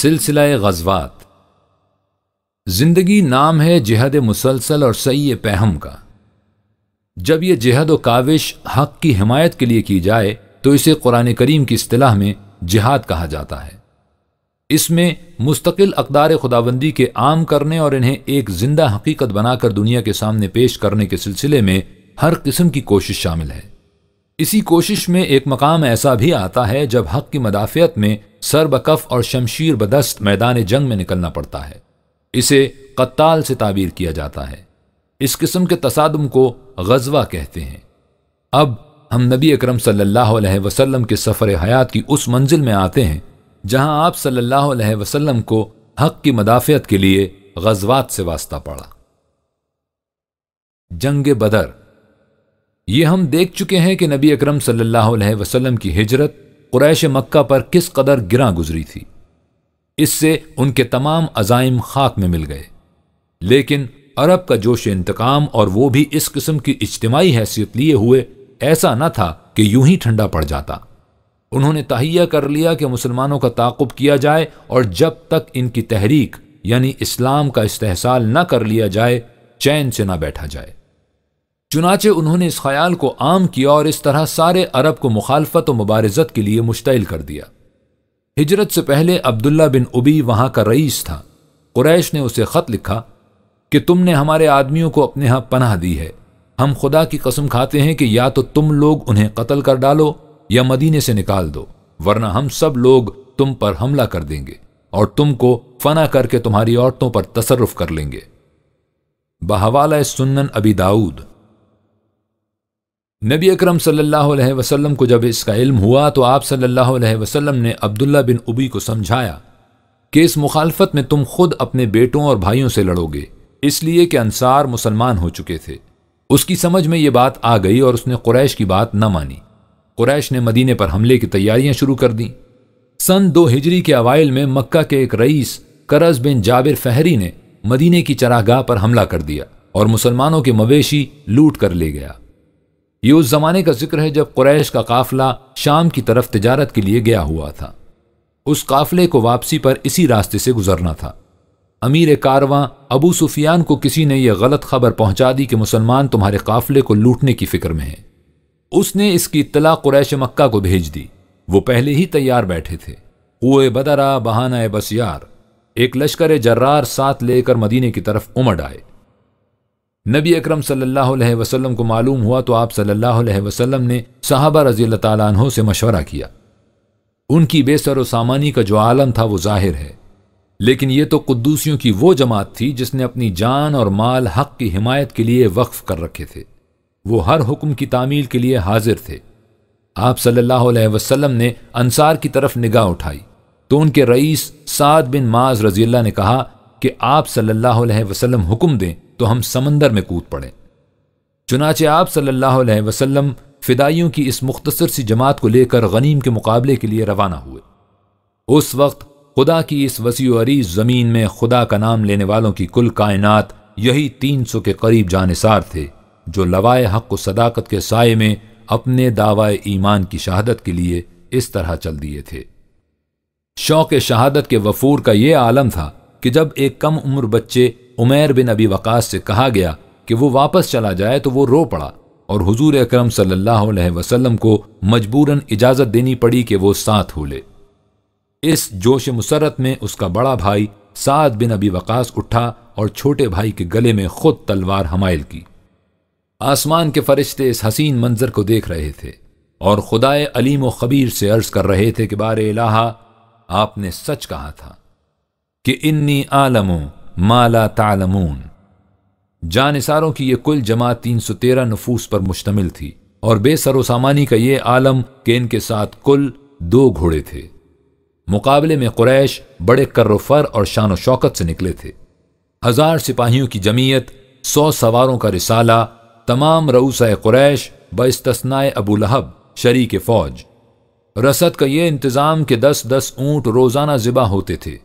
सिलसिला गजवात जिंदगी नाम है जिहद मुसलसल और सई पहम का जब यह जिहद व काविश हक की हिमायत के लिए की जाए तो इसे कुरान करीम की असलाह में जिहाद कहा जाता है इसमें मुस्तकिल अकदार खुदाबंदी के आम करने और इन्हें एक जिंदा हकीकत बनाकर दुनिया के सामने पेश करने के सिलसिले में हर किस्म की कोशिश शामिल है इसी कोशिश में एक मकाम ऐसा भी आता है जब हक की मदाफियत में सर बकफ और शमशीर बदस्त मैदान जंग में निकलना पड़ता है इसे कत्ताल से ताबीर किया जाता है इस किस्म के तसादम को गजवा कहते हैं अब हम नबी अक्रम सल्लल्लाहु वसल्लम के सफ़र हयात की उस मंजिल में आते हैं जहां आप सल्लल्लाहु अलैहि वसल्लम को हक की मदाफियत के लिए गजवात से वास्ता पड़ा जंग बदर ये हम देख चुके हैं कि नबी अक्रम सल्लल्लाहु अलैहि वसल्लम की हिजरत कुरैश मक्का पर किस कदर गिरा गुजरी थी इससे उनके तमाम अजाइम खाक में मिल गए लेकिन अरब का जोश इंतकाम और वो भी इस किस्म की इज्तमाही हैसियत लिए हुए ऐसा न था कि यूं ही ठंडा पड़ जाता उन्होंने तहिया कर लिया कि मुसलमानों का ताकुब किया जाए और जब तक इनकी तहरीक यानी इस्लाम का इस्तेसाल न कर लिया जाए चैन से ना बैठा जाए चुनाचे उन्होंने इस ख्याल को आम किया और इस तरह सारे अरब को मुखालफत और मुबारजत के लिए मुश्तल कर दिया हिजरत से पहले अब्दुल्ला बिन उबी वहां का रईस था कुरैश ने उसे ख़त लिखा कि तुमने हमारे आदमियों को अपने यहाँ पनाह दी है हम खुदा की कसम खाते हैं कि या तो तुम लोग उन्हें कत्ल कर डालो या मदीने से निकाल दो वरना हम सब लोग तुम पर हमला कर देंगे और तुमको फना करके तुम्हारी औरतों पर तसरफ कर लेंगे बहवाल सुन्नन अबी दाऊद नबी अकरम सल्लल्लाहु अलैहि वसल्लम को जब इसका इल्म हुआ तो आप सल्लल्लाहु अलैहि वसल्लम ने अब्दुल्ला बिन उबी को समझाया कि इस मुखालफत में तुम खुद अपने बेटों और भाइयों से लड़ोगे इसलिए कि अनसार मुसलमान हो चुके थे उसकी समझ में ये बात आ गई और उसने कुरैश की बात न मानी कुरैश ने मदीने पर हमले की तैयारियां शुरू कर दी सन दो हिजरी के अवाइल में मक्का के एक रईस करज बिन जाबिर फहरी ने मदीने की चरागाह पर हमला कर दिया और मुसलमानों के मवेशी लूट कर ले गया ये उस ज़माने का जिक्र है जब कुरैश का काफिला शाम की तरफ तजारत के लिए गया हुआ था उस काफिले को वापसी पर इसी रास्ते से गुजरना था अमीर कारवां अबू सुफियान को किसी ने यह गलत खबर पहुंचा दी कि मुसलमान तुम्हारे काफिले को लूटने की फिक्र में है उसने इसकी इतला कुरैश मक्का को भेज दी वो पहले ही तैयार बैठे थे कुए बदरा बहाना बसियार एक लश्कर जर्रार साथ लेकर मदीने की तरफ उमड़ आए नबी अक्रम सल्लल्लाहु वसल्लम को मालूम हुआ तो आप सल्ला वसलम ने साहबा रजी तहों से मशवरा किया उनकी बेसर व सामानी का जो आलम था वो जाहिर है लेकिन ये तो कुद्दूसियों की वो जमात थी जिसने अपनी जान और माल हक की हिमायत के लिए वक्फ कर रखे थे वो हर हुक्म की तामील के लिए हाजिर थे आप सल्लल्लाहु अलैहि वसल्लम ने अंसार की तरफ निगाह उठाई तो उनके रईस साद बिन माज रजील्ला ने कहा कि आप सल्लल्लाहु अलैहि वसल्लम हुक्म दें तो हम समंदर में कूद पड़े चुनाचे आप सल्लल्लाहु अलैहि वसल्लम फिदाइयों की इस मुख्तसर सी जमात को लेकर गनीम के मुकाबले के लिए रवाना हुए उस वक्त खुदा की इस वसी अरीज ज़मीन में खुदा का नाम लेने वालों की कुल कायनात यही तीन सौ के करीब जानसार थे जो लवाए हक को सदाकत के साय में अपने दावा ईमान की शहादत के लिए इस तरह चल दिए थे शौक शहादत के वफूर का यह आलम था कि जब एक कम उम्र बच्चे उमैर बिन अबी वकास से कहा गया कि वो वापस चला जाए तो वो रो पड़ा और हुजूर अकरम सल्लल्लाहु अलैहि वसल्लम को मजबूरन इजाज़त देनी पड़ी कि वो साथ हो ले इस जोश मुसरत में उसका बड़ा भाई साद बिन अबी वकास उठा और छोटे भाई के गले में खुद तलवार हमायल की आसमान के फरिश्ते इस हसीन मंजर को देख रहे थे और खुदाए अलीम व खबीर से अर्ज कर रहे थे कि बार इलाहा आपने सच कहा था कि इन्नी आलमू माला तालमून जानसारों की यह कुल जमा तीन सौ तेरह नफूस पर मुश्तमिल थी और सामानी का ये आलम कि इनके साथ कुल दो घोड़े थे मुकाबले में कुरैश बड़े कर्रफर और शान शौकत से निकले थे हजार सिपाहियों की जमीयत सौ सवारों का रिसाला तमाम रऊसा कुरैश बस्तनाए अबू लहब शरीक फौज रसद का यह इंतज़ाम के दस दस ऊंट रोज़ाना ज़िबा होते थे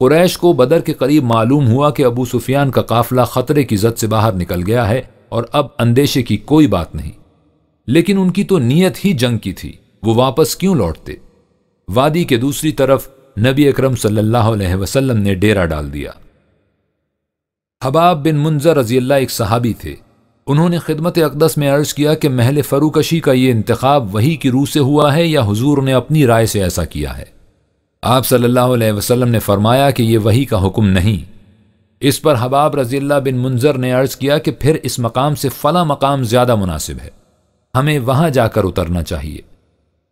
कुरैश को बदर के करीब मालूम हुआ कि अबू सुफियान का काफिला खतरे की जद से बाहर निकल गया है और अब अंदेशे की कोई बात नहीं लेकिन उनकी तो नीयत ही जंग की थी वो वापस क्यों लौटते वादी के दूसरी तरफ नबी अकरम सल्लल्लाहु अलैहि वसल्लम ने डेरा डाल दिया हबाब बिन मुंजर रजील्ला एक सहाबी थे उन्होंने खिदमत अकदस में अर्ज किया कि महल फरूकशी का ये इंतखब वही की रूह से हुआ है या हुजूर ने अपनी राय से ऐसा किया है आप सल्लल्लाहु अलैहि वसल्लम ने फरमाया कि यह वही का हुक्म नहीं इस पर हबाब रजील्ला बिन मुंजर ने अर्ज़ किया कि फिर इस मकाम से फ़ला मकाम ज़्यादा मुनासिब है हमें वहां जाकर उतरना चाहिए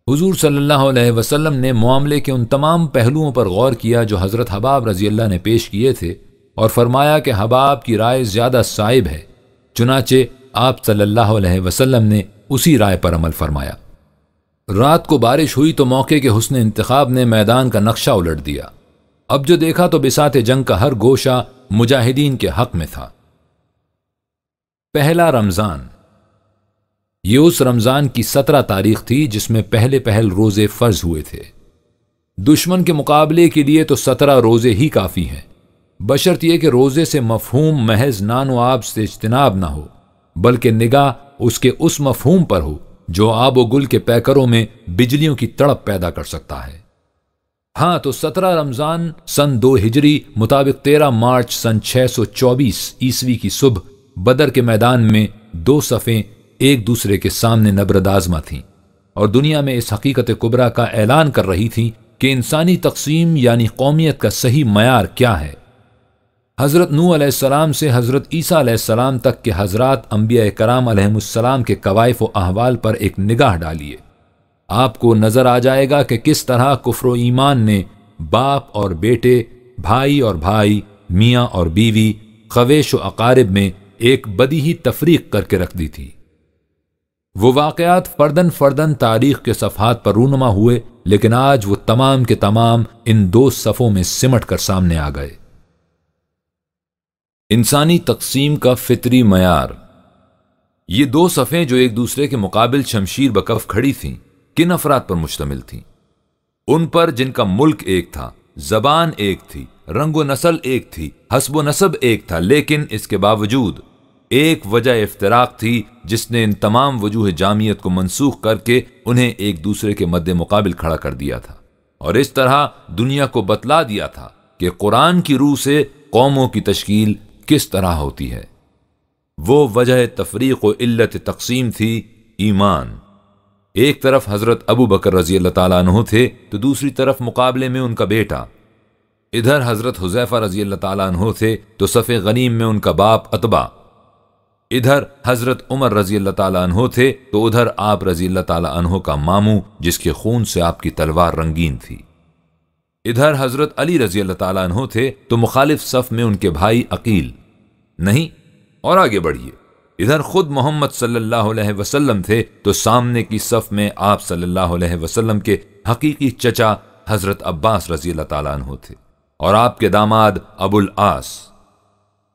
हुजूर सल्लल्लाहु अलैहि वसल्लम ने मामले के उन तमाम पहलुओं पर गौर किया जो हज़रत हबाब रजी अल्लाह ने पेश किए थे और फरमाया कि हबाब की राय ज़्यादा साइब है चुनाचे आप सल्लल्लाहु अलैहि वसल्लम ने उसी राय पर अमल फरमाया रात को बारिश हुई तो मौके के हुसन इंतखाब ने मैदान का नक्शा उलट दिया अब जो देखा तो बिसात जंग का हर गोशा मुजाहिदीन के हक में था पहला रमज़ान ये उस रमज़ान की सत्रह तारीख थी जिसमें पहले पहल रोज़े फ़र्ज हुए थे दुश्मन के मुकाबले के लिए तो सत्रह रोज़े ही काफ़ी हैं बशर्त यह कि रोज़े से मफहूम महज नान आब से इजतनाब ना हो बल्कि निगाह उसके उस मफहूम पर हो जो आबो गुल के पैकरों में बिजलियों की तड़प पैदा कर सकता है हाँ तो सत्रह रमजान सन दो हिजरी मुताबिक तेरह मार्च सन 624 ईस्वी की सुबह बदर के मैदान में दो सफ़ें एक दूसरे के सामने नबरदाजमा थीं और दुनिया में इस हकीकत कुबरा का ऐलान कर रही थीं कि इंसानी तकसीम यानी कौमियत का सही मैार क्या है हज़रत नूसम से हज़रत ईसीम तक के हज़रत अम्बिया कराम के कवायफ व अहवाल पर एक निगाह डालिए आपको नज़र आ जाएगा कि किस तरह कुफर ईमान ने बाप और बेटे भाई और भाई मियाँ और बीवी खवेश व अकारब में एक बदी ही तफरीक करके रख दी थी वो वाक़ात फर्दन फर्दन तारीख के सफ़ात पर रूनमा हुए लेकिन आज वो तमाम के तमाम इन दो सफ़ों में सिमट कर सामने आ गए इंसानी तकसीम का फितरी मैार ये दो सफ़ें जो एक दूसरे के मुकाबल शमशीर बकफ खड़ी थीं किन अफराद पर मुश्तमिल थीं उन पर जिनका मुल्क एक था जबान एक थी रंगो नसल एक थी हसबो नसब एक था लेकिन इसके बावजूद एक वजह इफ्तराक थी जिसने इन तमाम वजूह जामियत को मनसूख करके उन्हें एक दूसरे के मद्द मुकाबिल खड़ा कर दिया था और इस तरह दुनिया को बतला दिया था कि कुरान की रूह से कौमों की तश्कील किस तरह होती है वो वजह तफरीक इल्लत तकसीम थी ईमान एक तरफ हज़रत अबू बकर रजी अल्लाह तु थे तो दूसरी तरफ मुकाबले में उनका बेटा इधर हज़रत हुजैफ़ा रजी अल्लाह तु थे तो सफे गनीम में उनका बाप अतबा इधर हज़रत उमर रजी अल्लाह तु थे तो उधर आप रजी अल्लाह तु का मामू जिसके खून से आपकी तलवार रंगीन थी इधर हजरत अली रजी अल्लाह थे तो मुखालिफ सफ में उनके भाई अकील नहीं और आगे बढ़िए इधर खुद मोहम्मद सल्लल्लाहु अलैहि वसल्लम थे तो सामने की सफ में आप सल्लल्लाहु अलैहि वसल्लम के हकीकी चचा हजरत अब्बास रजी अल्लाह थे और आपके दामाद अबुल आस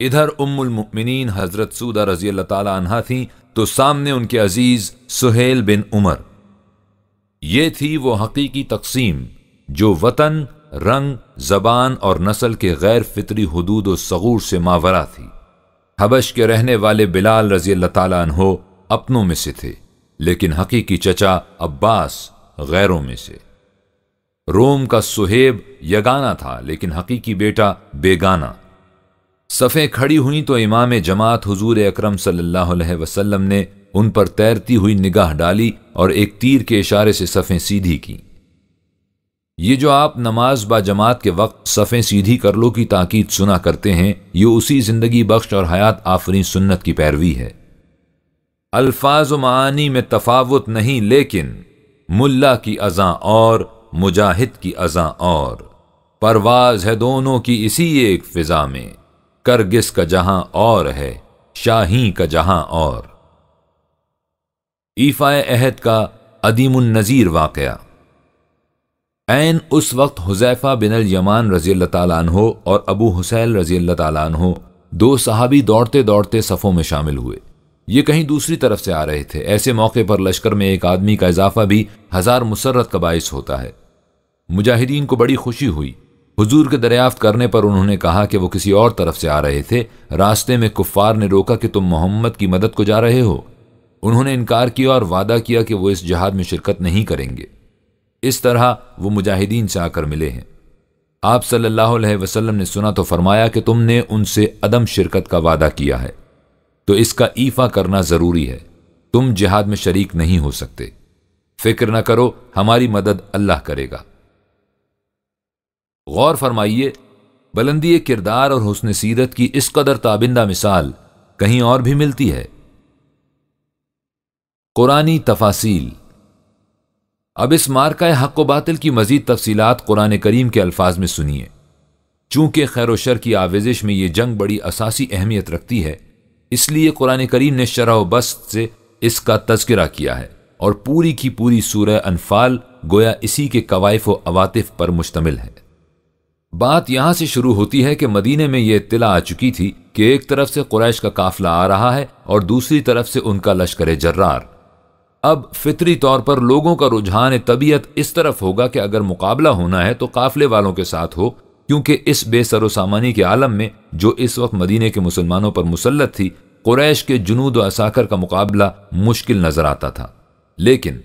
इधर उम्मुलमिन हजरत सूदा रजी अल्लाह थी तो सामने उनके अजीज सुहेल बिन उमर ये थी वो हकीकी तकसीम जो वतन रंग जबान और नस्ल के गैर फितरी हदूद व सगूर से मावरा थी हबश के रहने वाले बिलाल रजी अल्लाह हो अपनों में से थे लेकिन हकीकी चचा अब्बास गैरों में से रोम का सुहेब यगाना था लेकिन हकीकी बेटा बेगाना सफ़े खड़ी हुई तो इमाम जमात हजूर अक्रम सल्लल्लाहु अलैहि ने उन पर तैरती हुई निगाह डाली और एक तीर के इशारे से सफ़े सीधी की ये जो आप नमाज बाजमात के वक्त सफ़ें सीधी कर लो की ताकीद सुना करते हैं ये उसी ज़िंदगी बख्श और हयात आफरी सुन्नत की पैरवी है अल्फाज मानी में तफावत नहीं लेकिन मुल्ला की अजा और मुजाहिद की अजा और परवाज है दोनों की इसी एक फिजा में करगिस का जहां और है शाही का जहां और ईफा अहद का अदीमुन नज़ीर वाकया ऐन उस वक्त हुजैफा बिन यमान रजी अल्लाह और अबू हुसैन रजी अल्लाह दो सहाबी दौड़ते दौड़ते सफ़ों में शामिल हुए ये कहीं दूसरी तरफ से आ रहे थे ऐसे मौके पर लश्कर में एक आदमी का इजाफा भी हजार मुसरत का बायस होता है मुजाहिदीन को बड़ी खुशी हुई हुजूर के दरियाफ्त करने पर उन्होंने कहा कि वो किसी और तरफ से आ रहे थे रास्ते में कुफ्फार ने रोका कि तुम मोहम्मद की मदद को जा रहे हो उन्होंने इनकार किया और वादा किया कि वो इस जहाद में शिरकत नहीं करेंगे इस तरह वो मुजाहिदीन से आकर मिले हैं आप सल्लल्लाहु अलैहि वसल्लम ने सुना तो फरमाया कि तुमने उनसे अदम शिरकत का वादा किया है तो इसका ईफा करना ज़रूरी है तुम जिहाद में शरीक नहीं हो सकते फिक्र न करो हमारी मदद अल्लाह करेगा गौर फरमाइए बुलंदी किरदार और हुसन सीरत की इस कदर ताबिंदा मिसाल कहीं और भी मिलती है कुरानी तफासिल अब इस मार्का हक व की मजीद तफसीत कुरान करीम के अल्फाज में सुनिए चूंकि खैर शर की आवेजिश में यह जंग बड़ी असासी अहमियत रखती है इसलिए कुरान करीम ने शरा बस्त से इसका तस्करा किया है और पूरी की पूरी सूरह अनफाल गोया इसी के कवायफ व अवातिफ पर मुश्तमिल है बात यहां से शुरू होती है कि मदीने में यह इतला आ चुकी थी कि एक तरफ से कुरैश का काफिला आ रहा है और दूसरी तरफ से उनका लश्कर जर्रार अब फितरी तौर पर लोगों का रुझान तबीयत इस तरफ होगा कि अगर मुकाबला होना है तो काफले वालों के साथ हो क्योंकि इस बेसर सामानी के आलम में जो इस वक्त मदीने के मुसलमानों पर मुसलत थी कुरैश के जुनूद व असाकर का मुकाबला मुश्किल नजर आता था लेकिन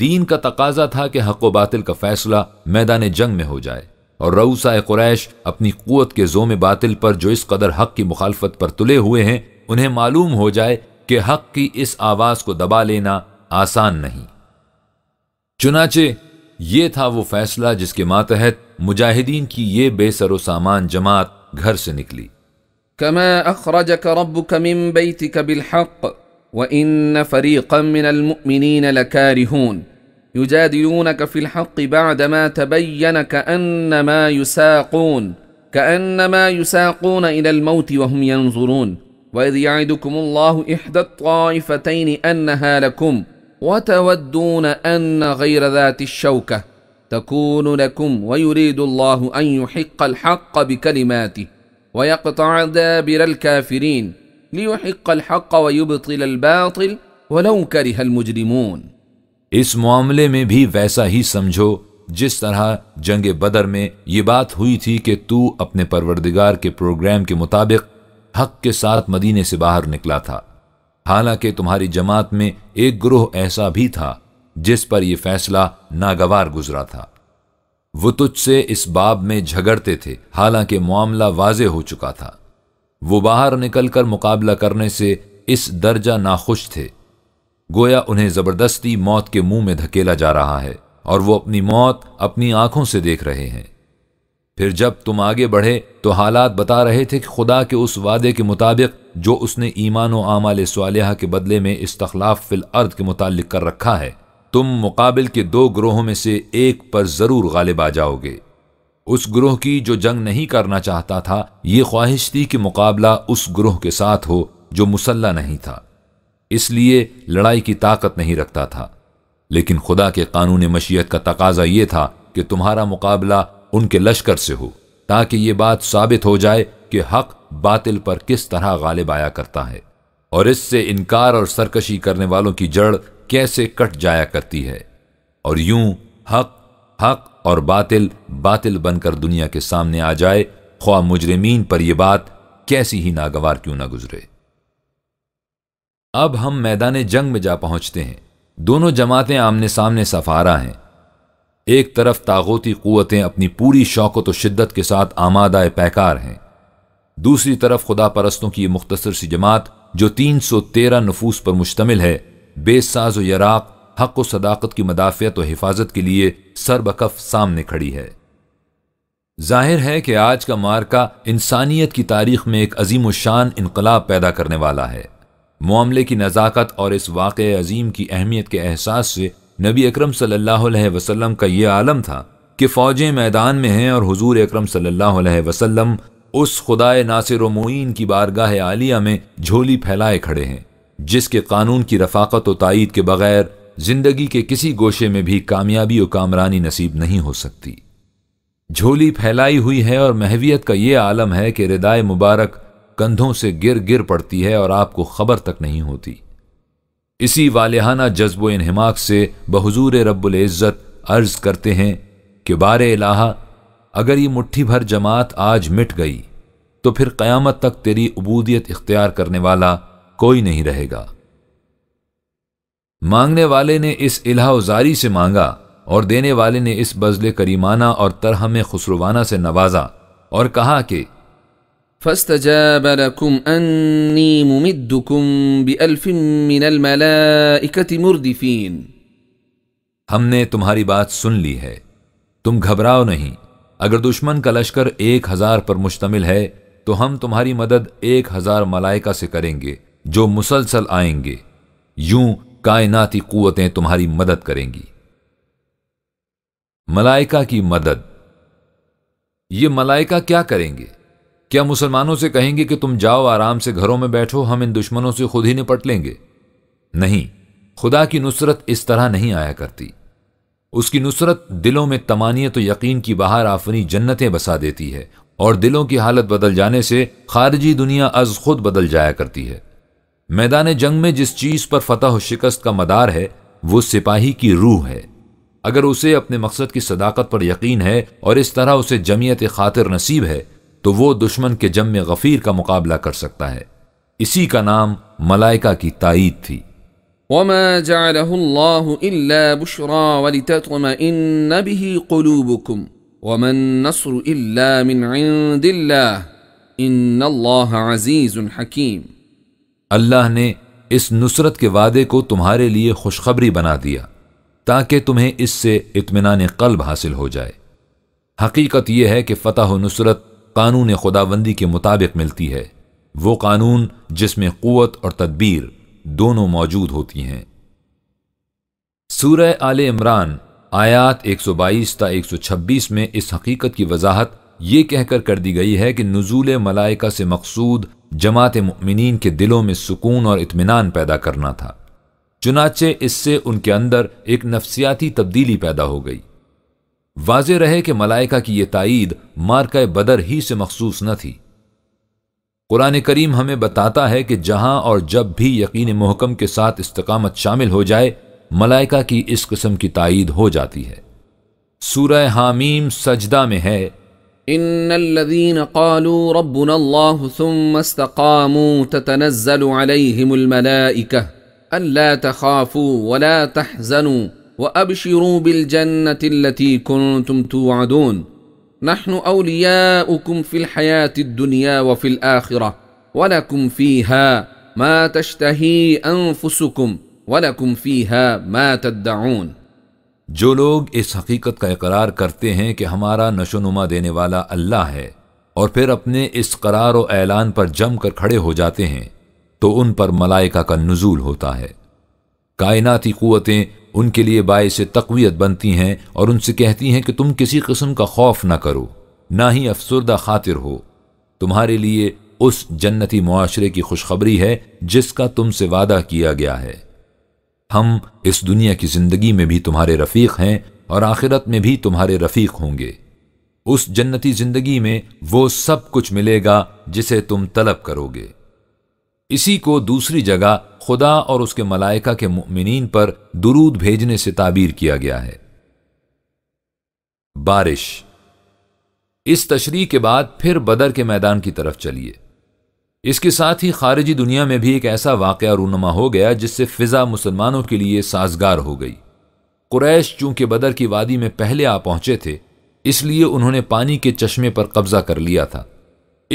दीन का तकाजा था कि हक वातिल बातिल का फैसला मैदान जंग में हो जाए और रऊसा कुरैश अपनी क़ुत के जोम बातिल पर जो इस कदर हक की मुखालफत पर तुले हुए हैं उन्हें मालूम हो जाए कि हक की इस आवाज़ को दबा लेना آسان نہیں چنانچہ یہ تھا وہ فیصلہ جس کے ماتحت مجاہدین کی یہ بے سر و سامان جماعت گھر سے نکلی کما اخرجک ربک من بیتک بالحق وإن فریقا من المؤمنین لکارہون يجادلونك في الحق بعدما تبين كأنما يساقون كأنما يساقون إلى الموت وهم ينظرون وإذ يعدكم الله إحدى الطائفتين أنها لكم وتودون أن غير ذات الشوكة تكون لكم ويريد الله أن يحق الحق بكلماته ويقطع دابر الكافرين ليحق الحق ويبطل الباطل ولو كره المجرمون اس معاملے میں بھی ویسا ہی سمجھو جس طرح جنگ بدر میں یہ بات ہوئی تھی کہ تو اپنے پروردگار کے پروگرام کے مطابق حق کے ساتھ مدینے سے باہر نکلا تھا हालांकि तुम्हारी जमात में एक ग्रोह ऐसा भी था जिस पर यह फैसला नागवार गुजरा था वो तुझसे इस बाब में झगड़ते थे हालांकि मामला वाजे हो चुका था वो बाहर निकलकर मुकाबला करने से इस दर्जा नाखुश थे गोया उन्हें ज़बरदस्ती मौत के मुंह में धकेला जा रहा है और वो अपनी मौत अपनी आंखों से देख रहे हैं फिर जब तुम आगे बढ़े तो हालात बता रहे थे कि खुदा के उस वादे के मुताबिक जो उसने ईमान आमाल सालह के बदले में इस्तलाफ फिल अर्द के मुतल कर रखा है तुम मुकाबिल के दो ग्रोहों में से एक पर ज़रूर गालिब आ जाओगे उस ग्रोह की जो जंग नहीं करना चाहता था ये ख्वाहिश थी कि मुकाबला उस ग्रोह के साथ हो जो मुसल्ला नहीं था इसलिए लड़ाई की ताकत नहीं रखता था लेकिन खुदा के कानून मशीयत का तकाजा ये था कि तुम्हारा मुकाबला उनके लश्कर से हो ताकि ये बात साबित हो जाए कि हक बातिल पर किस तरह गालिब आया करता है और इससे इनकार और सरकशी करने वालों की जड़ कैसे कट जाया करती है और यूं हक हक और बातिल बातिल बनकर दुनिया के सामने आ जाए ख्वा मुजरमीन पर यह बात कैसी ही नागवार क्यों ना गुजरे अब हम मैदान जंग में जा पहुंचते हैं दोनों जमातें आमने सामने सफारा हैं एक तरफ तागोती क़वतें अपनी पूरी शौकत व शिद्दत के साथ आमादा पैकार हैं दूसरी तरफ खुदा परस्तों की ये मुख्तर सी जमात जो तीन सौ तेरह नफूस पर मुश्तमिल है बेसाज व यराक हक व सदाकत की मदाफियत और हिफाजत के लिए सरबकफ सामने खड़ी है जाहिर है कि आज का मार्का इंसानियत की तारीख में एक अजीम शान इनकलाब पैदा करने वाला है मामले की नज़ाकत और इस वाक़ अजीम की अहमियत के एहसास से नबी अकरम सल्लल्लाहु का ये आलम था कि फ़ौजें मैदान में हैं और हजूर अक्रम सल्लल्लाहु अलैहि वसल्लम उस खुदाए नासिर मोइन की बारगाह आलिया में झोली फैलाए खड़े हैं जिसके कानून की रफाकत व तइद के बगैर जिंदगी के किसी गोशे में भी कामयाबी और कामरानी नसीब नहीं हो सकती झोली फैलाई हुई है और महवियत का ये आलम है कि रिदाय मुबारक कंधों से गिर गिर पड़ती है और आपको खबर तक नहीं होती इसी वालहाना जज्ब इनहमाक से बहजूर रबुल्जत अर्ज़ करते हैं कि बार इलाहा अगर ये मुट्ठी भर जमात आज मिट गई तो फिर क़यामत तक तेरी अबूदियत इख्तियार करने वाला कोई नहीं रहेगा मांगने वाले ने इस इलाउजारी से मांगा और देने वाले ने इस बजले करीमाना और तरह में खुसरवाना से नवाजा और कहा कि فاستجاب لكم أني ممدكم بألف من الملائكة مردفين हमने तुम्हारी बात सुन ली है तुम घबराओ नहीं अगर दुश्मन का लश्कर एक हजार पर मुश्तमिल है तो हम तुम्हारी मदद एक हजार मलाइका से करेंगे जो मुसलसल आएंगे यूं कायनाती कुतें तुम्हारी मदद करेंगी मलाइका की मदद ये मलाइका क्या करेंगे क्या मुसलमानों से कहेंगे कि तुम जाओ आराम से घरों में बैठो हम इन दुश्मनों से खुद ही निपट लेंगे नहीं खुदा की नुसरत इस तरह नहीं आया करती उसकी नुसरत दिलों में तमानियत तो यकीन की बाहर आफनी जन्नतें बसा देती है और दिलों की हालत बदल जाने से खारजी दुनिया अज खुद बदल जाया करती है मैदान जंग में जिस चीज़ पर फतह शिकस्त का मदार है वो सिपाही की रूह है अगर उसे अपने मकसद की सदाकत पर यकीन है और इस तरह उसे जमीयत खातिर नसीब है तो वो दुश्मन के जम गफीर का मुकाबला कर सकता है इसी का नाम मलाइका की ताइद थी وما अल्लाह ने इस नुसरत के वादे को तुम्हारे लिए खुशखबरी बना दिया ताकि तुम्हें इससे इतमान कल्ब हासिल हो जाए हकीकत यह है कि फ़तह नुसरत कानून खुदाबंदी के मुताबिक मिलती है वो कानून जिसमें क़वत और तदबीर दोनों मौजूद होती हैं सूर्य आल इमरान आयात 122 ता 126 में इस हकीकत की वजाहत ये कहकर कर दी गई है कि नजूल मलाइका से मकसूद जमात ममिन के दिलों में सुकून और इतमान पैदा करना था चुनाचे इससे उनके अंदर एक नफसियाती तब्दीली पैदा हो गई वाज रहे कि मलाइका की ये तायद मार्का बदर ही से मखसूस न थी कुरान करीम हमें बताता है कि जहां और जब भी यकीन मोहकम के साथ इस्तकामत शामिल हो जाए मलाइका की इस किस्म की तइद हो जाती है सूर हामीम सजदा में है إن وابشروا بالجنه التي كنتم توعدون نحن اولياؤكم في الحياه الدنيا وفي الاخره ولكم فيها ما تشتهي انفسكم ولكم فيها ما تدعون جو لوگ اس حقیقت کا اقرار کرتے ہیں کہ ہمارا نشو نما دینے والا اللہ ہے اور پھر اپنے اس قرار و اعلان پر جم کر کھڑے ہو جاتے ہیں تو ان پر ملائکہ کا نزول ہوتا ہے کائناتی قوتیں उनके लिए बायस तकवीत बनती हैं और उनसे कहती हैं कि तुम किसी किस्म का खौफ ना करो ना ही अफसरदा खातिर हो तुम्हारे लिए उस जन्नती मुआरे की खुशखबरी है जिसका तुमसे वादा किया गया है हम इस दुनिया की ज़िंदगी में भी तुम्हारे रफ़ीक हैं और आखिरत में भी तुम्हारे रफ़ीक होंगे उस जन्नती ज़िंदगी में वो सब कुछ मिलेगा जिसे तुम तलब करोगे इसी को दूसरी जगह खुदा और उसके मलाइका के मुमिन पर दुरूद भेजने से ताबीर किया गया है बारिश इस तशरी के बाद फिर बदर के मैदान की तरफ चलिए इसके साथ ही खारिजी दुनिया में भी एक ऐसा वाक़ रूनमा हो गया जिससे फ़िज़ा मुसलमानों के लिए साजगार हो गई कुरैश चूंकि बदर की वादी में पहले आ पहुंचे थे इसलिए उन्होंने पानी के चश्मे पर कब्ज़ा कर लिया था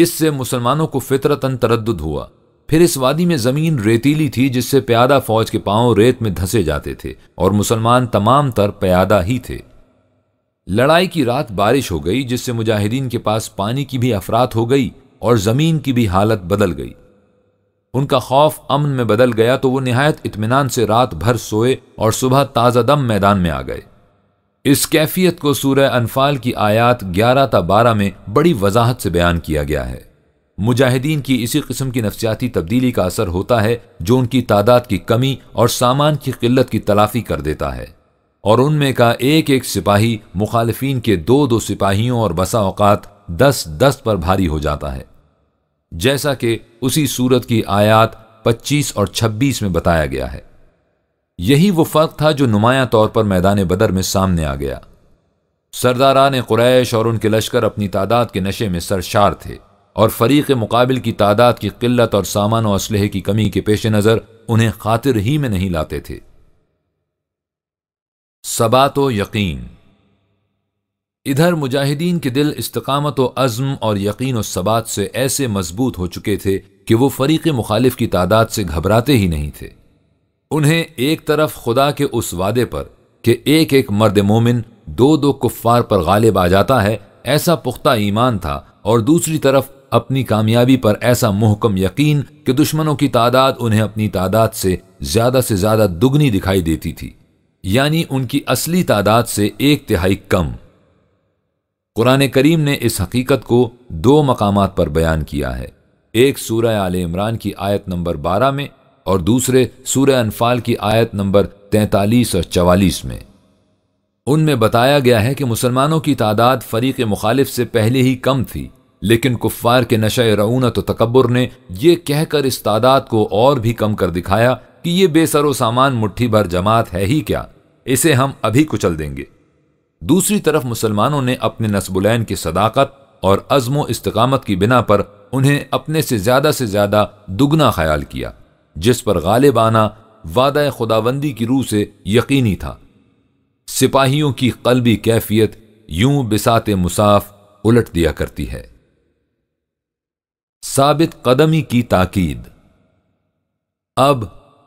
इससे मुसलमानों को फितरतन तरद हुआ फिर इस वादी में जमीन रेतीली थी जिससे प्यादा फौज के पांव रेत में धंसे जाते थे और मुसलमान तमाम तर प्यादा ही थे लड़ाई की रात बारिश हो गई जिससे मुजाहिदीन के पास पानी की भी अफरात हो गई और जमीन की भी हालत बदल गई उनका खौफ अमन में बदल गया तो वो नहायत इतमान से रात भर सोए और सुबह ताज़ा दम मैदान में आ गए इस कैफियत को सूर्य अनफाल की आयात ग्यारह ता बारह में बड़ी वजाहत से बयान किया गया है मुजाहिदीन की इसी किस्म की नफसियाती तब्दीली का असर होता है जो उनकी तादाद की कमी और सामान की किल्लत की तलाफी कर देता है और उनमें का एक एक सिपाही मुखालफी के दो दो सिपाहियों और बसा अवकात दस दस पर भारी हो जाता है जैसा कि उसी सूरत की आयात 25 और 26 में बताया गया है यही वो फर्क था जो नुमाया तौर पर मैदान बदर में सामने आ गया सरदारान कुरैश और उनके लश्कर अपनी तादाद के नशे में सरशार थे और फरीक मुकाबिल की तादाद की किल्लत और सामान और असलहे की कमी के पेश नज़र उन्हें खातिर ही में नहीं लाते थे सबात यकीन इधर मुजाहिदीन के दिल इस्तकामत अज़म और यकीन और सबात से ऐसे मजबूत हो चुके थे कि वो फरीक मुखालिफ की तादाद से घबराते ही नहीं थे उन्हें एक तरफ खुदा के उस वादे पर कि एक एक मर्द मोमिन दो दो कुफ्फार पर गालिब आ जाता है ऐसा पुख्ता ईमान था और दूसरी तरफ अपनी कामयाबी पर ऐसा मुहकम यकीन कि दुश्मनों की तादाद उन्हें अपनी तादाद से ज्यादा से ज्यादा दुगनी दिखाई देती थी यानी उनकी असली तादाद से एक तिहाई कम कुरान करीम ने इस हकीकत को दो मकाम पर बयान किया है एक सूर्य आल इमरान की आयत नंबर बारह में और दूसरे सूर्य अनफाल की आयत नंबर तैतालीस और चवालीस में उनमें बताया गया है कि मुसलमानों की तादाद फरीक मुखालिफ से पहले ही कम थी लेकिन कुफ्फार के नशे रऊनत तो तकबर ने यह कहकर इस तादाद को और भी कम कर दिखाया कि यह बेसरो सामान मुट्ठी भर जमात है ही क्या इसे हम अभी कुचल देंगे दूसरी तरफ मुसलमानों ने अपने नसबुलैन की सदाकत और अज़म इस्तकामत की बिना पर उन्हें अपने से ज़्यादा से ज़्यादा दुगना ख्याल किया जिस पर गालिब आना वादा खुदाबंदी की रूह से यकीनी था सिपाहियों की कलबी कैफियत यूं बिसात मुसाफ उलट दिया करती है साबित कदमी की ताकीद अब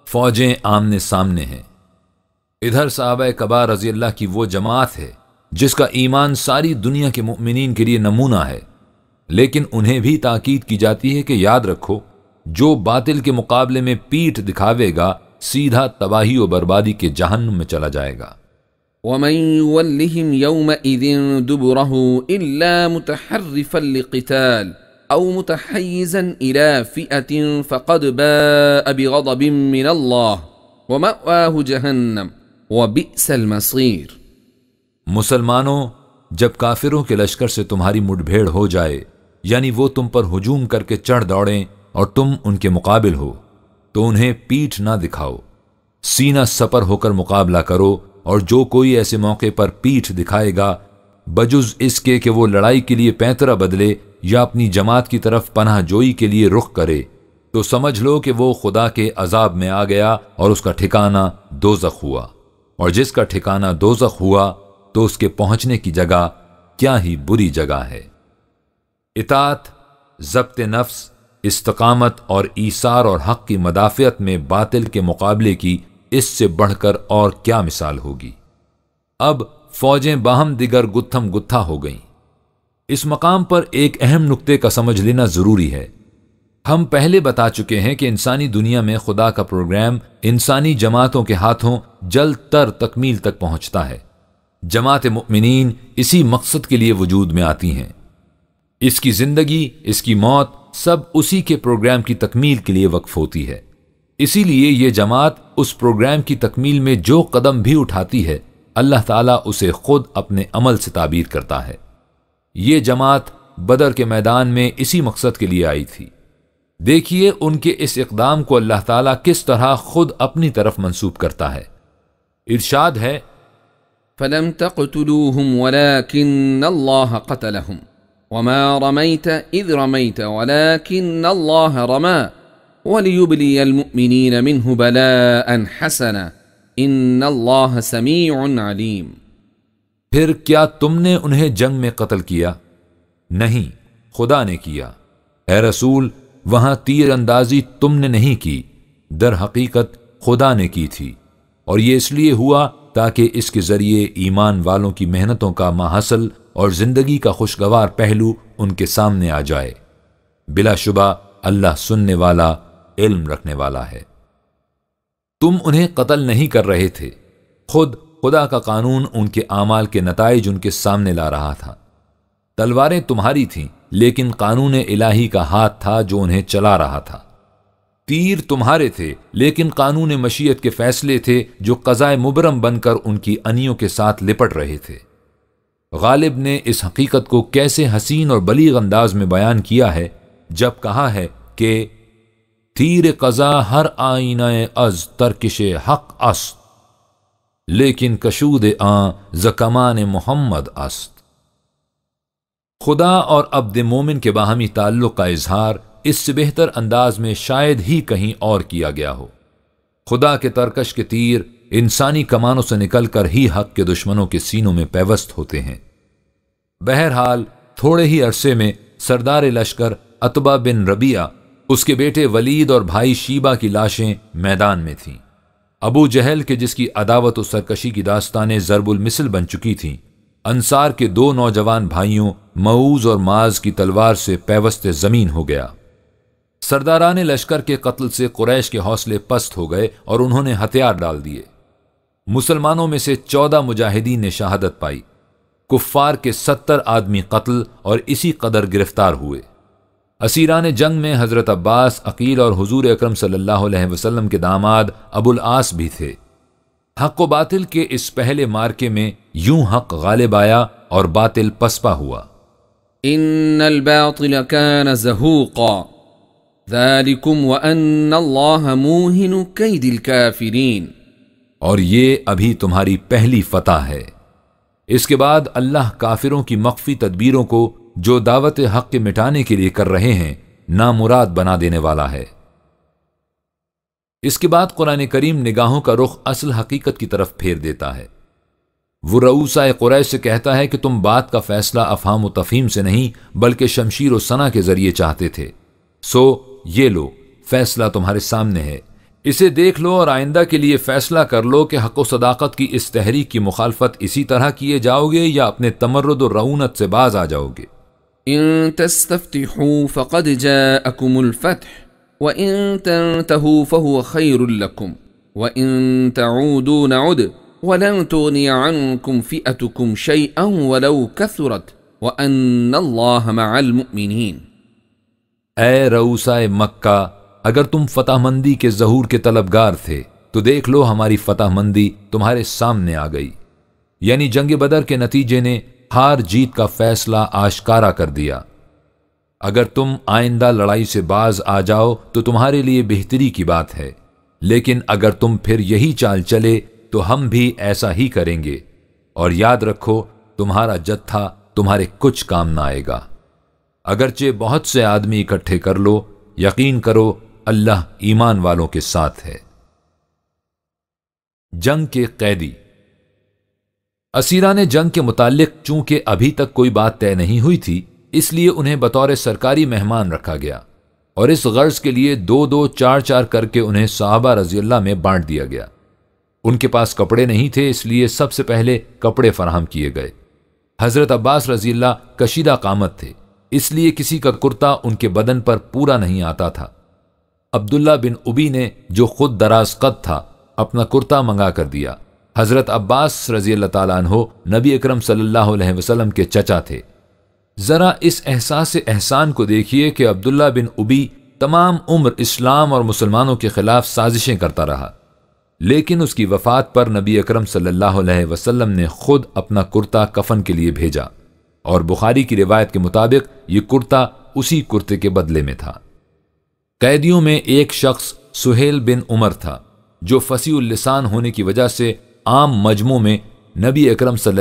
फौजें आमने सामने हैं इधर साहब कबार रजी अल्लाह की वो जमात है जिसका ईमान सारी दुनिया के मुमिन के लिए नमूना है लेकिन उन्हें भी ताकीद की जाती है कि याद रखो जो बातिल के मुकाबले में पीठ दिखावेगा सीधा तबाही और बर्बादी के जहन में चला जाएगा ومن يولهم يومئذ دبره إلا متحرفا لقتال أو متحيزا إلى فئة فقد باء بغضب من الله ومأواه جهنم وبئس المصير मुसलमानों जब काफिरों के लश्कर से तुम्हारी मुठभेड़ हो जाए यानी वो तुम पर हुजूम करके चढ़ दौड़ें और तुम उनके मुकाबिल हो तो उन्हें पीठ ना दिखाओ सीना सपर होकर मुकाबला करो और जो कोई ऐसे मौके पर पीठ दिखाएगा बजुज इसके कि वो लड़ाई के लिए पैंतरा बदले या अपनी जमात की तरफ पनाह जोई के लिए रुख करे तो समझ लो कि वो खुदा के अजाब में आ गया और उसका ठिकाना दोजख हुआ और जिसका ठिकाना दोजख हुआ तो उसके पहुंचने की जगह क्या ही बुरी जगह है इतात जब्त नफ्स इस्तकामत और ईसार और हक की मदाफियत में बातिल के मुकाबले की इससे बढ़कर और क्या मिसाल होगी अब फौजें बाहम दिगर गुत्थम गुत्था हो गईं इस मकाम पर एक अहम नुक्ते का समझ लेना ज़रूरी है हम पहले बता चुके हैं कि इंसानी दुनिया में खुदा का प्रोग्राम इंसानी जमातों के हाथों जल्द तर तकमील तक पहुंचता है जमात मुमिन इसी मकसद के लिए वजूद में आती हैं इसकी ज़िंदगी इसकी मौत सब उसी के प्रोग्राम की तकमील के लिए वक्फ होती है इसीलिए ये जमात उस प्रोग्राम की तकमील में जो कदम भी उठाती है अल्लाह ताला उसे खुद अपने अमल से ताबीर करता है ये जमात बदर के मैदान में इसी मकसद के लिए आई थी देखिए उनके इस इकदाम को अल्लाह ताला किस तरह खुद अपनी तरफ मंसूब करता है इरशाद है फलम तकतलूहम वलाकिन अल्लाह कतलहम वमा रमैत इद रमैत वलाकिन अल्लाह रमा वलियुबली المؤمنين منه بلاء حسنا إن الله سميع عليم फिर क्या तुमने उन्हें जंग में कत्ल किया नहीं खुदा ने किया ए रसूल वहां तीर अंदाजी तुमने नहीं की दर हकीकत खुदा ने की थी और ये इसलिए हुआ ताकि इसके जरिए ईमान वालों की मेहनतों का माहसल और जिंदगी का खुशगवार पहलू उनके सामने आ जाए बिलाशुबा अल्लाह सुनने वाला इल्म रखने वाला है तुम उन्हें कत्ल नहीं कर रहे थे खुद खुदा का कानून उनके अमाल के नतज उनके सामने ला रहा था तलवारें तुम्हारी थीं लेकिन कानून इलाही का हाथ था जो उन्हें चला रहा था तीर तुम्हारे थे लेकिन कानून मशीयत के फैसले थे जो कजाए मुबरम बनकर उनकी अनियों के साथ लिपट रहे थे गालिब ने इस हकीकत को कैसे हसीन और बलीग अंदाज में बयान किया है जब कहा है कि तीर कज़ा हर आईना अज तरकश हक अस्त लेकिन कशूद आ जकमान मोहम्मद अस्त खुदा और अब मोमिन के बाहमी ताल्लुक का इजहार इससे बेहतर अंदाज में शायद ही कहीं और किया गया हो खुदा के तरकश के तीर इंसानी कमानों से निकलकर ही हक के दुश्मनों के सीनों में पैवस्त होते हैं बहरहाल थोड़े ही अरसे में सरदार लश्कर अतबा बिन रबिया उसके बेटे वलीद और भाई शीबा की लाशें मैदान में थीं अबू जहल के जिसकी अदावत और सरकशी की दास्तानें ज़रबुलमिसल बन चुकी थीं अंसार के दो नौजवान भाइयों मऊज और माज की तलवार से पैवस्त ज़मीन हो गया सरदारा ने लश्कर के कत्ल से कुरैश के हौसले पस्त हो गए और उन्होंने हथियार डाल दिए मुसलमानों में से चौदह मुजाहिदीन ने शहादत पाई कुफ्फार के सत्तर आदमी कत्ल और इसी कदर गिरफ्तार हुए असीरा ने जंग में हज़रत अब्बास अकील और हजूर अक्रम वसल्लम के दामाद अबुल आस भी थे हक व बातिल के इस पहले मार्के में यूं हक गालिब आया और बातिल पसपा हुआ और ये अभी तुम्हारी पहली फतह है इसके बाद अल्लाह काफिरों की मख्फी तदबीरों को जो दावत हक के मिटाने के लिए कर रहे हैं मुराद बना देने वाला है इसके बाद कुरान करीम निगाहों का रुख असल हकीकत की तरफ फेर देता है वो रऊसा कुरैश से कहता है कि तुम बात का फैसला अफहम तफीम तफहीम से नहीं बल्कि शमशीर और सना के जरिए चाहते थे सो ये लो फैसला तुम्हारे सामने है इसे देख लो और आइंदा के लिए फैसला कर लो कि हक सदाकत की इस तहरीक की मुखालफत इसी तरह किए जाओगे या अपने तमरद और रऊनत से बाज आ जाओगे إن تستفتحوا فقد جاءكم الفتح وإن تنتهوا فهو خير لكم وإن تعودوا نعد ولن تغني عنكم فئتكم شيئا ولو كثرت وأن الله مع المؤمنين اے روسائے مکہ اگر تم فتح مندی کے ظہور کے طلبگار تھے تو دیکھ لو ہماری فتح مندی تمہارے سامنے آ گئی یعنی جنگ بدر کے نتیجے نے हार जीत का फैसला आश्कारा कर दिया अगर तुम आइंदा लड़ाई से बाज आ जाओ तो तुम्हारे लिए बेहतरी की बात है लेकिन अगर तुम फिर यही चाल चले तो हम भी ऐसा ही करेंगे और याद रखो तुम्हारा जत्था तुम्हारे कुछ काम ना आएगा अगरचे बहुत से आदमी इकट्ठे कर लो यकीन करो अल्लाह ईमान वालों के साथ है जंग के कैदी असीरा ने जंग के मुतालिक चूंकि अभी तक कोई बात तय नहीं हुई थी इसलिए उन्हें बतौर सरकारी मेहमान रखा गया और इस गर्ज के लिए दो दो चार चार करके उन्हें साहबा रजील्ला में बांट दिया गया उनके पास कपड़े नहीं थे इसलिए सबसे पहले कपड़े फराहम किए गए हजरत अब्बास रजील्ला कशीदा कामत थे इसलिए किसी का कुर्ता उनके बदन पर पूरा नहीं आता था अब्दुल्ला बिन उबी ने जो खुद दराज कद था अपना कुर्ता मंगा कर दिया हज़रत अब्बास रजी अल्लाह नबी अक्रम सल्लल्लाहु वसल्लम के चचा थे ज़रा इस एहसास एहसान को देखिए कि अब्दुल्ला बिन उबी तमाम उम्र इस्लाम और मुसलमानों के ख़िलाफ़ साजिशें करता रहा लेकिन उसकी वफ़ात पर नबी अक्रम सल्लल्लाहु वसल्लम ने खुद अपना कुर्ता कफन के लिए भेजा और बुखारी की रिवायत के मुताबिक ये कुर्ता उसी कुर्ते के बदले में था कैदियों में एक शख्स सुहेल बिन उमर था जो फसी उल्लिसान होने की वजह से आम मजमू में नबी अक्रम सम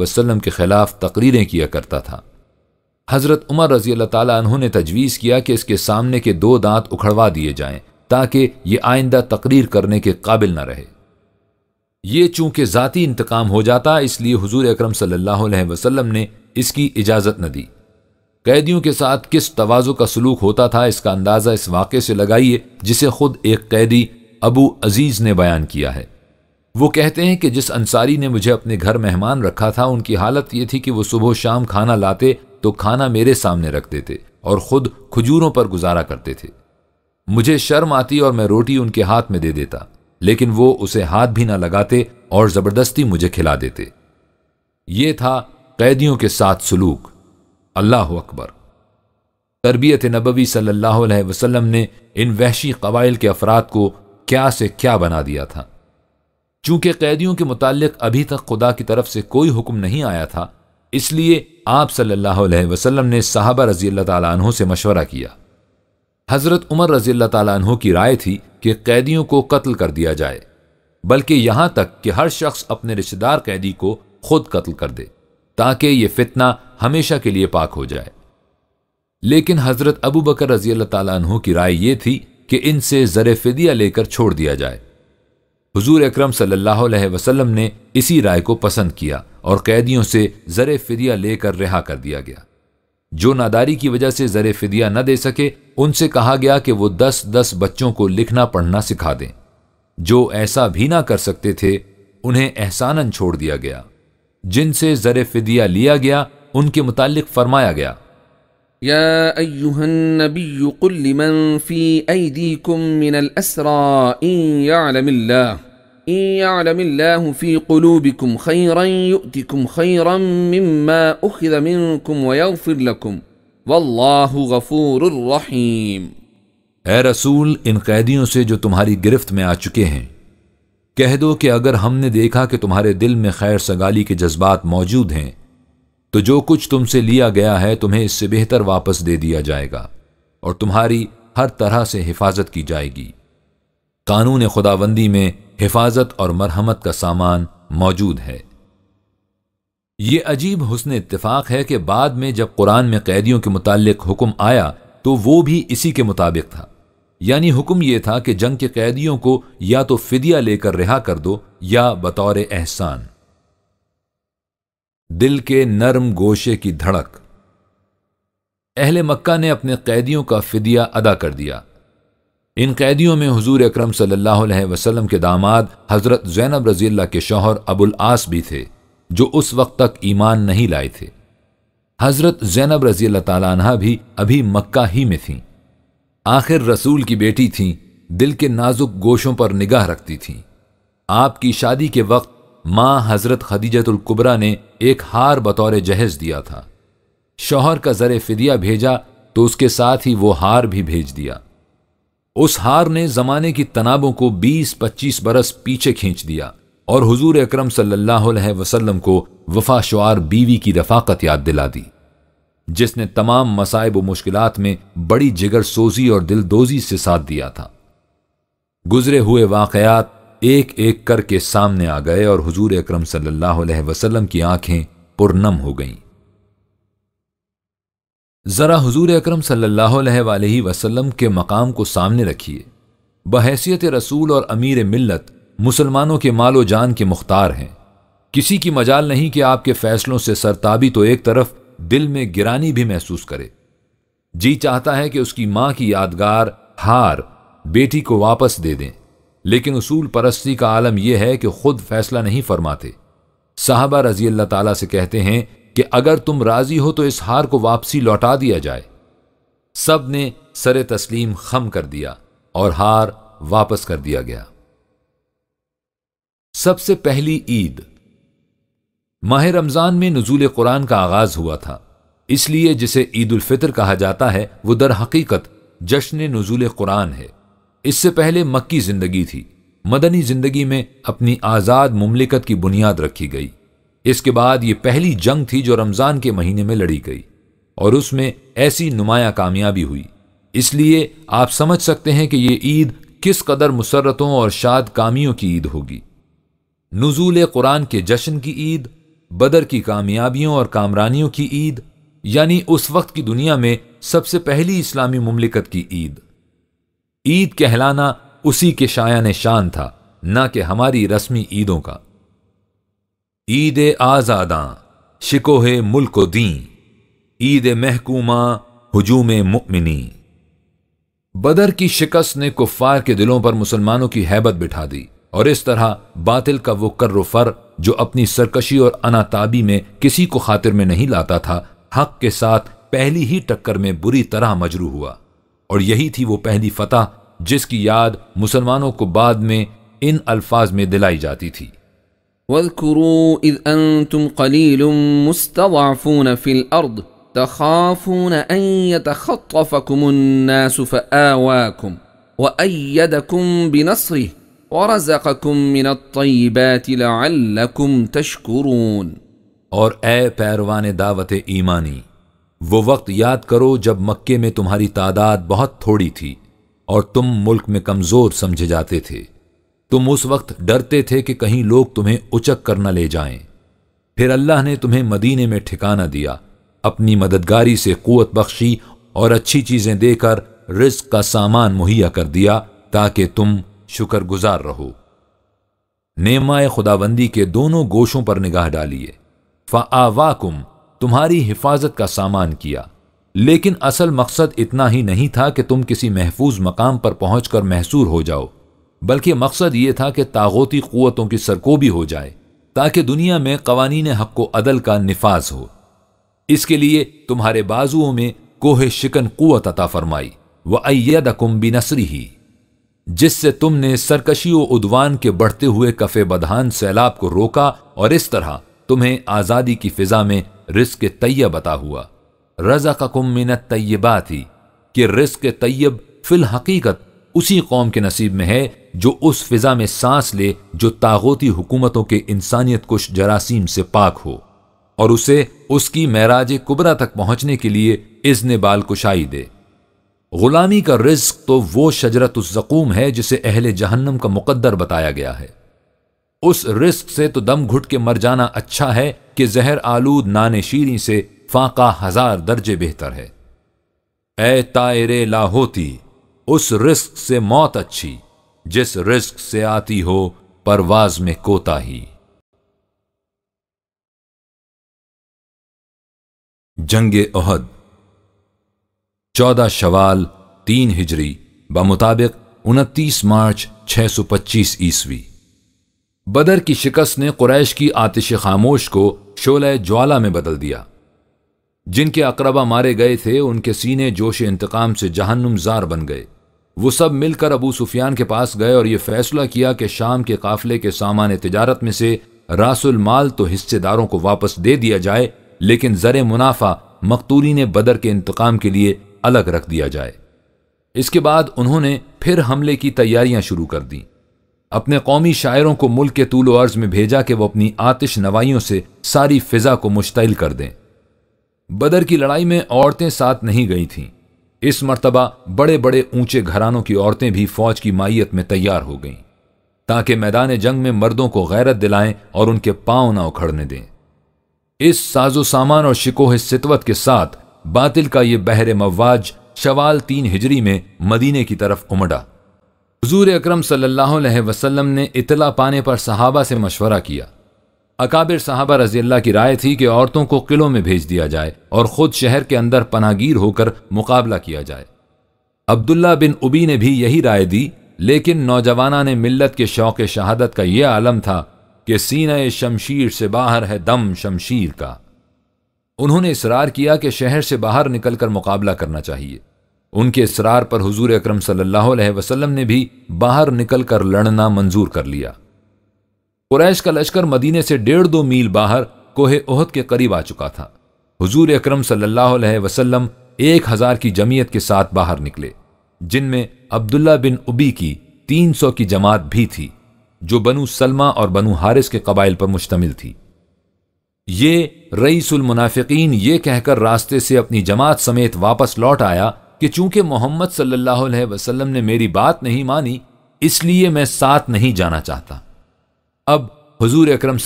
वसल्लम के ख़िलाफ़ तकरीरें किया करता था हज़रत उमर रज़ी अल्लाह तु ने तजवीज़ किया कि इसके सामने के दो दांत उखड़वा दिए जाएं ताकि ये आइंदा तकरीर करने के काबिल न रहे ये चूंकि ज़ाती इंतकाम हो जाता इसलिए हजूर अक्रम सल्लल्लाहु वसल्लम ने इसकी इजाज़त न दी कैदियों के साथ किस तवाज़ु का सलूक होता था इसका अंदाज़ा इस वाक़े से लगाइए जिसे खुद एक कैदी अबू अजीज़ ने बयान किया है वो कहते हैं कि जिस अंसारी ने मुझे अपने घर मेहमान रखा था उनकी हालत ये थी कि वो सुबह शाम खाना लाते तो खाना मेरे सामने रख देते और खुद खजूरों पर गुजारा करते थे मुझे शर्म आती और मैं रोटी उनके हाथ में दे देता लेकिन वो उसे हाथ भी ना लगाते और जबरदस्ती मुझे खिला देते ये था कैदियों के साथ सलूक अल्लाह अकबर तरबियत नबवी सल्लल्लाहु अलैहि वसल्लम ने इन वहशी कबाइल के अफराद को क्या से क्या बना दिया था चूंकि कैदियों के मुतालिक अभी तक खुदा की तरफ से कोई हुक्म नहीं आया था इसलिए आप सल्लल्लाहु अलैहि वसल्लम ने साहबा रजी अल्लाह तहों से मशवरा किया हज़रत उमर रजी अल्लाह तहों की राय थी कि कैदियों को कत्ल कर दिया जाए बल्कि यहां तक कि हर शख्स अपने रिश्तेदार कैदी को खुद कत्ल कर दे ताकि ये फितना हमेशा के लिए पाक हो जाए लेकिन हज़रत अबू बकर रजी अल्लाह तहों की राय यह थी कि इनसे ज़र फिदिया लेकर छोड़ दिया जाए हजूर अक्रम सल्लाम ने इसी राय को पसंद किया और कैदियों से ज़र फिदिया लेकर रिहा कर दिया गया जो नादारी की वजह से ज़र फिदिया न दे सके उनसे कहा गया कि वो दस दस बच्चों को लिखना पढ़ना सिखा दें जो ऐसा भी ना कर सकते थे उन्हें एहसानन छोड़ दिया गया जिनसे ज़र फिदिया लिया गया उनके मुतालिक फरमाया गया يا أيها النبي قل لمن في أيديكم من الأسرى إن يعلم الله रसूल इन कैदियों से जो तुम्हारी गिरफ्त में आ चुके हैं कह दो कि अगर हमने देखा कि तुम्हारे दिल में खैर सगाली के जज्बात मौजूद हैं तो जो कुछ तुमसे लिया गया है तुम्हें इससे बेहतर वापस दे दिया जाएगा और तुम्हारी हर तरह से हिफाजत की जाएगी कानून खुदाबंदी में हिफाजत और मरहमत का सामान मौजूद है ये अजीब हुसन इतफाक है कि बाद में जब कुरान में कैदियों के मुतालिक हुक्म आया तो वो भी इसी के मुताबिक था यानी हुक्म यह था कि जंग के कैदियों को या तो फिदिया लेकर रिहा कर दो या बतौर एहसान दिल के नरम गोशे की धड़क अहले मक्का ने अपने कैदियों का फिदिया अदा कर दिया इन कैदियों में हजूर अक्रम वसल्लम के दामाद हज़रत जैनब रजी अल्लाह के शौहर अबुल आस भी थे जो उस वक्त तक ईमान नहीं लाए थे हज़रत जैनब रजी अल्लाह तला भी अभी मक्का ही में थीं आखिर रसूल की बेटी थीं दिल के नाजुक गोशों पर निगाह रखती थीं आपकी शादी के वक्त माँ हज़रत खदीजतुल्कुबरा ने एक हार बतौर जहेज दिया था शौहर का ज़र फिदिया भेजा तो उसके साथ ही वो हार भी भेज दिया उस हार ने जमाने की तनावों को 20-25 बरस पीछे खींच दिया और हुजूर अकरम सल्लल्लाहु अलैहि वसल्लम को वफा शुआर बीवी की रफाकत याद दिला दी जिसने तमाम मसाइब व मुश्किलात में बड़ी जिगर सोजी और दिलदोजी से साथ दिया था गुजरे हुए वाकयात एक एक करके सामने आ गए और हुजूर अकरम सल्लल्लाहु अलैहि वसल्लम की आंखें पुरनम हो गईं ज़रा हजूर अक्रम सल्लल्लाहु वसल्लम के मकाम को सामने रखिए बहसीत रसूल और अमीर मिलत मुसलमानों के मालो जान के मुख्तार हैं किसी की मजाल नहीं कि आपके फैसलों से सरताबी तो एक तरफ दिल में गिरानी भी महसूस करे जी चाहता है कि उसकी माँ की यादगार हार बेटी को वापस दे दें लेकिन उसूल परस्ती का आलम यह है कि खुद फैसला नहीं फरमाते साहबा रजी अल्लाह ताला से कहते हैं कि अगर तुम राजी हो तो इस हार को वापसी लौटा दिया जाए सब ने सर तस्लीम खम कर दिया और हार वापस कर दिया गया सबसे पहली ईद माह रमज़ान में नजूल कुरान का आगाज हुआ था इसलिए जिसे ईद उल फितर कहा जाता है वह दर हकीकत जश्न नजूल कुरान है इससे पहले मक्की जिंदगी थी मदनी जिंदगी में अपनी आज़ाद मुमलिकत की बुनियाद रखी गई इसके बाद ये पहली जंग थी जो रमज़ान के महीने में लड़ी गई और उसमें ऐसी नुमाया कामयाबी हुई इसलिए आप समझ सकते हैं कि ये ईद किस कदर मुसरतों और शाद कामियों की ईद होगी नजूल कुरान के जश्न की ईद बदर की कामयाबियों और कामरानियों की ईद यानी उस वक्त की दुनिया में सबसे पहली इस्लामी मुमलिकत की ईद ईद कहलाना उसी के शायन शान था न कि हमारी रस्मी ईदों का ईद आज़ादा शिकोहे मुल्क दी ईद महकूमा हजूम मुकमिनी बदर की शिकस्त ने कुफ़ार के दिलों पर मुसलमानों की हैबत बिठा दी और इस तरह बातिल का वो कर्रफर जो अपनी सरकशी और अनाताबी में किसी को खातिर में नहीं लाता था हक के साथ पहली ही टक्कर में बुरी तरह मजरू हुआ और यही थी वो पहली फतह जिसकी याद मुसलमानों को बाद में इन अल्फाज में दिलाई जाती थी واذكروا إذ أنتم قليل مستضعفون في الأرض تخافون أن يتخطفكم الناس فآواكم وأيدكم بنصره ورزقكم من الطيبات لعلكم تشكرون اور اے پیروان دعوت ایمانی وہ وقت یاد کرو جب मक्के میں تمہاری تعداد بہت تھوڑی تھی اور تم ملک میں کمزور समझे جاتے تھے तुम उस वक्त डरते थे कि कहीं लोग तुम्हें उचक कर न ले जाएं। फिर अल्लाह ने तुम्हें मदीने में ठिकाना दिया अपनी मददगारी से कुत बख्शी और अच्छी चीज़ें देकर रिस्क का सामान मुहैया कर दिया ताकि तुम शुक्रगुजार रहो नेमाए खुदाबंदी के दोनों गोशों पर निगाह डालिए फ़ावाकुम तुम्हारी हिफाजत का सामान किया लेकिन असल मकसद इतना ही नहीं था कि तुम किसी महफूज मकाम पर पहुंचकर महसूर हो जाओ बल्कि मकसद ये था कि तागोती क़वतों की सरकोबी हो जाए ताकि दुनिया में कवानीन हक को अदल का नफाज हो इसके लिए तुम्हारे बाजुओं में कोह शिकन क़वत अता फरमाई व अयद कुम्बी नसरी ही जिससे तुमने सरकशी व उदवान के बढ़ते हुए कफे बदहान सैलाब को रोका और इस तरह तुम्हें आज़ादी की फिजा में रिस्क तैयब अता हुआ रजा का कुमिनत तैयबा थी कि रिस्क तय्यब फिल उसी कौम के नसीब में है जो उस फिजा में सांस ले जो तागोती हुकूमतों के इंसानियत कुछ जरासीम से पाक हो और उसे उसकी महराज कुबरा तक पहुंचने के लिए इज्न बाल कुशाई दे गुलामी का रिस्क तो वो शजरत जकूम है जिसे अहल जहन्नम का मुकद्दर बताया गया है उस रिस्क से तो दम घुट के मर जाना अच्छा है कि जहर आलूद नान शीरी से फाका हजार दर्जे बेहतर है ए तायरे लाहोती उस रिस्क से मौत अच्छी जिस रिस्क से आती हो परवाज में कोताही जंग ओहद चौदह शवाल तीन हिजरी बमुताबिक उनतीस मार्च 625 ईसवी बदर की शिकस्त ने कुरैश की आतिश खामोश को शोले ज्वाला में बदल दिया जिनके अकरबा मारे गए थे उनके सीने जोश इंतकाम से जहन्नुमजार बन गए वो सब मिलकर अबू सुफियान के पास गए और ये फैसला किया कि शाम के काफिले के सामान तजारत में से रासुल माल तो हिस्सेदारों को वापस दे दिया जाए लेकिन जर मुनाफा मकतूरी ने बदर के इंतकाम के लिए अलग रख दिया जाए इसके बाद उन्होंने फिर हमले की तैयारियां शुरू कर दी अपने कौमी शायरों को मुल्क के तूलो अर्ज में भेजा कि वह अपनी आतिश नवाइयों से सारी फिजा को मुश्तिल कर दें बदर की लड़ाई में औरतें साथ नहीं गई थीं इस मरतबा बड़े बड़े ऊंचे घरानों की औरतें भी फौज की माइत में तैयार हो गईं ताकि मैदान जंग में मर्दों को गैरत दिलाएं और उनके पांव ना उखड़ने दें इस साजो सामान और शिकोह सितवत के साथ बातिल का ये बहरे मवाज शवाल तीन हिजरी में मदीने की तरफ उमड़ा हजूर अक्रम सल्ला वसलम ने इतला पाने पर सहाबा से मशवरा किया अकाबिर साहबा रजील्ला की राय थी कि औरतों को किलों में भेज दिया जाए और खुद शहर के अंदर पनागीर होकर मुकाबला किया जाए अब्दुल्ला बिन उबी ने भी यही राय दी लेकिन नौजवाना ने मिल्लत के शौक शहादत का यह आलम था कि सीना शमशीर से बाहर है दम शमशीर का उन्होंने इसरार किया कि शहर से बाहर निकलकर मुकाबला करना चाहिए उनके इसरार पर हजूर अक्रम सल्ला वसलम ने भी बाहर निकलकर लड़ना मंजूर कर लिया कुरैश का लश्कर मदीने से डेढ़ दो मील बाहर कोहे ओहद के करीब आ चुका था हुजूर अकरम सल्लल्लाहु अलैहि वसल्लम एक हजार की जमीयत के साथ बाहर निकले जिनमें अब्दुल्ला बिन उबी की तीन सौ की जमात भी थी जो बनु सलमा और बनु हारिस के कबाइल पर मुश्तमिल थी ये रईसुल मुनाफिकीन ये कहकर रास्ते से अपनी जमात समेत वापस लौट आया कि चूंकि मोहम्मद सल्लल्लाहु अलैहि वसल्लम ने मेरी बात नहीं मानी इसलिए मैं साथ नहीं जाना चाहता अब हजूर अक्रम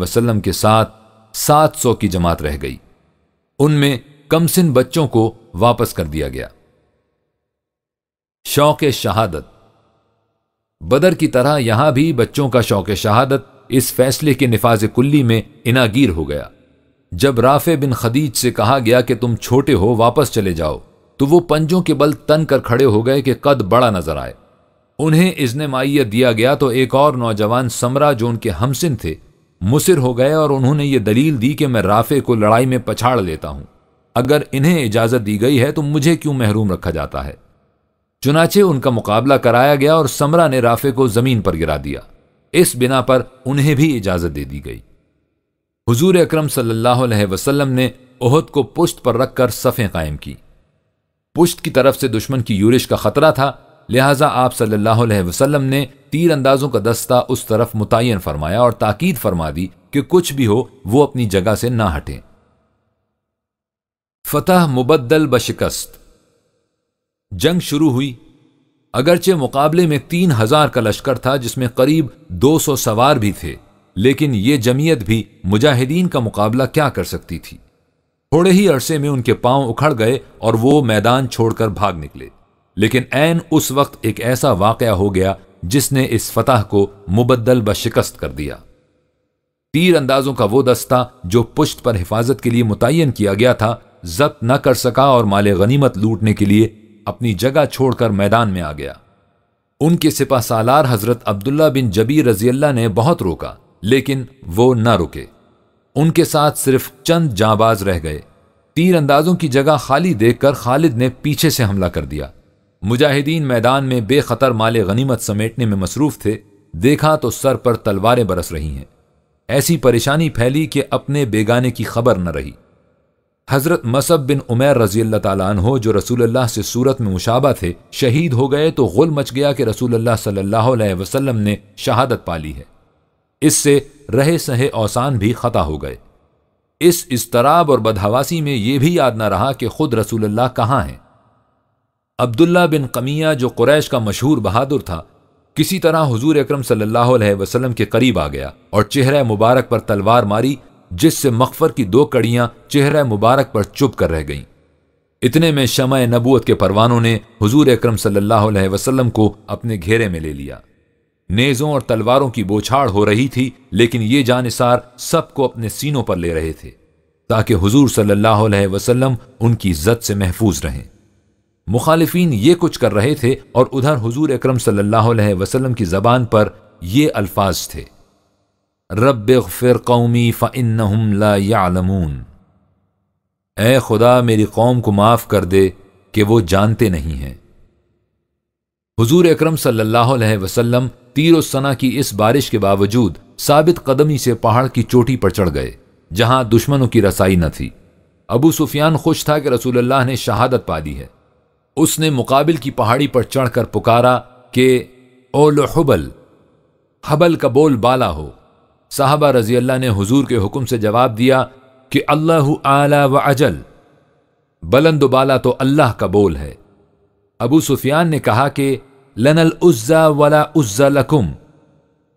वसल्लम के साथ सात सौ की जमात रह गई उनमें कमसिन बच्चों को वापस कर दिया गया शौक शहादत बदर की तरह यहां भी बच्चों का शौक शहादत इस फैसले के नफाज कुल्ली में इनागीर हो गया जब राफे बिन खदीज से कहा गया कि तुम छोटे हो वापस चले जाओ तो वो पंजों के बल तन कर खड़े हो गए कि कद बड़ा नजर आए उन्हें इजन माइय दिया गया तो एक और नौजवान समरा जो उनके हमसिन थे मुसिर हो गए और उन्होंने ये दलील दी कि मैं राफे को लड़ाई में पछाड़ लेता हूं अगर इन्हें इजाज़त दी गई है तो मुझे क्यों महरूम रखा जाता है चुनाचे उनका मुकाबला कराया गया और समरा ने राफे को ज़मीन पर गिरा दिया इस बिना पर उन्हें भी इजाज़त दे दी गई हुजूर अकरम सल्लल्लाहु अलैहि वसल्लम ने ओहद को पुश्त पर रखकर सफ़ें कायम की पुश्त की तरफ से दुश्मन की यूरिश का ख़तरा था लिहाजा आप सल्लल्लाहु अलैहि वसल्लम ने तीर अंदाजों का दस्ता उस तरफ मुतयन फरमाया और ताकीद फरमा दी कि कुछ भी हो वो अपनी जगह से ना हटें फतह मुबद्दल बशिकस्त जंग शुरू हुई अगरचे मुकाबले में तीन हजार का लश्कर था जिसमें करीब दो सौ सवार भी थे लेकिन ये जमीयत भी मुजाहिदीन का मुकाबला क्या कर सकती थी थोड़े ही अरसे में उनके पांव उखड़ गए और वो मैदान छोड़कर भाग निकले लेकिन ऐन उस वक्त एक ऐसा वाक़ हो गया जिसने इस फतह को मुबद्दल ब शिकस्त कर दिया तीर अंदाजों का वो दस्ता जो पुश्त पर हिफाजत के लिए मुतन किया गया था जब्त न कर सका और माले गनीमत लूटने के लिए अपनी जगह छोड़कर मैदान में आ गया उनके सिपा सालार हजरत अब्दुल्ला बिन जबीर रजील्ला ने बहुत रोका लेकिन वो न रुके उनके साथ सिर्फ चंद जाबाज रह गए तीर अंदाजों की जगह खाली देखकर खालिद ने पीछे से हमला कर दिया मुजाहिदीन मैदान में बेखतर माले गनीमत समेटने में मसरूफ थे देखा तो सर पर तलवारें बरस रही हैं ऐसी परेशानी फैली कि अपने बेगाने की खबर न रही हज़रत मसब बिन उमैर रजी अल्लाह तहो जो अल्लाह से सूरत में मुशाबा थे शहीद हो गए तो गुल मच गया कि रसूलुल्लाह सल्लल्लाहु अलैहि वसल्लम ने शहादत पाली है इससे रहे सहे औसान भी ख़ता हो गए इस इसतराब और बदहवासी में यह भी याद न रहा कि खुद रसूलुल्लाह कहाँ हैं अब्दुल्ला बिन कमिया जो कुरैश का मशहूर बहादुर था किसी तरह हुजूर अकरम सल्लल्लाहु अलैहि वसल्लम के करीब आ गया और चेहरे मुबारक पर तलवार मारी जिससे मखफर की दो कड़ियां चेहरे मुबारक पर चुप कर रह गईं इतने में शमय नबूत के परवानों ने हुजूर अकरम सल्लल्लाहु अलैहि वसल्लम को अपने घेरे में ले लिया नेज़ों और तलवारों की बोछाड़ हो रही थी लेकिन ये जानसार सबको अपने सीनों पर ले रहे थे ताकि हुजूर सल्लल्लाहु अलैहि वसल्लम उनकी इज्जत से महफूज रहें मुखालिफिन ये कुछ कर रहे थे और उधर हुजूर अकरम सल्लल्लाहु अलैहि वसल्लम की ज़बान पर ये अल्फाज थे रब फिर कौमी फ़िन ए खुदा मेरी कौम को माफ़ कर दे कि वो जानते नहीं हैं हुजूर अकरम सल्लल्लाहु अलैहि वसल्लम तीर सना की इस बारिश के बावजूद साबित कदमी से पहाड़ की चोटी पर चढ़ गए जहां दुश्मनों की रसाई न थी अबू सुफियान खुश था कि रसूलुल्लाह ने शहादत पा दी है उसने मुकाबिल की पहाड़ी पर चढ़कर पुकारा कि ओल हबल हबल का बोल बाला हो साहबा रजी अल्लाह ने हुजूर के हुक्म से जवाब दिया कि अल्लाह आला व अजल बुलंद बाला तो अल्लाह का बोल है अबू सुफियान ने कहा कि लनल उज्जा वला उज्जा लकुम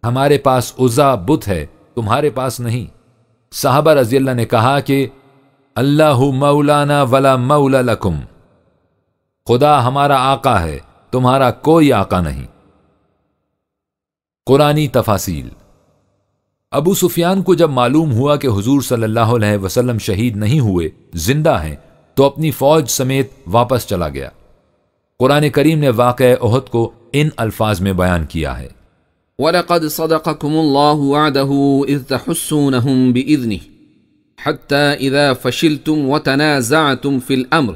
हमारे पास उज़ा बुत है तुम्हारे पास नहीं साहबा अल्लाह ने कहा कि अल्लाह मौलाना वला मौला लकुम खुदा हमारा आका है तुम्हारा कोई आका नहीं कुरानी तफासिल अबू सुफियान को जब मालूम हुआ कि हजूर सल्लल्लाहु अलैहि वसल्लम शहीद नहीं हुए जिंदा हैं तो अपनी फौज समेत वापस चला गया कुरान करीम ने वाक़ ओहद को इन अल्फाज में बयान किया है وَلَقَدْ صَدَقَكُمُ اللَّهُ وَعْدَهُ إِذْ تحسونهم بِإِذْنِهِ حَتَّى إِذَا فَشِلْتُمْ وَتَنَازَعْتُمْ فِي الْأَمْرِ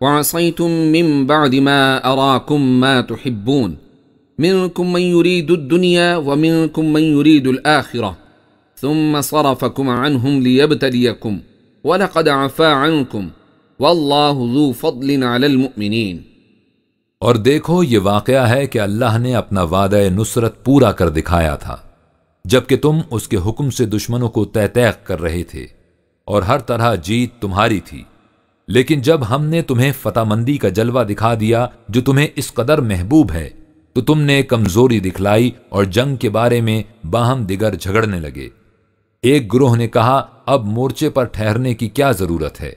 وعصيتم من بعد ما أراكم ما تحبون منكم من يريد الدنيا ومنكم من يريد الآخرة ثم صرفكم عنهم ليبتليكم ولقد عفا عنكم والله ذو فضل على المؤمنين اور دیکھو یہ واقعہ ہے کہ اللہ نے اپنا وعدہ نصرت پورا کر دکھایا تھا جبکہ تم اس کے حکم سے دشمنوں کو تہ کر رہے تھے اور ہر طرح جیت تمہاری تھی लेकिन जब हमने तुम्हें फतामंदी का जलवा दिखा दिया जो तुम्हें इस कदर महबूब है तो तुमने कमजोरी दिखलाई और जंग के बारे में बाहम दिगर झगड़ने लगे एक ग्रोह ने कहा अब मोर्चे पर ठहरने की क्या जरूरत है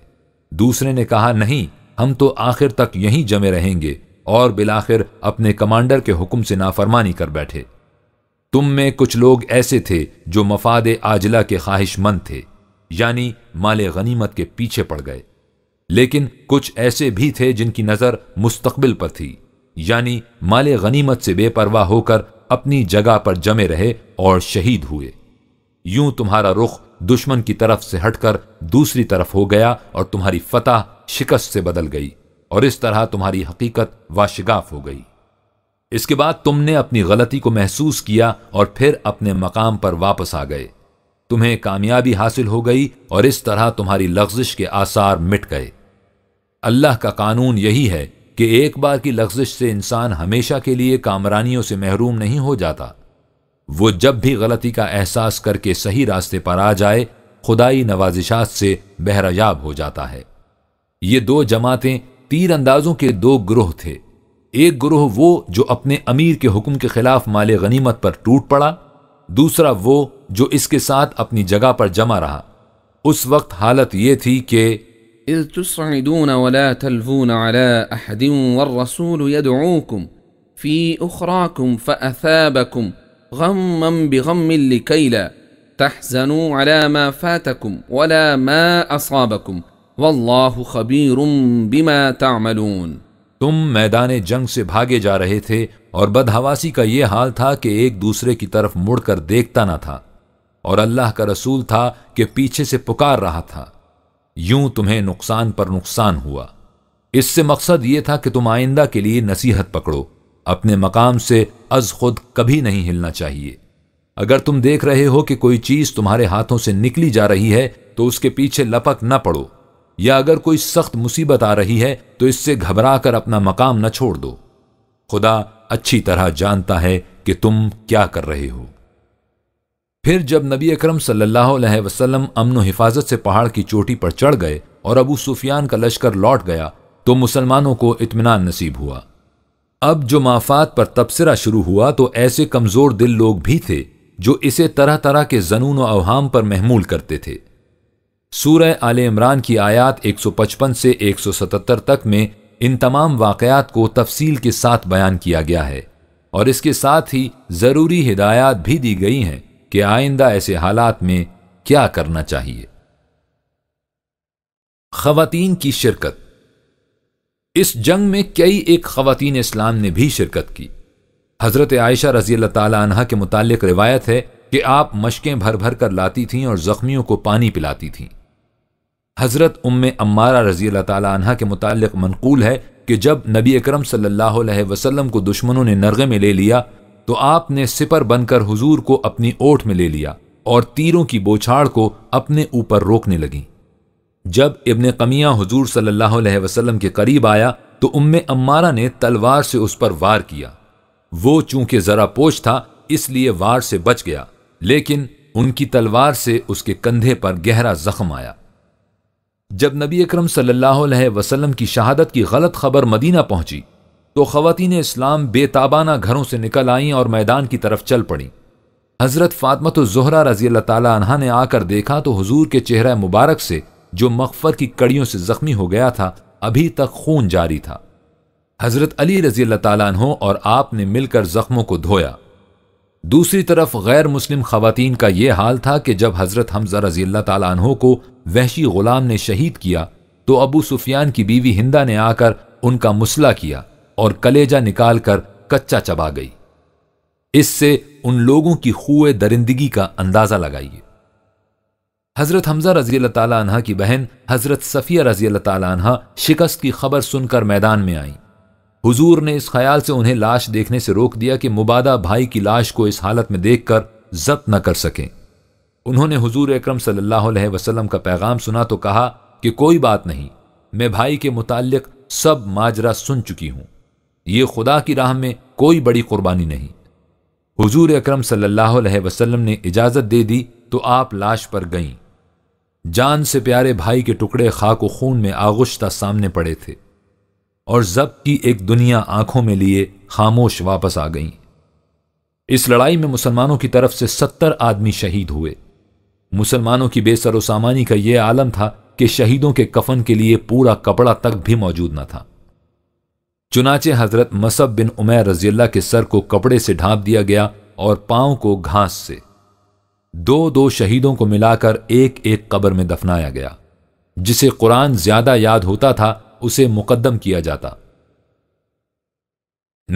दूसरे ने कहा नहीं हम तो आखिर तक यहीं जमे रहेंगे और बिलाखिर अपने कमांडर के हुक्म से नाफरमानी कर बैठे तुम में कुछ लोग ऐसे थे जो मफाद आजला के ख्वाहिशमंद थे यानी माले गनीमत के पीछे पड़ गए लेकिन कुछ ऐसे भी थे जिनकी नज़र मुस्तकबिल पर थी यानी माले गनीमत से बेपरवाह होकर अपनी जगह पर जमे रहे और शहीद हुए यूं तुम्हारा रुख दुश्मन की तरफ से हटकर दूसरी तरफ हो गया और तुम्हारी फतह शिकस्त से बदल गई और इस तरह तुम्हारी हकीकत वाशिगाफ हो गई इसके बाद तुमने अपनी गलती को महसूस किया और फिर अपने मकाम पर वापस आ गए तुम्हें कामयाबी हासिल हो गई और इस तरह तुम्हारी लफ्जिश के आसार मिट गए अल्लाह का कानून यही है कि एक बार की लफ्जिश से इंसान हमेशा के लिए कामरानियों से महरूम नहीं हो जाता वो जब भी गलती का एहसास करके सही रास्ते पर आ जाए खुदाई नवाजिशात से बहरयाब हो जाता है ये दो जमातें तीर अंदाजों के दो ग्रोह थे एक ग्रोह वो जो अपने अमीर के हुक्म के खिलाफ माल गनीमत पर टूट पड़ा दूसरा वो जो इसके साथ अपनी जगह पर जमा रहा उस वक्त हालत यह थी कि إذ تسعدون ولا تلفون على أحد والرسول يدعوكم في أخراكم فأثابكم غما بغم لكي لا تحزنوا على ما فاتكم ولا ما أصابكم والله خبير بما تعملون तुम मैदान जंग से भागे जा रहे थे और बदहवासी का ये हाल था कि एक दूसरे की तरफ मुड़कर देखता न था और अल्लाह का रसूल था कि पीछे से पुकार रहा था यूं तुम्हें नुकसान पर नुकसान हुआ इससे मकसद ये था कि तुम आइंदा के लिए नसीहत पकड़ो अपने मकाम से अज खुद कभी नहीं हिलना चाहिए अगर तुम देख रहे हो कि कोई चीज तुम्हारे हाथों से निकली जा रही है तो उसके पीछे लपक न पड़ो या अगर कोई सख्त मुसीबत आ रही है तो इससे घबरा कर अपना मकाम न छोड़ दो खुदा अच्छी तरह जानता है कि तुम क्या कर रहे हो फिर जब नबी अकरम सल्लल्लाहु अलैहि वसल्लम अमन हिफाजत से पहाड़ की चोटी पर चढ़ गए और अबू सुफियान का लश्कर लौट गया तो मुसलमानों को इतमान नसीब हुआ अब जो माफात पर तबसरा शुरू हुआ तो ऐसे कमज़ोर दिल लोग भी थे जो इसे तरह तरह के जनून व अवहाम पर महमूल करते थे सूरह आल इमरान की आयात 155 से 177 तक में इन तमाम वाकयात को तफसील के साथ बयान किया गया है और इसके साथ ही ज़रूरी हिदायत भी दी गई हैं कि आइंदा ऐसे हालात में क्या करना चाहिए खवतान की शिरकत इस जंग में कई एक खवतान इस्लाम ने भी शिरकत की हज़रत आयशा रजी तह के मुतालिक रिवायत है कि आप मशकें भर भर कर लाती थीं और ज़ख्मियों को पानी पिलाती थीं हज़रत उम्म अम्मारा रजी तह के मुतालिक मनकूल है कि जब नबी अक्रम सल्लल्लाहु अलैहि वसल्लम को दुश्मनों ने नरगे में ले लिया तो आपने सिपर बनकर हुजूर को अपनी ओठ में ले लिया और तीरों की बोछाड़ को अपने ऊपर रोकने लगी जब इब्ने कमिया हुजूर सल्लल्लाहु अलैहि वसल्लम के करीब आया तो उम्म अम्मारा ने तलवार से उस पर वार किया वो चूंकि जरा पोछ था इसलिए वार से बच गया लेकिन उनकी तलवार से उसके कंधे पर गहरा जख्म आया जब नबी अकरम सल्लल्लाहु अलैहि वसल्लम की शहादत की गलत खबर मदीना पहुंची तो ख़वान इस्लाम बेताबाना घरों से निकल आईं और मैदान की तरफ चल पड़ी हज़रत फ़ातमत ज़हरा रजी अल्लाह ने आकर देखा तो हजूर के चेहरा मुबारक से जो मकफर की कड़ियों से ज़ख्मी हो गया था अभी तक खून जारी था हज़रत अली रजी अल्लाह और आपने मिलकर ज़ख्मों को धोया दूसरी तरफ गैर मुस्लिम खवतिन का यह हाल था कि जब हज़रत हमजा रजी अल्लाह को वहशी ग़ुलाम ने शहीद किया तो अबू सुफियान की बीवी हिंदा ने आकर उनका मुसला किया और कलेजा निकालकर कच्चा चबा गई इससे उन लोगों की खुए दरिंदगी का अंदाजा लगाइए हजरत हमजा रजी तला की बहन हजरत सफ़िया रजी तला शिकस्त की खबर सुनकर मैदान में आई हुजूर ने इस ख्याल से उन्हें लाश देखने से रोक दिया कि मुबादा भाई की लाश को इस हालत में देखकर जब्त न कर सकें उन्होंने हुजूर अक्रम सल्लल्लाहु अलैहि वसल्लम का पैगाम सुना तो कहा कि कोई बात नहीं मैं भाई के मुतालिक सब माजरा सुन चुकी हूं ये खुदा की राह में कोई बड़ी कुर्बानी नहीं हुजूर अकरम सल्लल्लाहु अलैहि वसल्लम ने इजाज़त दे दी तो आप लाश पर गईं जान से प्यारे भाई के टुकड़े खाक खून में आगुश्ता सामने पड़े थे और जब की एक दुनिया आंखों में लिए खामोश वापस आ गई इस लड़ाई में मुसलमानों की तरफ से सत्तर आदमी शहीद हुए मुसलमानों की बेसरोसामानी का यह आलम था कि शहीदों के कफन के लिए पूरा कपड़ा तक भी मौजूद न था चुनाचे हजरत मसब बिन उमैर रजील्ला के सर को कपड़े से ढांप दिया गया और पांव को घास से दो दो शहीदों को मिलाकर एक एक कब्र में दफनाया गया जिसे कुरान ज्यादा याद होता था उसे मुकदम किया जाता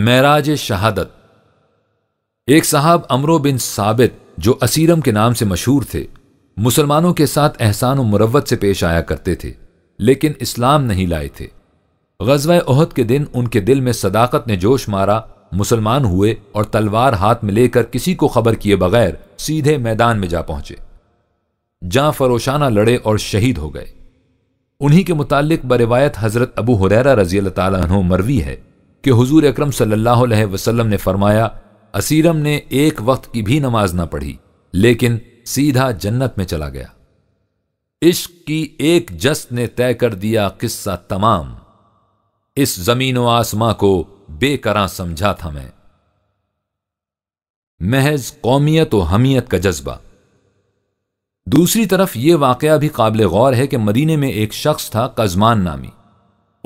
महराज शहादत एक साहब अमरो बिन साबित जो असीरम के नाम से मशहूर थे मुसलमानों के साथ एहसान और मुरवत से पेश आया करते थे लेकिन इस्लाम नहीं लाए थे गजवा ओहद के दिन उनके दिल में सदाकत ने जोश मारा मुसलमान हुए और तलवार हाथ में लेकर किसी को खबर किए बगैर सीधे मैदान में जा पहुंचे जहां फरोशाना लड़े और शहीद हो गए उन्हीं के मुतालिक बरवायत हजरत अबू हुरैरा रजी तु मरवी है कि हुजूर अकरम सल्लल्लाहु अलैहि वसल्लम ने फरमाया असीरम ने एक वक्त की भी नमाज ना पढ़ी लेकिन सीधा जन्नत में चला गया इश्क की एक जस्त ने तय कर दिया किस्सा तमाम इस जमीन व आसमां को बेकरा समझा था मैं महज कौमियत व हमियत का जज्बा दूसरी तरफ यह वाकया भी काबिल गौर है कि मदीने में एक शख्स था कजमान नामी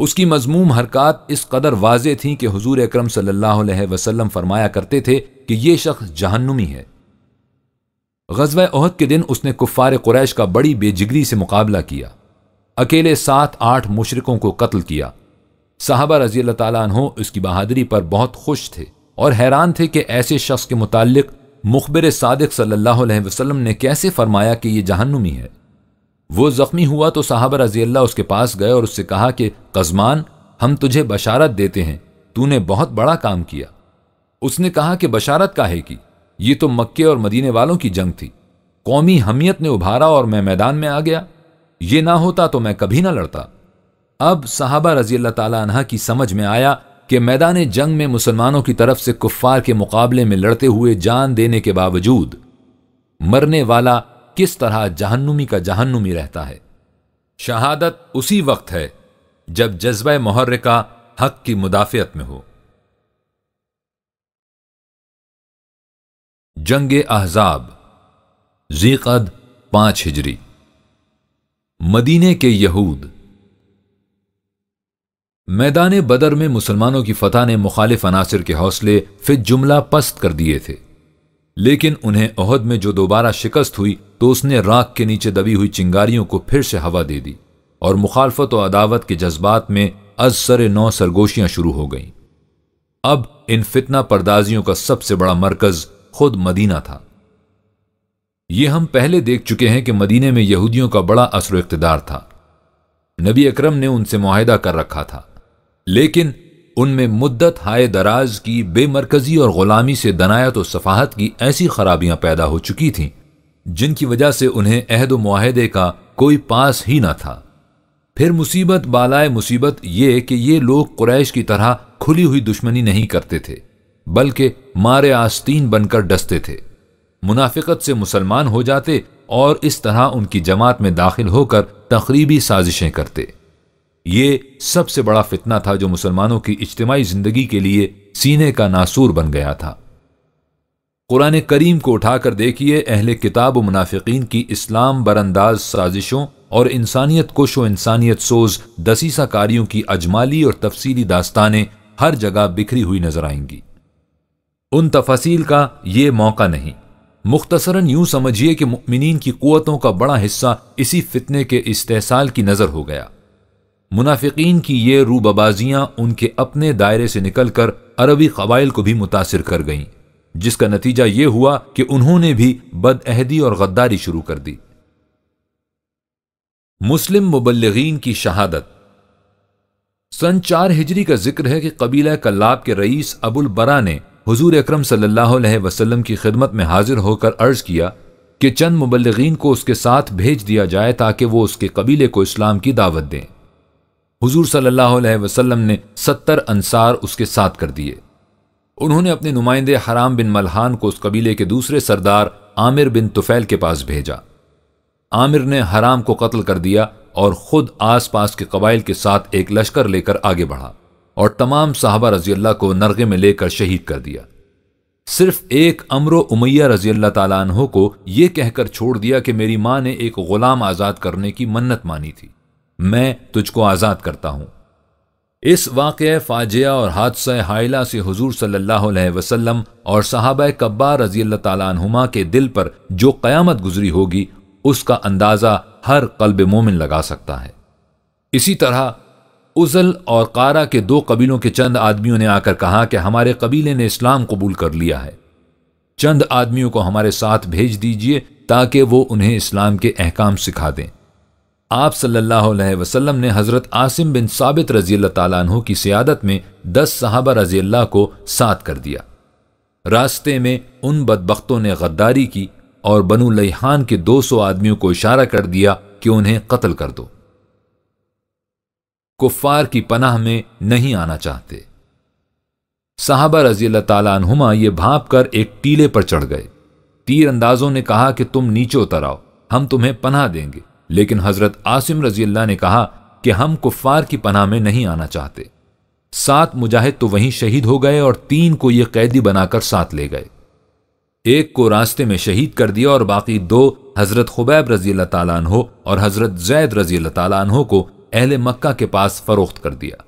उसकी मजमूम हरकत इस कदर वाज थी कि हजूर अक्रम सल्ला फरमाया करते थे कि यह शख्स जहन्नुमी है गजब अहद के दिन उसने कुफ्फार कुरैश का बड़ी बेजिगरी से मुकाबला किया अकेले सात आठ मुशरकों को कत्ल किया साहबा रजी तु उसकी बहादरी पर बहुत खुश थे और हैरान थे कि ऐसे शख्स के मुतल मुखबिर सदक सल्ला वसलम ने कैसे फरमाया कि ये जहनुमी है वह ज़ख्मी हुआ तो साहबा रजी अल्लाह उसके पास गए और उससे कहा कि कजमान हम तुझे बशारत देते हैं तूने बहुत बड़ा काम किया उसने कहा कि बशारत काहे की यह तो मक्के और मदीने वालों की जंग थी कौमी हमियत ने उभारा और मैं मैदान में आ गया ये ना होता तो मैं कभी ना लड़ता अब साहबा रजी अल्लाह तला की समझ में आया कि मैदान जंग में मुसलमानों की तरफ से कुफ्फार के मुकाबले में लड़ते हुए जान देने के बावजूद मरने वाला किस तरह जहन्नुमी का जहन्नुमी रहता है शहादत उसी वक्त है जब जज्बा महर्र का हक की मुदाफियत में हो जंग अहजाब जीकद पांच हिजरी मदीने के यहूद मैदान बदर में मुसलमानों की फतह ने मुखालिफ अनासर के हौसले फिर जुमला पस्त कर दिए थे लेकिन उन्हें अहद में जो दोबारा शिकस्त हुई तो उसने राख के नीचे दबी हुई चिंगारियों को फिर से हवा दे दी और मुखालफत और अदावत के जज्बात में अज सर नौ सरगोशियां शुरू हो गईं अब इन फितना परदाजियों का सबसे बड़ा मरकज खुद मदीना था ये हम पहले देख चुके हैं कि मदीने में यहूदियों का बड़ा असर इकतदार था नबी अकरम ने उनसे माहिदा कर रखा था लेकिन उनमें मुद्दत हाय दराज की बेमरकजी और ग़ुलामी से दनायत और सफाहत की ऐसी खराबियां पैदा हो चुकी थीं जिनकी वजह से उन्हें अहद माहदे का कोई पास ही ना था फिर मुसीबत बालाए मुसीबत ये कि ये लोग कुरैश की तरह खुली हुई दुश्मनी नहीं करते थे बल्कि मारे आस्तीन बनकर डसते थे मुनाफिकत से मुसलमान हो जाते और इस तरह उनकी जमात में दाखिल होकर तकरीबी साजिशें करते ये सबसे बड़ा फितना था जो मुसलमानों की इज्तमाही जिंदगी के लिए सीने का नासूर बन गया था कुरान करीम को उठाकर देखिए अहल किताब व मुनाफिकीन की इस्लाम बरंदाज साजिशों और इंसानियत कुश व इंसानियत सोज दसीसा कारियों की अजमाली और तफसीली दास्तानें हर जगह बिखरी हुई नजर आएंगी उन तफसील का ये मौका नहीं मुख्तसरन यूं समझिए कि मुमिन की क़वतों का बड़ा हिस्सा इसी फितने के इस्तेसाल की नज़र हो गया मुनाफिकीन की ये रूबाबाजियाँ उनके अपने दायरे से निकल कर अरबी कबाइल को भी मुतासर कर गईं जिसका नतीजा ये हुआ कि उन्होंने भी बदअहदी और गद्दारी शुरू कर दी मुस्लिम मुबलगिन की शहादत सन चार हिजरी का जिक्र है कि कबीला कल्लाब के रईस अबुल बरा ने हुजूर अकरम सल्लल्लाहु अलैहि वसल्लम की खिदमत में हाजिर होकर अर्ज किया कि चंद मुबलगिन को उसके साथ भेज दिया जाए ताकि वो उसके कबीले को इस्लाम की दावत दें हुजूर सल्लल्लाहु अलैहि वसल्लम ने सत्तर अंसार उसके साथ कर दिए उन्होंने अपने नुमाइंदे हराम बिन मलहान को उस कबीले के दूसरे सरदार आमिर बिन तुफैल के पास भेजा आमिर ने हराम को कत्ल कर दिया और खुद आसपास के कबाइल के साथ एक लश्कर लेकर आगे बढ़ा और तमाम साहबा रजी अल्लाह को नरगे में लेकर शहीद कर दिया सिर्फ एक अमरो उमैया रजी अल्लाह तला को यह कहकर छोड़ दिया कि मेरी माँ ने एक गुलाम आज़ाद करने की मन्नत मानी थी मैं तुझको आज़ाद करता हूं इस वाक़ फाजिया और हादसा हाइला से हजूर सल्लाम वसल्लम और साहब कब्बा रजी तुमा के दिल पर जो क़यामत गुजरी होगी उसका अंदाज़ा हर कल्ब मोमिन लगा सकता है इसी तरह उजल और कारा के दो कबीलों के चंद आदमियों ने आकर कहा कि हमारे कबीले ने इस्लाम कबूल कर लिया है चंद आदमियों को हमारे साथ भेज दीजिए ताकि वो उन्हें इस्लाम के अहकाम सिखा दें आप सल्लल्लाहु अलैहि वसल्लम ने हज़रत आसिम बिन साबित रजी अल्लाह की सियादत में दस साहबा रजी अल्लाह को साथ कर दिया रास्ते में उन बदबख्तों ने गद्दारी की और बनु लहान के दो सौ आदमियों को इशारा कर दिया कि उन्हें कत्ल कर दो कुफ़ार की पनाह में नहीं आना चाहते साहबा रजी अल्लाह तुमा ये भाप कर एक टीले पर चढ़ गए तीर अंदाजों ने कहा कि तुम नीचे उतर आओ हम तुम्हें पनाह देंगे लेकिन हजरत आसिम रजी अल्लाह ने कहा कि हम कुफ्फार की पनाह में नहीं आना चाहते सात मुजाहिद तो वहीं शहीद हो गए और तीन को ये कैदी बनाकर साथ ले गए एक को रास्ते में शहीद कर दिया और बाकी दो हजरत खुबैब रजी अल्लाह और हजरत जैद रजी अल्लाह को अहल मक्का के पास फरोख्त कर दिया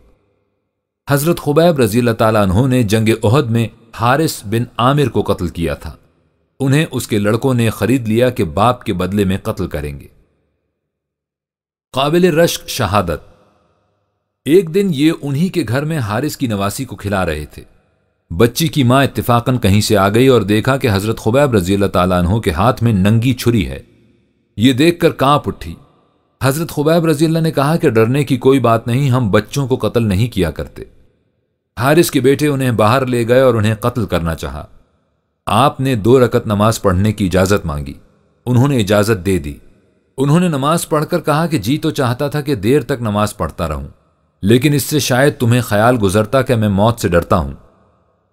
हजरत खुबैब रजी अल्लाह ने जंग उहद में हारिस बिन आमिर को कत्ल किया था उन्हें उसके लड़कों ने खरीद लिया कि बाप के बदले में कत्ल करेंगे काबिल रश्क शहादत एक दिन ये उन्हीं के घर में हारिस की नवासी को खिला रहे थे बच्ची की माँ इतफाकन कहीं से आ गई और देखा कि हजरत खुबैब रजी तहों के हाथ में नंगी छुरी है ये देखकर कांप उठी हजरत खुबैब रजी ने कहा कि डरने की कोई बात नहीं हम बच्चों को कत्ल नहीं किया करते हारिस के बेटे उन्हें बाहर ले गए और उन्हें कत्ल करना चाहा आपने दो रकत नमाज पढ़ने की इजाज़त मांगी उन्होंने इजाज़त दे दी उन्होंने नमाज पढ़कर कहा कि जी तो चाहता था कि देर तक नमाज पढ़ता रहूं लेकिन इससे शायद तुम्हें ख्याल गुजरता कि मैं मौत से डरता हूं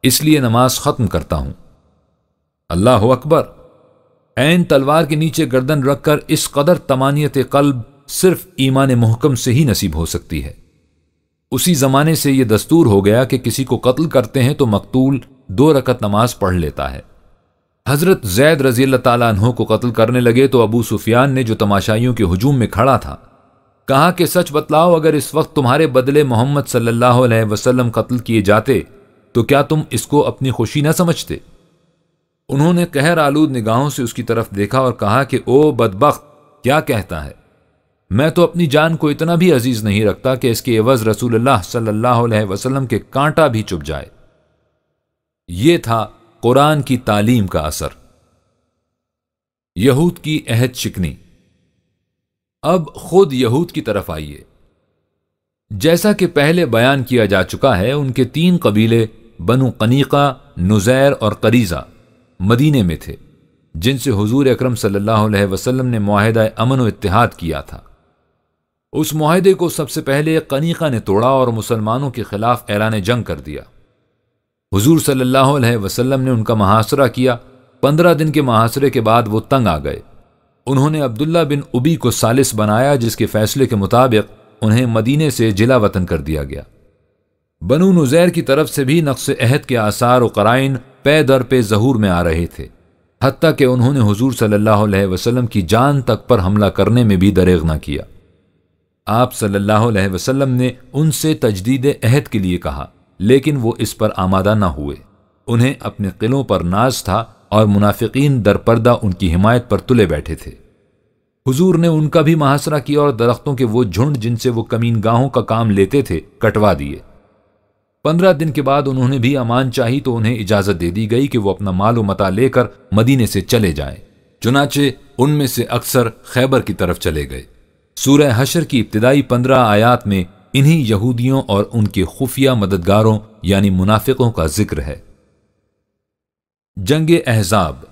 इसलिए नमाज खत्म करता हूं अल्लाह अकबर ऐन तलवार के नीचे गर्दन रखकर इस कदर तमानियत कल्ब सिर्फ ईमान महकम से ही नसीब हो सकती है उसी जमाने से यह दस्तूर हो गया कि किसी को कत्ल करते हैं तो मकतूल दो रकत नमाज पढ़ लेता है हजरत जैद रजी अल्लाह को कत्ल करने लगे तो अबू सुफियान ने जो तमाशाइयों के हजूम में खड़ा था कहा कि सच बतलाओ अगर इस वक्त तुम्हारे बदले मोहम्मद सल्लल्लाहु अलैहि वसल्लम कत्ल किए जाते तो क्या तुम इसको अपनी खुशी न समझते उन्होंने कहर आलूद निगाहों से उसकी तरफ देखा और कहा कि ओ बदबक क्या कहता है मैं तो अपनी जान को इतना भी अजीज नहीं रखता कि इसके एवज रसूल सल्लल्लाहु वसलम के कांटा भी चुप जाए ये था कुरान की तालीम का असर यहूद की अहद शिकनी अब खुद यहूद की तरफ आइए जैसा कि पहले बयान किया जा चुका है उनके तीन कबीले बनु कनीका नुजैर और करीज़ा मदीने में थे जिनसे हजूर अक्रम सल्लल्लाहु अलैहि ने माहदा अमन इतिहाद किया था उस माहे को सबसे पहले कनीका ने तोड़ा और मुसलमानों के खिलाफ ऐलान जंग कर दिया हुजूर सल्लल्लाहु अलैहि वसल्लम ने उनका महासरा किया पंद्रह दिन के महासरे के बाद वो तंग आ गए उन्होंने अब्दुल्ला बिन उबी को सालिस बनाया जिसके फैसले के मुताबिक उन्हें मदीने से जिला वतन कर दिया गया बनु नुजैर की तरफ से भी नक्श अहद के आसार व कराइन पे दर पे जहूर में आ रहे थे हती कि उन्होंने हजूर सल्ला वसलम की जान तक पर हमला करने में भी दरेग ना किया आप सल्ला वसलम ने उनसे तजदीद अहद के लिए कहा लेकिन वो इस पर आमादा न हुए उन्हें अपने किलों पर नाज था और मुनाफिकीन दरपर्दा उनकी हिमायत पर तुले बैठे थे हुजूर ने उनका भी मुहासरा किया और दरख्तों के वो झुंड जिनसे वो कमीन गाहों का काम लेते थे कटवा दिए पंद्रह दिन के बाद उन्होंने भी अमान चाही तो उन्हें इजाजत दे दी गई कि वो अपना माल मता लेकर मदीने से चले जाएं। चुनाचे उनमें से अक्सर खैबर की तरफ चले गए सूर्य हशर की इब्तदाई पंद्रह आयात में इन्हीं यहूदियों और उनके खुफिया मददगारों यानी मुनाफिकों का जिक्र है जंग एहजाब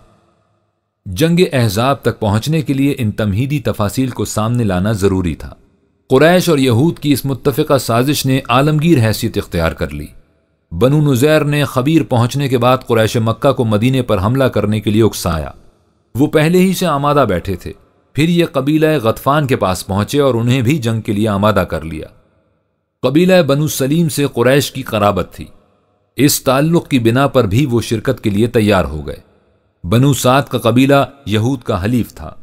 जंग एहजाब तक पहुंचने के लिए इन तमहीदी तफासिल को सामने लाना ज़रूरी था कुरैश और यहूद की इस मुतफ़ा साजिश ने आलमगीर हैसियत इख्तियार कर ली बनु नुजैर ने खबीर पहुंचने के बाद कुरैश मक्का को मदीने पर हमला करने के लिए उकसाया वो पहले ही से आमादा बैठे थे फिर ये कबीला गतफान के पास पहुंचे और उन्हें भी जंग के लिए आमादा कर लिया कबीला बनु सलीम से कुरैश की कराबत थी इस ताल्लुक की बिना पर भी वो शिरकत के लिए तैयार हो गए बनु सात का कबीला यहूद का हलीफ था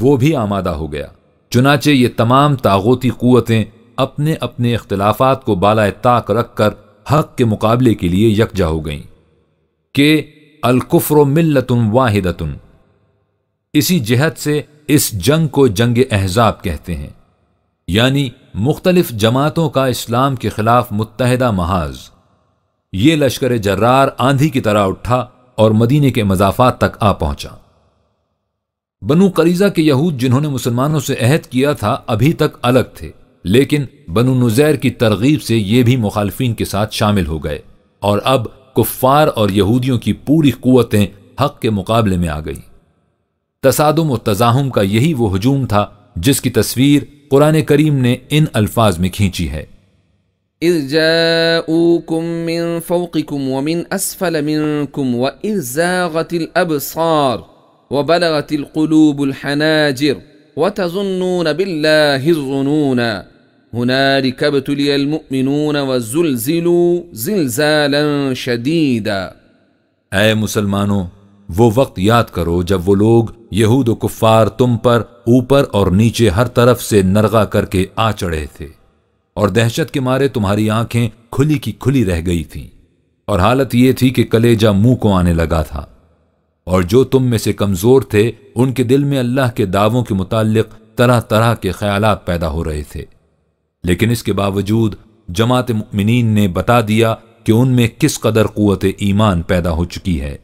वो भी आमादा हो गया चुनाचे ये तमाम तागोती क़ुतें अपने अपने अख्तिलाफात को बाला ताक रख कर हक के मुकाबले के लिए यकजा हो गईं के अलकुफ़र मिल्लतुन वाहिदतुन इसी जहत से इस जंग को जंग एहजाब कहते हैं यानी मुख्तलिफ जमातों का इस्लाम के खिलाफ मुतहदा महाज ये लश्कर जर्रार आंधी की तरह उठा और मदीने के मजाफात तक आ पहुंचा बनु करीजा के यहूद जिन्होंने मुसलमानों से अहद किया था अभी तक अलग थे लेकिन बनु नुजैर की तरगीब से यह भी मुखालफी के साथ शामिल हो गए और अब कुफ्फार और यहूदियों की पूरी कुतें हक के मुकाबले में आ गई तसादम और तजाहम का यही वो हजूम था जिसकी तस्वीर قرآن کریم نے ان الفاظ میں کھینچی ہے إذ جاءوكم من فوقكم ومن أسفل منكم وإذ زاغت الأبصار وبلغت القلوب الحناجر وتظنون بالله الظُّنُونَ هنالك ابتلي المؤمنون وزلزلوا زلزالا شديدا اے مسلمانوں وہ وقت یاد کرو جب وہ لوگ یہود و کفار تم پر ऊपर और नीचे हर तरफ से नरगा करके आ चढ़े थे और दहशत के मारे तुम्हारी आंखें खुली की खुली रह गई थीं और हालत यह थी कि कलेजा मुंह को आने लगा था और जो तुम में से कमजोर थे उनके दिल में अल्लाह के दावों के मुतालिक तरह तरह के ख्याल पैदा हो रहे थे लेकिन इसके बावजूद जमात मुमिन ने बता दिया कि उनमें किस कदर कुत ईमान पैदा हो चुकी है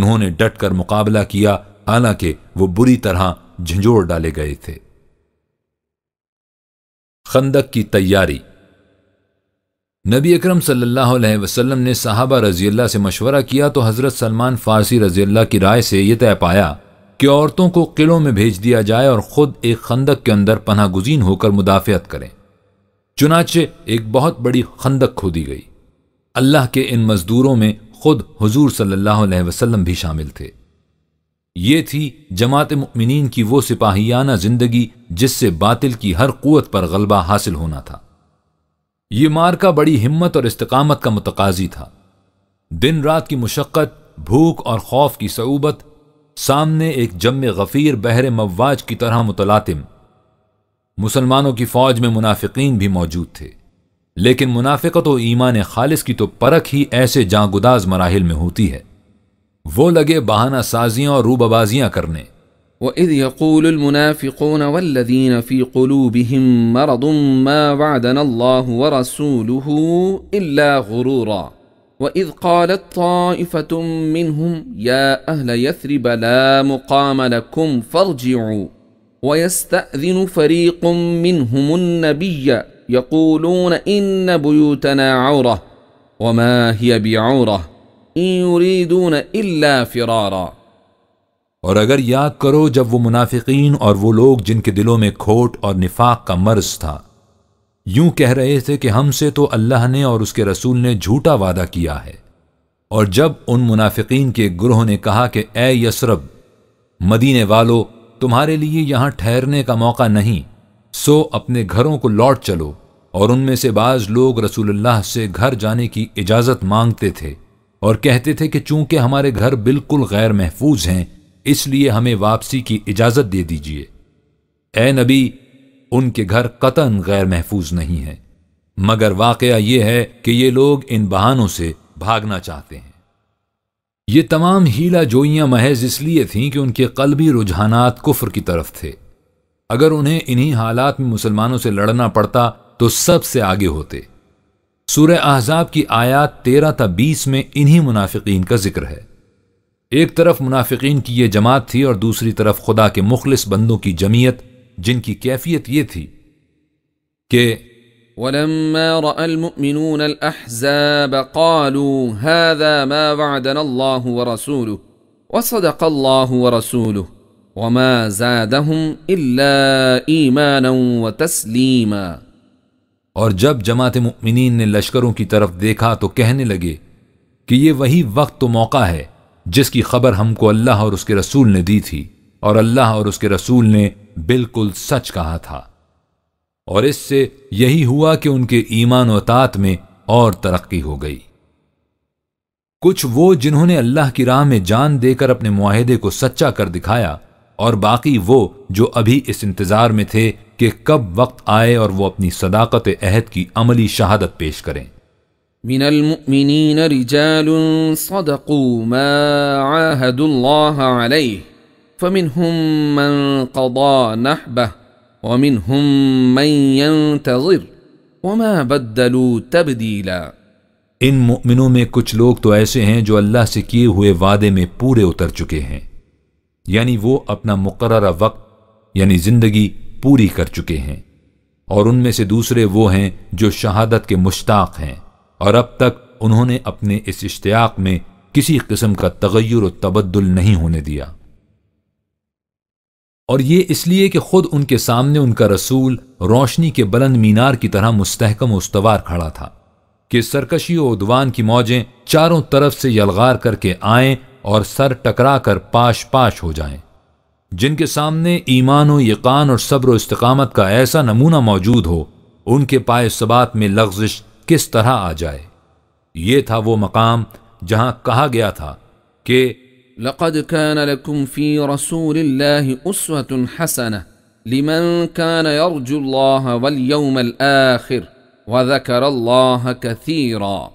उन्होंने डट कर मुकाबला किया हालांकि वो बुरी तरह झंझोड़ डाले गए थे खंदक की तैयारी नबी अकरम सल्लल्लाहु अलैहि वसल्लम ने साहबा रजी अल्लाह से मशवरा किया तो हज़रत सलमान फ़ारसी रजी अल्लाह की राय से यह तय पाया कि औरतों को किलों में भेज दिया जाए और ख़ुद एक खंदक के अंदर पना गुजीन होकर मुदाफियत करें चुनाचे एक बहुत बड़ी खंदक खोदी गई अल्लाह के इन मज़दूरों में खुद हजूर सल्लल्लाहु अलैहि वसल्लम भी शामिल थे ये थी जमात मुमिन की वो सिपाहियाना जिंदगी जिससे बातिल की हर कुत पर गलबा हासिल होना था ये मार्का बड़ी हिम्मत और इस्तकामत का मतकाजी था दिन रात की मुशक्कत भूख और खौफ की सऊबत सामने एक जम गफ़ीर बहरे मवाज की तरह मुतलातिम मुसलमानों की फ़ौज में मुनाफिकीन भी मौजूद थे लेकिन मुनाफिकत व ईमान खालिस की तो परख ही ऐसे जागुदाज मराहल में होती है وہ لگے بہانہ سازیاں اور روبابازیاں کرنے وإذ يقول المنافقون والذين في قلوبهم مرض ما وعدنا الله ورسوله إلا غرورا وإذ قالت طائفة منهم يا أهل يثرب لا مقام لكم فارجعوا ويستأذن فريق منهم النبي يقولون إن بيوتنا عورة وما هي بعوره फिरारा और अगर याद करो जब वो मुनाफिकीन और वो लोग जिनके दिलों में खोट और निफाक का मर्ज था यूं कह रहे थे कि हमसे तो अल्लाह ने और उसके रसूल ने झूठा वादा किया है और जब उन मुनाफिकीन के ग्रोह ने कहा कि ए यसरब मदीने वालो तुम्हारे लिए यहां ठहरने का मौका नहीं सो अपने घरों को लौट चलो और उनमें से बाज लोग रसूलुल्लाह से घर जाने की इजाज़त मांगते थे और कहते थे कि चूंकि हमारे घर बिल्कुल गैर महफूज हैं इसलिए हमें वापसी की इजाज़त दे दीजिए ए नबी उनके घर कतन गैर महफूज नहीं है मगर वाकया यह है कि ये लोग इन बहानों से भागना चाहते हैं ये तमाम हीला जोइयां महज इसलिए थीं कि उनके कलबी रुझानात कुफर की तरफ थे अगर उन्हें इन्हीं हालात में मुसलमानों से लड़ना पड़ता तो सबसे आगे होते सूर्य आहजाब की आयात तेरह तथा बीस में इन्हीं मुनाफिकीन का जिक्र है एक तरफ मुनाफिकीन की ये जमात थी और दूसरी तरफ खुदा के मुखलिस बंदों की जमीयत जिनकी कैफियत ये थी कि ولما راى المؤمنون الاحزاب قالوا هذا ما وعدنا الله ورسوله وصدق الله ورسوله وما زادهم الا ايمانا وتسليما और जब जमात मुमिनीन ने लश्करों की तरफ देखा तो कहने लगे कि ये वही वक्त तो मौका है जिसकी खबर हमको अल्लाह और उसके रसूल ने दी थी और अल्लाह और उसके रसूल ने बिल्कुल सच कहा था और इससे यही हुआ कि उनके ईमान वतात में और तरक्की हो गई कुछ वो जिन्होंने अल्लाह की राह में जान देकर अपने माहदे को सच्चा कर दिखाया और बाकी वो जो अभी इस इंतजार में थे कि कब वक्त आए और वो अपनी सदाकत अहद की अमली शहादत पेश करें من المؤمنين رجال صدقوا ما عاهدوا الله عليه فمنهم من قضى نحبه ومنهم من ينتظر وما بدلوا تبديلا इन मुमिनों में कुछ लोग तो ऐसे हैं जो अल्लाह से किए हुए वादे में पूरे उतर चुके हैं यानी वो अपना मुकर वक्त यानी जिंदगी पूरी कर चुके हैं और उनमें से दूसरे वो हैं जो शहादत के मुश्ताक हैं और अब तक उन्होंने अपने इस इश्तियाक में किसी किस्म का तगैर और तबद्दुल नहीं होने दिया और ये इसलिए कि खुद उनके सामने उनका रसूल रोशनी के बुलंद मीनार की तरह मुस्तहकम उस्तवार खड़ा था कि सरकशी उदवान की मौजें चारों तरफ से यलगार करके आएं और सर टकरा कर पाश पाश हो जाएं। जिनके सामने ईमान व यकान और सब्र व इस्तकामत का ऐसा नमूना मौजूद हो उनके पाए सबात में लफ्जिश किस तरह आ जाए ये था वो मकाम जहाँ कहा गया था कि لقد كان لكم في رسول الله उस्वतुन हसना لمن كان يرجو الله واليوم आखिर وذكر الله كثيرا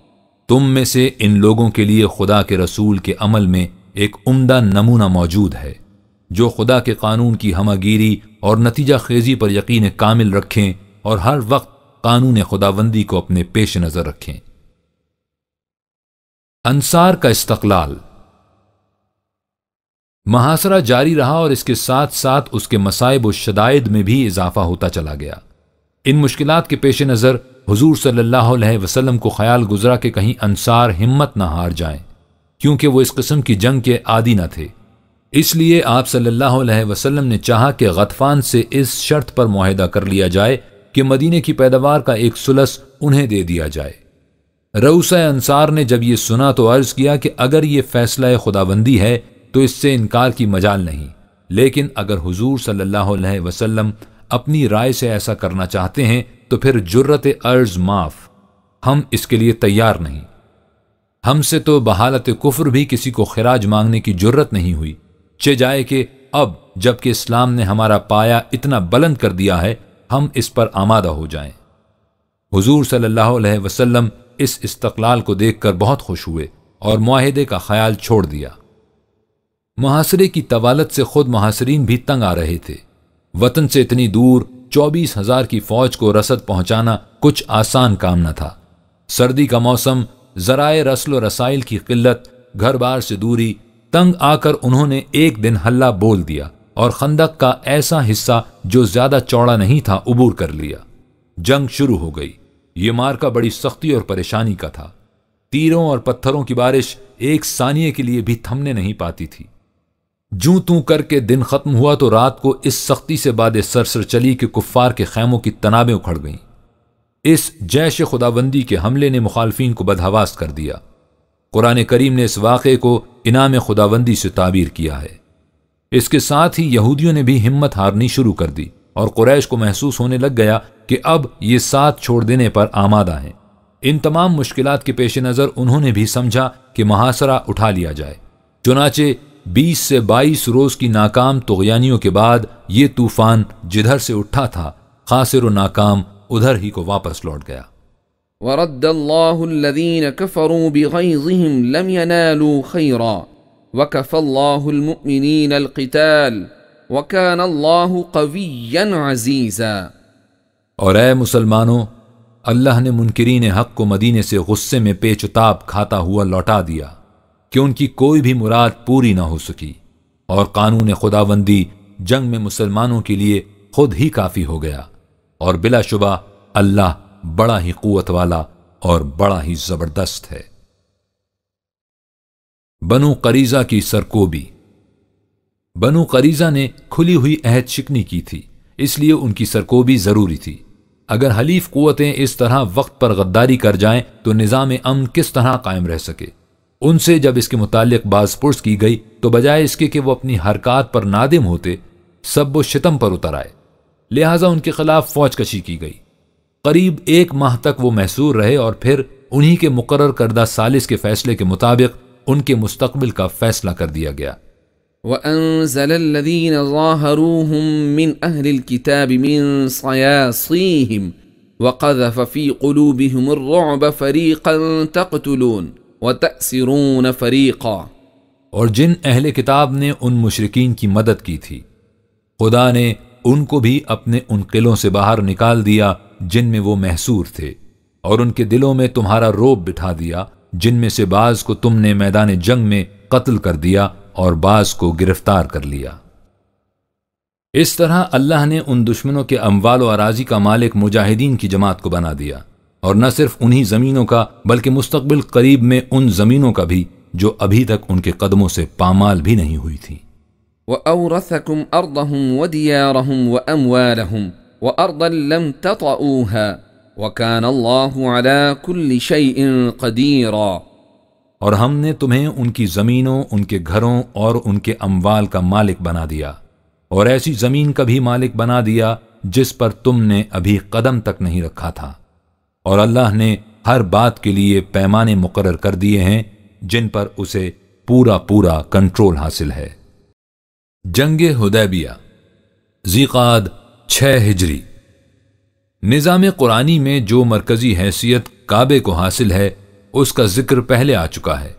تم में से इन लोगों के लिए खुदा के रसूल के अमल में एक उम्दा नमूना मौजूद है जो खुदा के कानून की हमागीरी और नतीजा खेजी पर यकीन कामिल रखें और हर वक्त कानून खुदाबंदी को अपने पेश नज़र रखें अंसार का इस्तलाल महासरा जारी रहा और इसके साथ साथ उसके मसाइब व शदायद में भी इजाफा होता चला गया इन मुश्किल के पेश नज़र हजूर सल्लल्लाहु वसल्लम को ख्याल गुजरा कि कहीं अंसार हिम्मत ना हार जाएं क्योंकि वो इस किस्म की जंग के आदि न थे इसलिए आप सल्लल्लाहु अलैहि वसल्लम ने चाहा कि गतफान से इस शर्त पर माहदा कर लिया जाए कि मदीने की पैदावार का एक सुलस उन्हें दे दिया जाए रऊस अंसार ने जब ये सुना तो अर्ज़ किया कि अगर ये फैसला खुदाबंदी है तो इससे इनकार की मजाल नहीं लेकिन अगर हुजूर सल्लल्लाहु अलैहि वसल्लम अपनी राय से ऐसा करना चाहते हैं तो फिर जुर्रत अर्ज माफ हम इसके लिए तैयार नहीं हमसे तो बहालत कुफ्र भी किसी को खराज मांगने की जुर्रत नहीं हुई चे जाए कि अब जबकि इस्लाम ने हमारा पाया इतना बुलंद कर दिया है हम इस पर आमादा हो जाएं। हुजूर सल्लल्लाहु अलैहि वसल्लम इस इस्तकलाल को देखकर बहुत खुश हुए और माहदे का ख्याल छोड़ दिया महासरे की तवालत से खुद मुहासरीन भी तंग आ रहे थे वतन से इतनी दूर चौबीस हजार की फौज को रसद पहुंचाना कुछ आसान काम न था सर्दी का मौसम जराए रसल रसाइल की किल्लत घर बार से दूरी तंग आकर उन्होंने एक दिन हल्ला बोल दिया और खंदक का ऐसा हिस्सा जो ज्यादा चौड़ा नहीं था उबूर कर लिया जंग शुरू हो गई ये मार्का बड़ी सख्ती और परेशानी का था तीरों और पत्थरों की बारिश एक सानिए के लिए भी थमने नहीं पाती थी जू तू करके दिन खत्म हुआ तो रात को इस सख्ती से बाद सरसर चली कि कुफ्फार के खैमों की तनाबें उखड़ गईं इस जैश खुदाबंदी के हमले ने मुखालफी को बदहवास कर दिया कुरान करीम ने इस वाक़े को इनाम खुदाबंदी से ताबीर किया है इसके साथ ही यहूदियों ने भी हिम्मत हारनी शुरू कर दी और कुरैश को महसूस होने लग गया कि अब ये साथ छोड़ देने पर आमादा हैं इन तमाम मुश्किल के पेश नज़र उन्होंने भी समझा कि महासरा उठा लिया जाए चुनाचे 20 से 22 रोज़ की नाकाम तोगयानियों के बाद ये तूफ़ान जिधर से उठा था खासिर नाकाम उधर ही को वापस लौट गया ورد الله الذين كفروا بغيظهم لم ينالوا خيرا وكفى الله المؤمنين القتال وكان الله قويا عزيزا اور اے مسلمانوں اللہ نے منکرین حق کو مدینے سے غصے میں پیچتاب کھاتا ہوا لوٹا دیا کہ ان کی کوئی بھی مراد پوری نہ ہو سکی اور قانون خداوندی جنگ میں مسلمانوں کے لیے خود ہی کافی ہو گیا اور بلا شبہ اللہ बड़ा ही कुत वाला और बड़ा ही जबरदस्त है बनु करीजा की सरकोबी बनु करीजा ने खुली हुई अहद शिकनी की थी इसलिए उनकी सरकोबी ज़रूरी थी अगर हलीफ कुतें इस तरह वक्त पर गद्दारी कर जाएं तो निज़ाम अमन किस तरह कायम रह सके उनसे जब इसके मुतालिक बाजपुर्स की गई तो बजाय इसके कि वो अपनी हरकत पर नादिम होते सब वो शितम पर उतर आए लिहाजा उनके खिलाफ फौज कशी की गई करीब एक माह तक वो महसूर रहे और फिर उन्हीं के मुकर करदा सालिस के फैसले के मुताबिक उनके मुस्तबिल का फैसला कर दिया गया وأنزل الذين ظاهروهم من أهل الكتاب من صياصيهم وقذف في قلوبهم الرعب فريقا تقتلون وتأسرون فريقا और जिन अहले किताब ने उन मुशरकिन की मदद की थी खुदा ने उनको भी अपने उन किलों से बाहर निकाल दिया जिनमें वो महसूर थे और उनके दिलों में तुम्हारा रोब बिठा दिया जिनमें से बाज को तुमने मैदान जंग में कत्ल कर दिया और बाज को गिरफ्तार कर लिया इस तरह अल्लाह ने उन दुश्मनों के अमवाल अराजी का मालिक मुजाहिदीन की जमात को बना दिया और न सिर्फ उन्हीं ज़मीनों का बल्कि मुस्तबिल करीब में उन ज़मीनों का भी जो अभी तक उनके कदमों से पामाल भी नहीं हुई थी وارضا لم تطئوها وكان الله على كل شيء قديرا और हमने तुम्हें उनकी ज़मीनों उनके घरों और उनके अमवाल का मालिक बना दिया और ऐसी ज़मीन का भी मालिक बना दिया जिस पर तुमने अभी कदम तक नहीं रखा था और अल्लाह ने हर बात के लिए पैमाने मुकर कर दिए हैं जिन पर उसे पूरा पूरा कंट्रोल हासिल है जंग हुदैबिया जीकाद छः हिजरी निज़ाम कुरानी में जो मरकज़ी हैसियत काबे को हासिल है उसका जिक्र पहले आ चुका है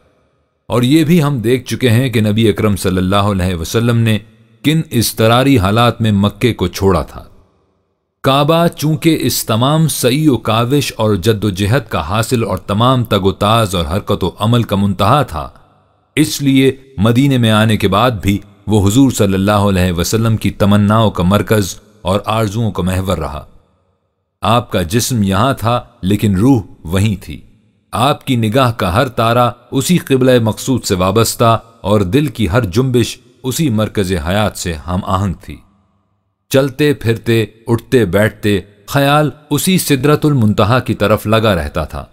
और यह भी हम देख चुके हैं कि नबी अक्रम सल्लल्लाहु वसल्लम ने किन इसतरारी हालात में मक्के को छोड़ा था काबा चूंकि इस तमाम सई व काविश और जद्दोजहद का हासिल और तमाम तगोताज और हरकत अमल का मुंतहा था इसलिए मदीने में आने के बाद भी वो हजूर सल्लाह वसलम की तमन्नाओं का मरकज़ और आरजुओं का महवर रहा आपका जिस्म यहां था लेकिन रूह वहीं थी आपकी निगाह का हर तारा उसी किबल मकसूद से वाबस्ता और दिल की हर जुम्बिश उसी मरकज हयात से हम आहंग थी चलते फिरते उठते बैठते ख्याल उसी सिदरतुल मुंतहा की तरफ लगा रहता था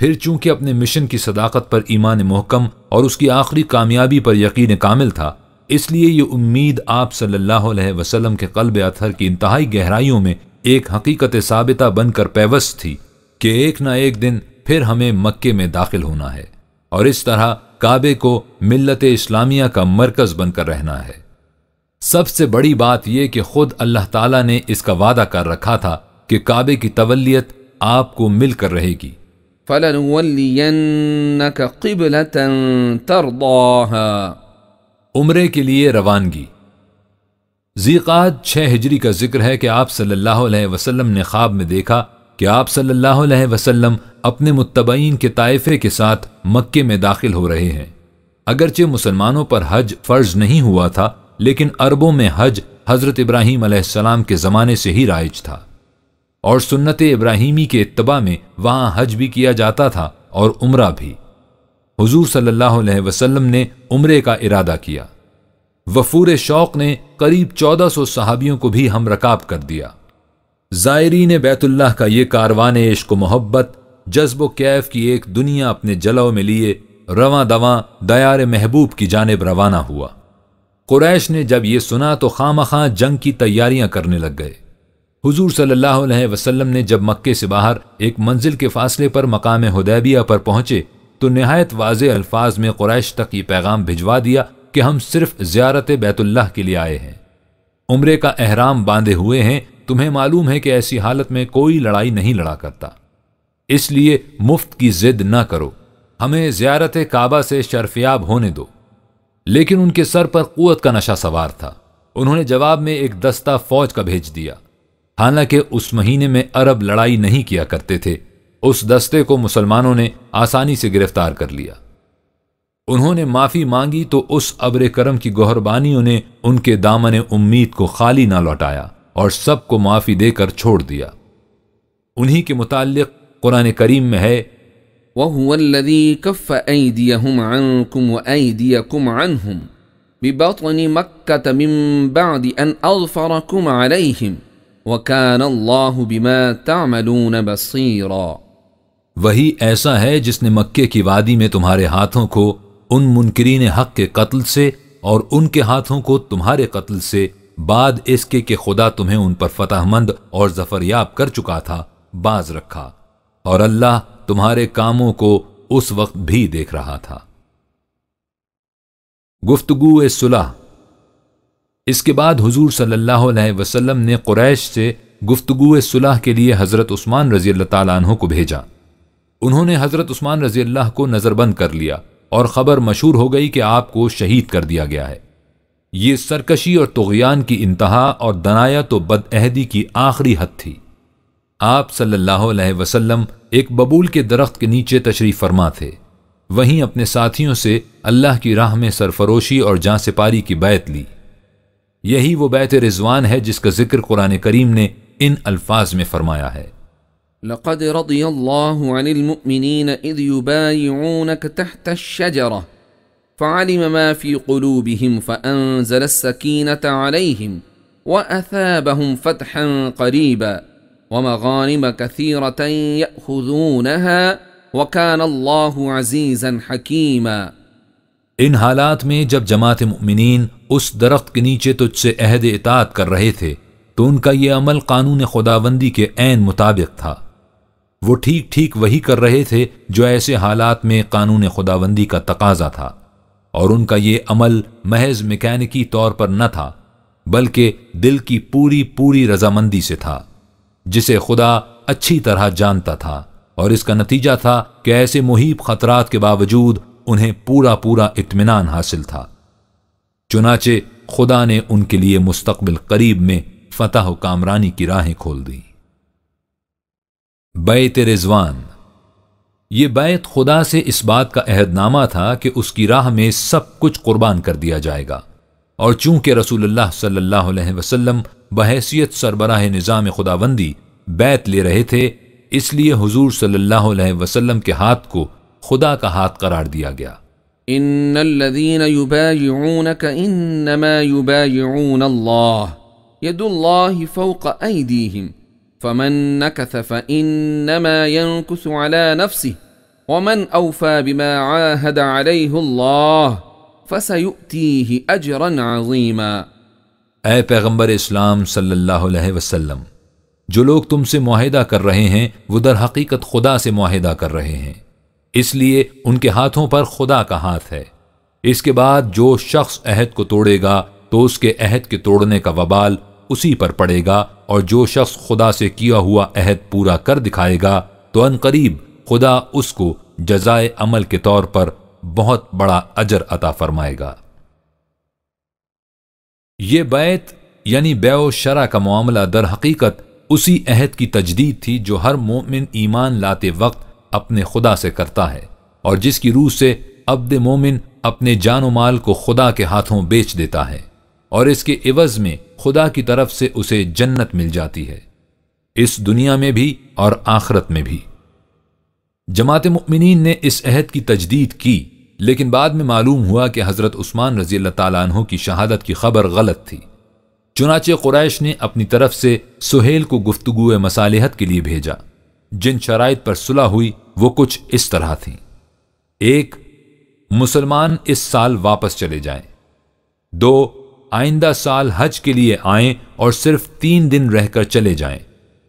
फिर चूंकि अपने मिशन की सदाकत पर ईमान महकम और उसकी आखिरी कामयाबी पर यकीन कामिल था इसलिए ये उम्मीद आप सल्लल्लाहु अलैहि वसल्लम के कल्ब अथहर की इंतहाई गहराइयों में एक हकीकत साबिता बनकर पैवस्त थी कि एक ना एक दिन फिर हमें मक्के में दाखिल होना है और इस तरह काबे को मिलत इस्लामिया का मरकज बनकर रहना है सबसे बड़ी बात यह कि खुद अल्लाह ताला ने इसका वादा कर रखा था कि काबे की तवलियत आपको मिलकर रहेगी फलन उम्र के लिए रवानगी जीक़ात छः हिजरी का जिक्र है कि आप सल्लल्लाहु अलैहि वसल्लम ने ख्वाब में देखा कि आप सल्लल्लाहु अलैहि वसल्लम अपने मुतबईन के तयफे के साथ मक्के में दाखिल हो रहे हैं अगरचे मुसलमानों पर हज फ़र्ज नहीं हुआ था लेकिन अरबों में हज हज़रत इब्राहिम अलैहिस्सलाम के ज़माने से ही राइज था और सुन्नत इब्राहिमी के इतबा में वहाँ हज भी किया जाता था और उम्र भी हुजूर सल्लल्लाहु अलैहि वसल्लम ने उम्रे का इरादा किया वफूर शौक ने करीब 1400 सहाबियों को भी हम रकाब कर दिया ज़ायरीन बैतुल्लाह का ये कारवान इश्क मोहब्बत जज्ब कैफ की एक दुनिया अपने जलव में लिए रवा दवा दयार महबूब की जानब रवाना हुआ कुरैश ने जब ये सुना तो खाम खां जंग की तैयारियां करने लग गए हुजूर सल्लल्लाहु अलैहि वसल्लम ने जब मक्के से बाहर एक मंजिल के फासले पर मकाम हुदैबिया पर पहुंचे तो नहायत वाज अल्फाज में क्रैश तक ये पैगाम भिजवा दिया कि हम सिर्फ ज्यारत बैतुल्लाह के लिए आए हैं उम्र का अहराम बांधे हुए हैं तुम्हें मालूम है कि ऐसी हालत में कोई लड़ाई नहीं लड़ा करता इसलिए मुफ्त की जिद ना करो हमें ज्यारत काबा से शर्फयाब होने दो लेकिन उनके सर पर कुत का नशा सवार था उन्होंने जवाब में एक दस्ता फौज का भेज दिया हालांकि उस महीने में अरब लड़ाई नहीं किया करते थे उस दस्ते को मुसलमानों ने आसानी से गिरफ्तार कर लिया उन्होंने माफी मांगी तो उस अब्र करम की गोहरबानियों ने उनके दामन उम्मीद को खाली ना लौटाया और सबको माफी देकर छोड़ दिया उन्हीं के मुतालिक कुरान करीम में है وهو الذي كف أيديهم عنكم وأيديكم عنهم ببطن مكة من بعد أن أظفركم عليهم وكان الله بما تعملون بصيراً वही ऐसा है जिसने मक्के की वादी में तुम्हारे हाथों को उन मुनकरीन हक के कत्ल से और उनके हाथों को तुम्हारे कत्ल से बाद इसके कि खुदा तुम्हें उन पर फतेहमंद और जफरयाब कर चुका था बाज रखा और अल्लाह तुम्हारे कामों को उस वक्त भी देख रहा था गुफ्तगु सुलह इसके बाद हुजूर सल्लल्लाहु अलैहि वसल्लम ने कुरैश से गुफ्तगु सुलह के लिए हज़रत उस्मान रजी अल्लाह को भेजा उन्होंने हज़रत उस्मान रजी अल्लाह को नज़रबंद कर लिया और ख़बर मशहूर हो गई कि आपको शहीद कर दिया गया है ये सरकशी और तुगयान की इंतहा और दनाया तो बदअहदी की आखिरी हद थी आप सल्लल्लाहु अलैहि वसल्लम एक बबूल के दरख्त के नीचे तशरीफ़ फरमा थे वहीं अपने साथियों से अल्लाह की राह में सरफरोशी और सिपारी की बैत ली यही वो बैत रिजवान है जिसका जिक्र कुरान करीम ने इन अल्फाज में फरमाया है لقد رضي الله عن المؤمنين إذ يبايعونك تحت الشجرة فعلم ما في قلوبهم فأنزل السكينة عليهم وأثابهم فتحا قريبا ومغانم كثيرة يأخذونها وكان الله عزيزا حكيما ان حالات میں جب جماعت जब اس درخت کے نیچے تجھ سے عہد اطاعت کر رہے تھے تو ان کا یہ عمل قانون خداوندی کے عین مطابق تھا वो ठीक ठीक वही कर रहे थे जो ऐसे हालात में कानून खुदाबंदी का तकाजा था और उनका ये अमल महज मैकेनिकी तौर पर न था बल्कि दिल की पूरी पूरी रजामंदी से था जिसे खुदा अच्छी तरह जानता था और इसका नतीजा था कि ऐसे मुहिब खतरात के बावजूद उन्हें पूरा पूरा इतमान हासिल था चुनाचे खुदा ने उनके लिए मुस्तबिल करीब में फतह कामरानी की राहें खोल दी बैत रिजवान ये बैत खुदा से इस बात का अहदनामा था कि उसकी राह में सब कुछ कुर्बान कर दिया जाएगा और चूंकि रसूलुल्लाह सल्लल्लाहु अलैहि बहसीत सरबराह निज़ाम खुदाबंदी बैत ले रहे थे इसलिए हजूर सल्लल्लाहु वसलम के हाथ को खुदा का हाथ करार दिया गया الذين يبايعونك انما يبايعون الله يد الله فوق ايديهم فمن نكث فإنما ينكث على نفسه ومن أوفى بما عاهد عليه الله فسيؤتيه أجرا عظيما اے پیغمبر اسلام صلی اللہ علیہ وسلم جو لوگ تم سے معاہدہ کر رہے ہیں وہ در حقیقت خدا سے معاہدہ کر رہے ہیں اس لیے ان کے ہاتھوں پر خدا کا ہاتھ ہے اس کے بعد جو شخص عہد کو توڑے گا تو اس کے عہد کے توڑنے کا وبال اسی پر پڑے گا और जो शख्स खुदा से किया हुआ अहद पूरा कर दिखाएगा तो अनकरीब खुदा उसको जजाय अमल के तौर पर बहुत बड़ा अजर अता फरमाएगा ये बैत यानी बयो शरा का मामला दर हकीकत उसी अहद की तजदीद थी जो हर मोमिन ईमान लाते वक्त अपने खुदा से करता है और जिसकी रूह से अब्द मोमिन अपने जान माल को खुदा के हाथों बेच देता है और इसके इवज में खुदा की तरफ से उसे जन्नत मिल जाती है इस दुनिया में भी और आखरत में भी जमात मुमिन ने इस अहद की तजदीद की लेकिन बाद में मालूम हुआ कि हज़रत उस्मान रजी तु की शहादत की खबर गलत थी चुनाचे कुरैश ने अपनी तरफ से सुहेल को गुफ्तगु मसालेहत के लिए भेजा जिन शराइ पर सुलह हुई वो कुछ इस तरह थी एक मुसलमान इस साल वापस चले जाएं, दो आइंदा साल हज के लिए आएं और सिर्फ तीन दिन रहकर चले जाएं।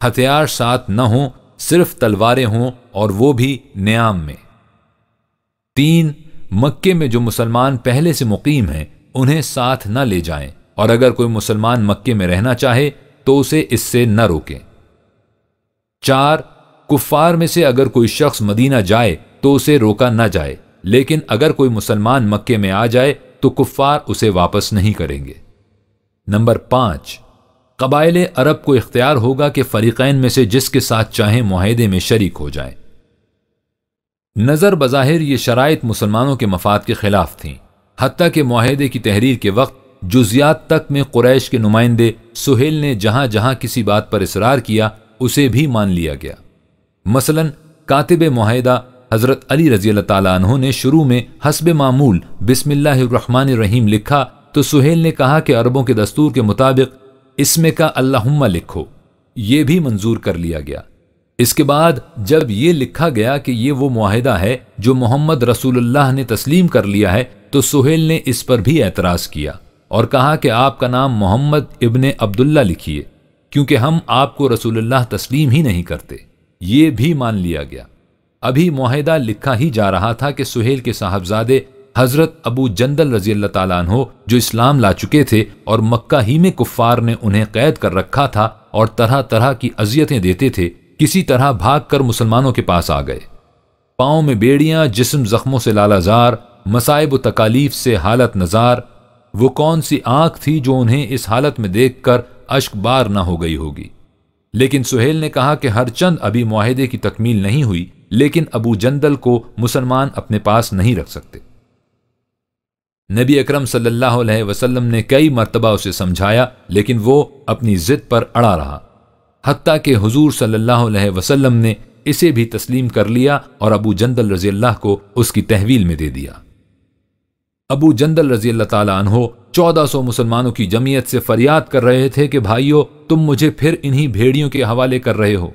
हथियार साथ न हों सिर्फ तलवारें हों और वो भी न्याम में तीन मक्के में जो मुसलमान पहले से मुकीम हैं उन्हें साथ न ले जाएं और अगर कोई मुसलमान मक्के में रहना चाहे तो उसे इससे न रोकें चार कुफार में से अगर कोई शख्स मदीना जाए तो उसे रोका न जाए लेकिन अगर कोई मुसलमान मक्के में आ जाए तो कुफार उसे वापस नहीं करेंगे नंबर पांच कबाइल अरब को इख्तियार होगा कि फ़रीक़ैन में से जिसके साथ चाहें माहदे में शरीक हो जाए नज़र बज़ाहिर ये शराइ मुसलमानों के मफाद के ख़िलाफ़ थीं हती के माहदे की तहरीर के वक्त जुजियात तक में कुरैश के नुमाइंदे सुहेल ने जहां जहां किसी बात पर इसरार किया उसे भी मान लिया गया मसलन कातिब माहदा हज़रत अली रजी अल्लाह ने शुरू में हसब मामूल बिस्मिल्लाहमान रहीम लिखा तो सुहेल ने कहा कि अरबों के दस्तूर के मुताबिक इसमें का अल्लाहुम्मा लिखो ये भी मंजूर कर लिया गया इसके बाद जब ये लिखा गया कि ये वो माहिदा है जो मोहम्मद रसूलुल्लाह ने तस्लीम कर लिया है तो सुहेल ने इस पर भी एतराज़ किया और कहा कि आपका नाम मोहम्मद इबन अब्दुल्ला लिखिए क्योंकि हम आपको रसूलुल्लाह तस्लीम ही नहीं करते ये भी मान लिया गया अभी मुहिदा लिखा ही जा रहा था कि सुहेल के साहबजादे हजरत अबू जंदल रजी अल्लाह जो इस्लाम ला चुके थे और मक्का ही में कुफ्फार ने उन्हें कैद कर रखा था और तरह तरह की अजियतें देते थे किसी तरह भाग कर मुसलमानों के पास आ गए पाँव में बेड़ियाँ जिसम जख्मों से लालाजार मसाइब तकालीफ से हालत नज़ार वो कौन सी आँख थी जो उन्हें इस हालत में देख कर अश्कबार ना हो गई होगी लेकिन सुहेल ने कहा कि हर चंद अभी माहदे की तकमील नहीं हुई लेकिन अबू जंदल को मुसलमान अपने पास नहीं रख सकते नबी अकरम सल्लल्लाहु अलैहि वसल्लम ने कई मरतबा उसे समझाया लेकिन वो अपनी ज़िद पर अड़ा रहा हती के हजूर सल्लल्लाहु अलैहि वसल्लम ने इसे भी तस्लीम कर लिया और अबू जंदल रजी अल्लाह को उसकी तहवील में दे दिया अबू जंदल रजी अल्लाह तहो चौदह सौ मुसलमानों की जमीयत से फरियाद कर रहे थे कि भाइयों तुम मुझे फिर इन्हीं भेड़ियों के हवाले कर रहे हो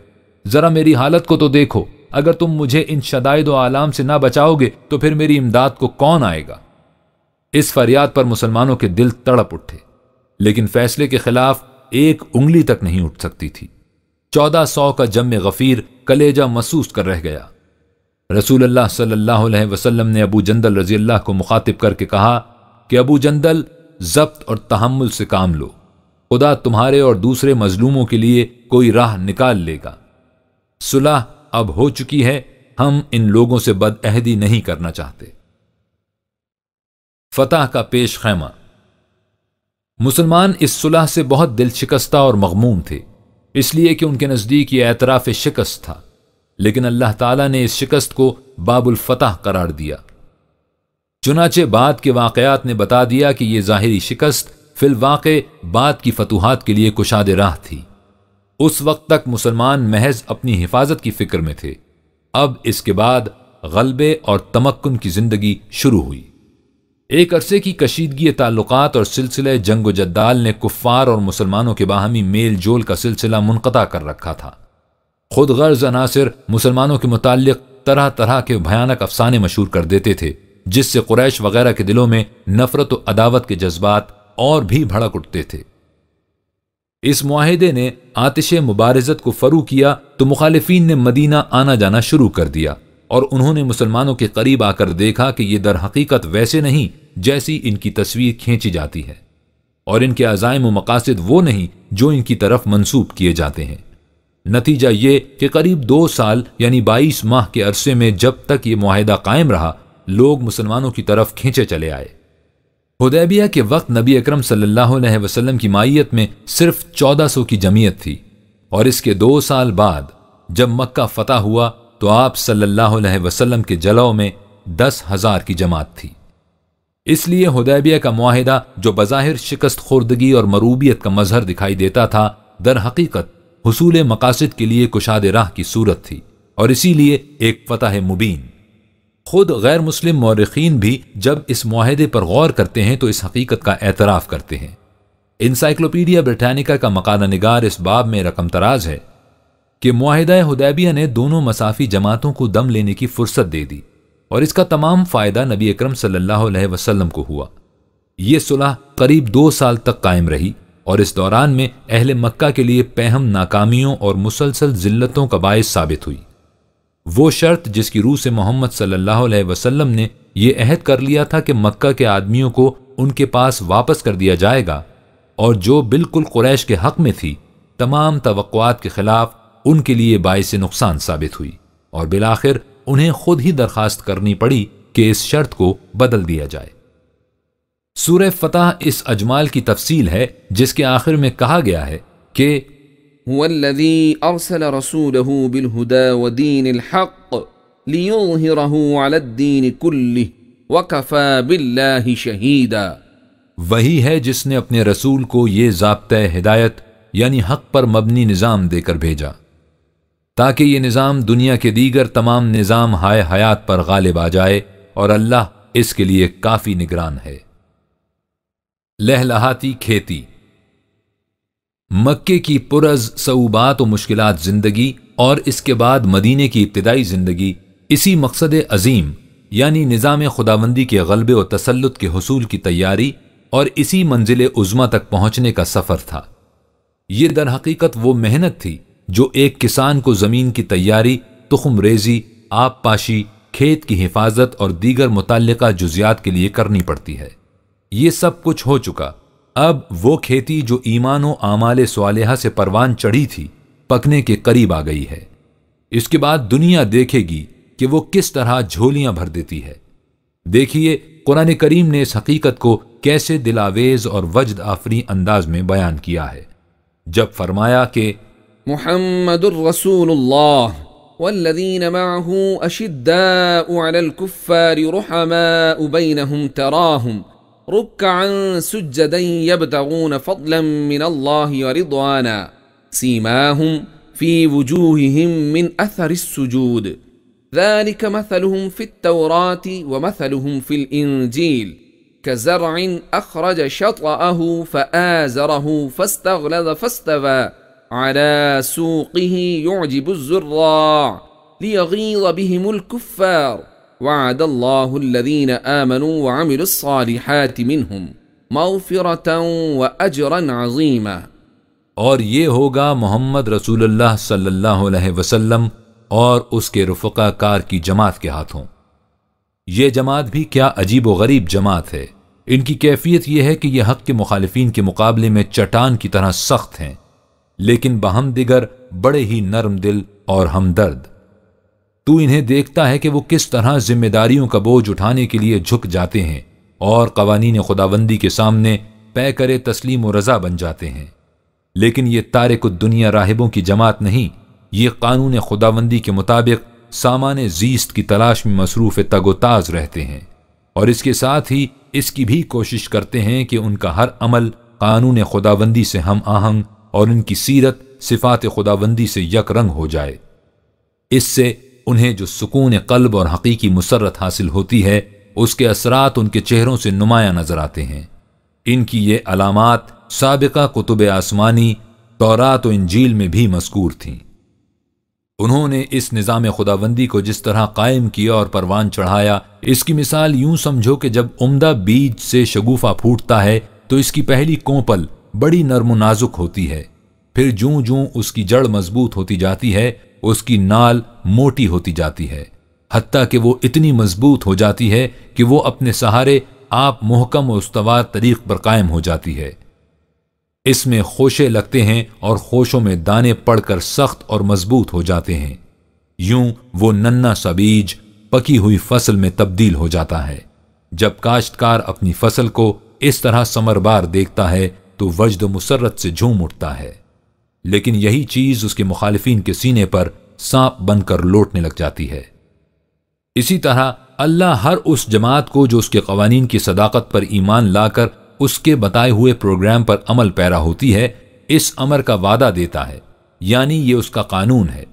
ज़रा मेरी हालत को तो देखो अगर तुम मुझे इन शदायद आलाम से ना बचाओगे तो फिर मेरी इमदाद को कौन आएगा इस फरियाद पर मुसलमानों के दिल तड़प उठे लेकिन फैसले के खिलाफ एक उंगली तक नहीं उठ सकती थी चौदह सौ का जम गफीर कलेजा महसूस कर रह गया रसूल सल्लल्लाहु अलैहि वसल्लम ने अबू जंदल रजी अल्लाह को मुखातिब करके कहा कि अबू जंदल जब्त और तहमुल से काम लो खुदा तुम्हारे और दूसरे मजलूमों के लिए कोई राह निकाल लेगा सुलह अब हो चुकी है हम इन लोगों से बदअहदी नहीं करना चाहते फतह का पेश खैमा मुसलमान इस सुलह से बहुत दिल शिकस्ता और मगमूम थे इसलिए कि उनके नज़दीक यह एतराफ़ शिकस्त था लेकिन अल्लाह ताला ने इस शिकस्त को बाबुल फतह करार दिया चुनाचे बाद के वाकयात ने बता दिया कि यह जाहिरी शिकस्त फिलवाक़ बाद की फतूहत के लिए कुशाद राह थी उस वक्त तक मुसलमान महज अपनी हिफाजत की फिक्र में थे अब इसके बाद गलबे और तमक्कुन की जिंदगी शुरू हुई एक अरसे की कशीदगी ताल्लुक और सिलसिले जंग जद्दाल ने कुफ़ार और मुसलमानों के बाहमी मेल जोल का सिलसिला मुनकता कर रखा था खुद गर्ज अनासर मुसलमानों के मुतल तरह तरह के भयानक अफसाने मशहूर कर देते थे जिससे कुरैश वगैरह के दिलों में नफरत व अदावत के जज्बात और भी भड़क उठते थे इस माहे ने आतिश मुबारजत को फरू किया तो मुखालफी ने मदीना आना जाना शुरू कर दिया और उन्होंने मुसलमानों के करीब आकर देखा कि ये दर हकीकत वैसे नहीं जैसी इनकी तस्वीर खींची जाती है और इनके अजायम मकासद वो नहीं जो इनकी तरफ मनसूब किए जाते हैं नतीजा ये कि करीब दो साल यानी बाईस माह के अरसे में जब तक ये माहिदा कायम रहा लोग मुसलमानों की तरफ खींचे चले आए हदैबिया के वक्त नबी अक्रम सल्लल्लाहु वसल्लम की माइत में सिर्फ चौदह सौ की जमीयत थी और इसके दो साल बाद जब मक्का फतह हुआ तो आप सल्लल्लाहु अलैहि वसल्लम के जलाओ में दस हजार की जमात थी इसलिए हदैबिया का माहिदा जो बज़ाहिर शिकस्त खुर्दगी और मरूबियत का मजहर दिखाई देता था दर हकीकत हसूल मकासद के लिए कुशाद राह की सूरत थी और इसीलिए एक फतह मुबीन खुद गैर मुस्लिम मौरखीन भी जब इस माहदे पर गौर करते हैं तो इस हकीकत का एतराफ़ करते हैं इंसाइक्लोपीडिया ब्रिटानिका का मकाना नगार इस बाब में रकम तराज है कि माहदा हदैबिया ने दोनों मसाफी जमातों को दम लेने की फुर्सत दे दी और इसका तमाम फ़ायदा नबी अक्रम सल्लल्लाहु वसलम को हुआ ये सुलह करीब दो साल तक कायम रही और इस दौरान में अहल मक्का के लिए पहम नाकामियों और मुसलसल जिल्लतों का बायस साबित हुई वो शर्त जिसकी रूह से मोहम्मद सल्लल्लाहु अलैहि वसल्लम ने यह अहद कर लिया था कि मक्का के आदमियों को उनके पास वापस कर दिया जाएगा और जो बिल्कुल कुरैश के हक में थी तमाम तवक़ात के खिलाफ उनके लिए बायस नुकसान साबित हुई और बिलाखिर उन्हें खुद ही दरख्वास्त करनी पड़ी कि इस शर्त को बदल दिया जाए सूर्य फतह इस अजमाल की तफसील है जिसके आखिर में कहा गया है कि هو الذي أرسل رسوله بالهدى ودين الحق ليظهره على الدين كله وكفى بالله شهيدا वही है जिसने अपने रसूल को ये जबत हिदायत यानी हक पर मबनी निज़ाम देकर भेजा ताकि ये निज़ाम दुनिया के दीगर तमाम निज़ाम हाय हयात पर गालिब आ जाए और अल्लाह इसके लिए काफ़ी निगरान है लहलहाती खेती मक्के की पुरज सऊबात व मुश्किल ज़िंदगी और इसके बाद मदीने की इब्तदाई ज़िंदगी इसी मकसद अजीम यानी निज़ाम खुदाबंदी के गलबे व तसलुत के हसूल की तैयारी और इसी मंजिल उज़मा तक पहुँचने का सफ़र था ये दर हकीकत वो मेहनत थी जो एक किसान को ज़मीन की तैयारी तुखम रेजी आब पाशी खेत की हिफाजत और दीगर मुतल जुजियात के लिए करनी पड़ती है ये सब कुछ हो चुका अब वो खेती जो ईमान आमाल साल से परवान चढ़ी थी पकने के करीब आ गई है इसके बाद दुनिया देखेगी कि वो किस तरह झोलियां भर देती है देखिए कुरान करीम ने इस हकीकत को कैसे दिलावेज और वजद आफरी अंदाज में बयान किया है जब फरमाया कि मोहम्मद والذين معه أشداء على الكفار رحماء بينهم تراهم ركعا سجدا يبتغون فضلا من الله ورضوانا سيماهم في وجوههم من اثر السجود ذلك مثلهم في التوراه ومثلهم في الانجيل كزرع اخرج شطاه فازره فاستغلظ فاستوى على سوقه يعجب الزراع ليغيظ بهم الكفار وعد الله الذين آمنوا وعملوا الصالحات منهم مغفرة وأجرا عظيما और ये होगा मोहम्मद रसूलुल्लाह सल्लल्लाहु अलैहि वसल्लम और उसके रफ़ाकार की जमात के हाथों ये जमात भी क्या अजीब व गरीब जमात है इनकी कैफियत यह है कि यह हक के मुखालफन के मुकाबले में चट्टान की तरह सख्त हैं लेकिन बहम दिगर बड़े ही नरम दिल और हमदर्द तू इन्हें देखता है कि वो किस तरह जिम्मेदारियों का बोझ उठाने के लिए झुक जाते हैं और कवानीन खुदाबंदी के सामने पै करे तस्लीम रजा बन जाते हैं लेकिन ये तारे को दुनिया राहिबों की जमात नहीं ये कानून खुदाबंदी के मुताबिक सामान जीस्त की तलाश में मसरूफ़ तगोताज रहते हैं और इसके साथ ही इसकी भी कोशिश करते हैं कि उनका हर अमल कानून खुदाबंदी से हम आहंग और उनकी सीरत सिफात खुदाबंदी से यक रंग हो जाए इससे उन्हें जो सुकून कल्ब और हकीकी मुसरत हासिल होती है उसके असरात उनके चेहरों से नुमाया नजर आते हैं इनकी ये अलामत सबका कुतुब आसमानी तो और इंजील में भी मस्कूर थी उन्होंने इस निज़ाम खुदाबंदी को जिस तरह कायम किया और परवान चढ़ाया इसकी मिसाल यूं समझो कि जब उम्दा बीज से शगुफा फूटता है तो इसकी पहली कोंपल बड़ी नर्म नाजुक होती है फिर जूं जूं उसकी जड़ मजबूत होती जाती है उसकी नाल मोटी होती जाती है हती कि वो इतनी मजबूत हो जाती है कि वो अपने सहारे आप मुहकम उसवार तरीक पर कायम हो जाती है इसमें खोशे लगते हैं और खोशों में दाने पड़कर सख्त और मजबूत हो जाते हैं यूं वो नन्ना सा बीज पकी हुई फसल में तब्दील हो जाता है जब काश्तकार अपनी फसल को इस तरह समरबार देखता है तो वजद मुसरत से झूम उठता है लेकिन यही चीज उसके मुखालिफिन के सीने पर सांप बनकर लौटने लग जाती है इसी तरह अल्लाह हर उस जमात को जो उसके कवानीन की सदाकत पर ईमान लाकर उसके बताए हुए प्रोग्राम पर अमल पैरा होती है इस अमर का वादा देता है यानी ये उसका कानून है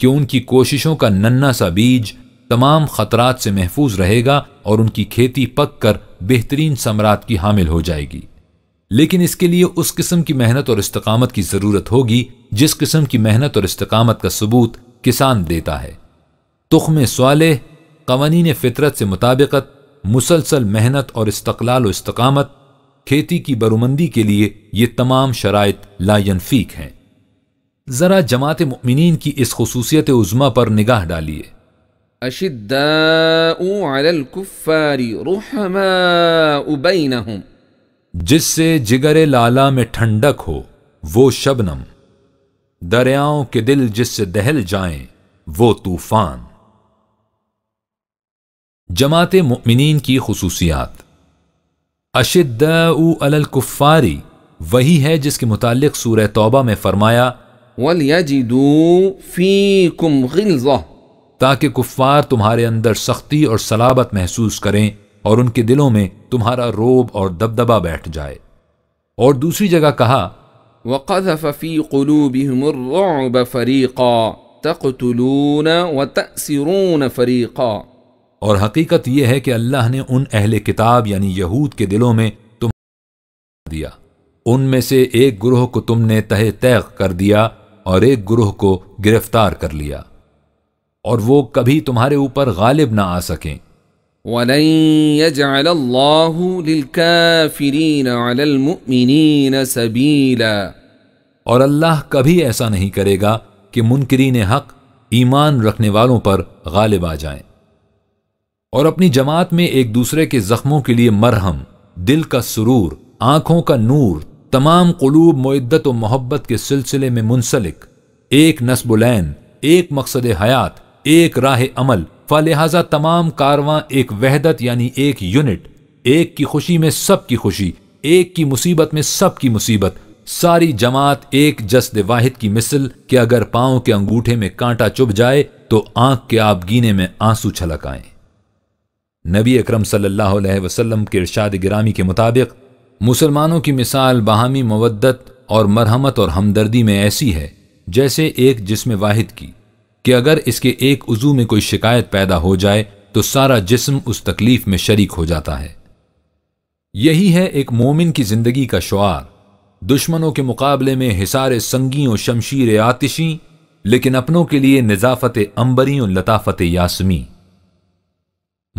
कि उनकी कोशिशों का नन्ना सा बीज तमाम खतरात से महफूज रहेगा और उनकी खेती पक कर बेहतरीन सम्राट की हामिल हो जाएगी लेकिन इसके लिए उस किस्म की मेहनत और इस्तकामत की ज़रूरत होगी जिस किस्म की मेहनत और इस्तकामत का सबूत किसान देता है तुख्म सवाल कवानीन फितरत से मुताबिकत मुसलसल मेहनत और इस्तलाल इस्तकामत खेती की बरुमंदी के लिए ये तमाम शराइ लाफीक हैं ज़रा जमात ममिन की इस खसूसियत उज़मा पर निगाह डालिए अशिद्दा जिससे जिगरे लाला में ठंडक हो वो शबनम दरियाओं के दिल जिससे दहल जाएं वो तूफान जमात मुमिनीन की खसूसियात अशिद अलल कुफ़ारी वही है जिसके मुतालिक सूर तौबा में फरमाया ताकि कुफ़ार तुम्हारे अंदर सख्ती और सलाबत महसूस करें और उनके दिलों में तुम्हारा रोब और दबदबा बैठ जाए और दूसरी जगह कहा फ़रीक़ा और हकीकत यह है कि अल्लाह ने उन अहले किताब यानी यहूद के दिलों में तुम दिया उनमें से एक ग्रोह को तुमने तह तय कर दिया और एक ग्रोह को गिरफ्तार कर लिया और वो कभी तुम्हारे ऊपर गालिब ना आ सकें और अल्लाह कभी ऐसा नहीं करेगा कि मुनकरीन हक ईमान रखने वालों पर गालिब आ जाए और अपनी जमात में एक दूसरे के जख्मों के लिए मरहम दिल का सुरूर आंखों का नूर तमाम कलूब मुद्दत व मोहब्बत के सिलसिले में मुंसलिक एक नस्बुलैन एक मकसद हयात एक राह अमल फलिहाजा तमाम कारवां एक वहदत यानी एक यूनिट एक की खुशी में सब की खुशी एक की मुसीबत में सब की मुसीबत सारी जमात एक जस्द वाहिद की मिसल कि अगर पांव के अंगूठे में कांटा चुभ जाए तो आंख के आबगीने में आंसू छलक आए नबी अक्रम सल्लल्लाहु वसल्लम के इरशाद गिरामी के मुताबिक मुसलमानों की मिसाल बाहमी मवदत और मरहमत और हमदर्दी में ऐसी है जैसे एक जिसम वाहिद की कि अगर इसके एक उजू में कोई शिकायत पैदा हो जाए तो सारा जिस्म उस तकलीफ में शरीक हो जाता है यही है एक मोमिन की जिंदगी का शुआर दुश्मनों के मुकाबले में हिसार संगी और शमशीर आतिशी लेकिन अपनों के लिए नज़ाफत अंबरी और लताफत यासमी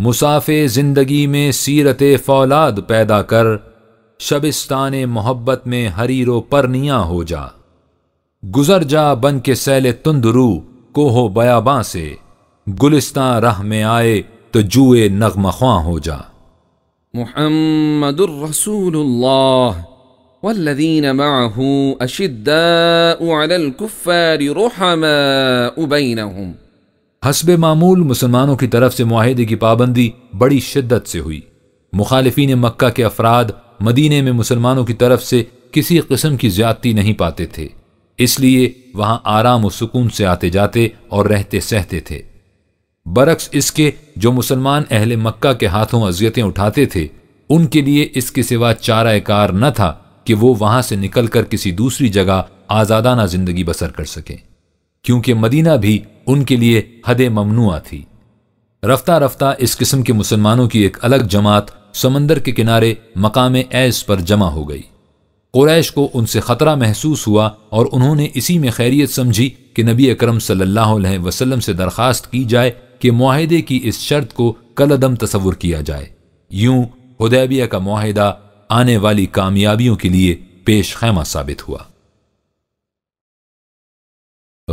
मुसाफे जिंदगी में सीरत फौलाद पैदा कर शबिस्तान मोहब्बत में हरीरो परनिया हो जा गुजर जा बन के सैल तुंदरू कोहो बयाबां से गुलिस्तां राह में आए तो जुए नगमा ख्वां हो जा मोहम्मद रसूलुल्लाह والذين معه أشداء على الكفار رحماء بينهم हसब मामूल मुसलमानों की तरफ से माहदे की पाबंदी बड़ी शिद्दत से हुई मुखालफी मक्का के अफराद मदीने में मुसलमानों की तरफ से किसी कस्म की ज्यादती नहीं पाते थे इसलिए वहां आराम और सुकून से आते जाते और रहते सहते थे बरक्स इसके जो मुसलमान अहल मक्का के हाथों अजियतें उठाते थे उनके लिए इसके सिवा चारा कार न था कि वो वहां से निकलकर किसी दूसरी जगह आज़ादाना जिंदगी बसर कर सकें क्योंकि मदीना भी उनके लिए हद ममनुआ थी रफ्ता रफ्ता इस किस्म के मुसलमानों की एक अलग जमात समंदर के किनारे मकाम ऐस पर जमा हो गई कुरैश को उनसे ख़तरा महसूस हुआ और उन्होंने इसी में खैरियत समझी कि नबी अकरम सल्लल्लाहु अलैहि वसल्लम से दरख्वास्त की जाए कि माहदे की इस शर्त को कलदम तस्वुर किया जाए यूं हुदैबिया का माहिदा आने वाली कामयाबियों के लिए पेश खैमा साबित हुआ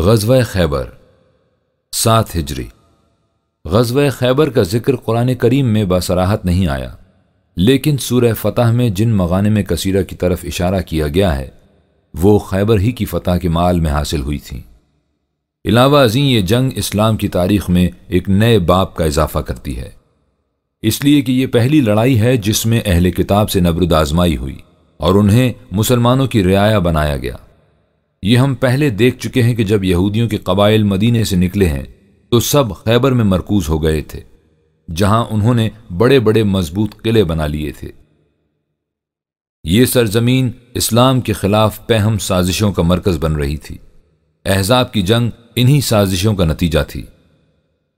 गजव खैबर सात हिजरी गजव खैबर का जिक्र कुरान करीम में बसराहत नहीं आया लेकिन सूरह फ़तह में जिन मगाने में कसीरा की तरफ इशारा किया गया है वो खैबर ही की फ़तह के माल में हासिल हुई थी अलावा अजीं ये जंग इस्लाम की तारीख में एक नए बाप का इजाफा करती है इसलिए कि यह पहली लड़ाई है जिसमें अहल किताब से नबरुद आजमाई हुई और उन्हें मुसलमानों की रियाया बनाया गया ये हम पहले देख चुके हैं कि जब यहूदियों के कबाइल मदीने से निकले हैं तो सब खैबर में मरकूज हो गए थे जहां उन्होंने बड़े बड़े मजबूत किले बना लिए थे ये सरजमीन इस्लाम के खिलाफ पहम साजिशों का मरकज बन रही थी एहजाब की जंग इन्हीं साजिशों का नतीजा थी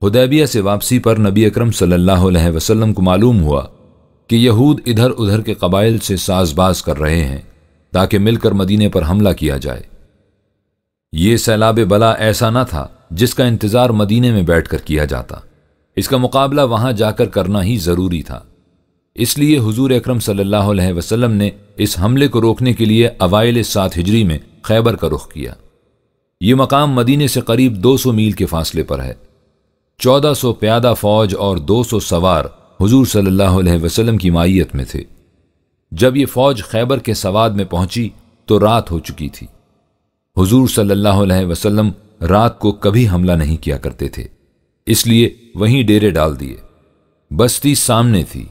हुदैबिया से वापसी पर नबी अक्रम सल्लल्लाहु वसल्लम को मालूम हुआ कि यहूद इधर उधर के कबाइल से साजबाज कर रहे हैं ताकि मिलकर मदीने पर हमला किया जाए ये सैलाब बला ऐसा न था जिसका इंतज़ार मदीने में बैठकर किया जाता इसका मुकाबला वहां जाकर करना ही जरूरी था इसलिए हुजूर अकरम सल्लल्लाहु अलैहि वसल्लम ने इस हमले को रोकने के लिए अवाइल सात हिजरी में खैबर का रुख किया ये मकाम मदीने से करीब 200 मील के फासले पर है 1400 प्यादा फौज और 200 सवार हुजूर सल्लल्लाहु अलैहि वसल्लम की माइत में थे जब ये फौज खैबर के सवाद में पहुंची तो रात हो चुकी थी हुजूर सल्लल्लाहु अलैहि वसल्लम रात को कभी हमला नहीं किया करते थे इसलिए वहीं डेरे डाल दिए बस्ती सामने थी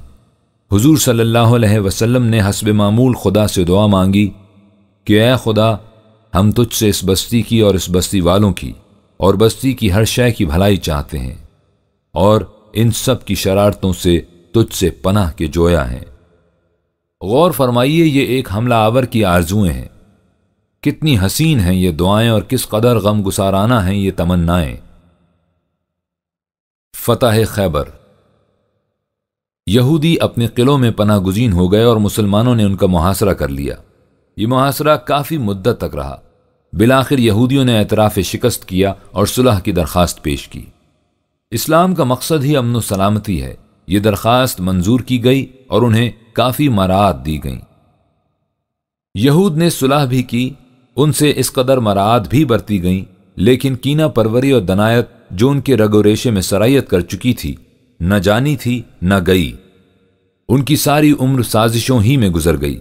हुजूर सल्लल्लाहु अलैहि वसल्लम ने हसब मामूल खुदा से दुआ मांगी कि ए खुदा हम तुझसे इस बस्ती की और इस बस्ती वालों की और बस्ती की हर शय की भलाई चाहते हैं और इन सब की शरारतों से तुझसे पनाह के जोया हैं गौर फरमाइए ये एक हमला आवर की आरजुएं हैं कितनी हसीन हैं ये दुआएं और किस कदर गम गुसाराना हैं ये तमन्नाएं फतेह खैबर यहूदी अपने किलों में पना गुजीन हो गए और मुसलमानों ने उनका मुहासरा कर लिया ये मुहासरा काफ़ी मुद्दत तक रहा बिलाखिर यहूदियों ने एतराफ़ शिकस्त किया और सुलह की दरखास्त पेश की इस्लाम का मकसद ही अमन सलामती है यह दरखास्त मंजूर की गई और उन्हें काफ़ी मराहत दी गई यहूद ने सुलह भी की उनसे इस कदर मराहत भी बरती गई लेकिन कीना परवरी और दनायत जो उनके रगोरेशे में सरायत कर चुकी थी न जानी थी न गई उनकी सारी उम्र साजिशों ही में गुजर गई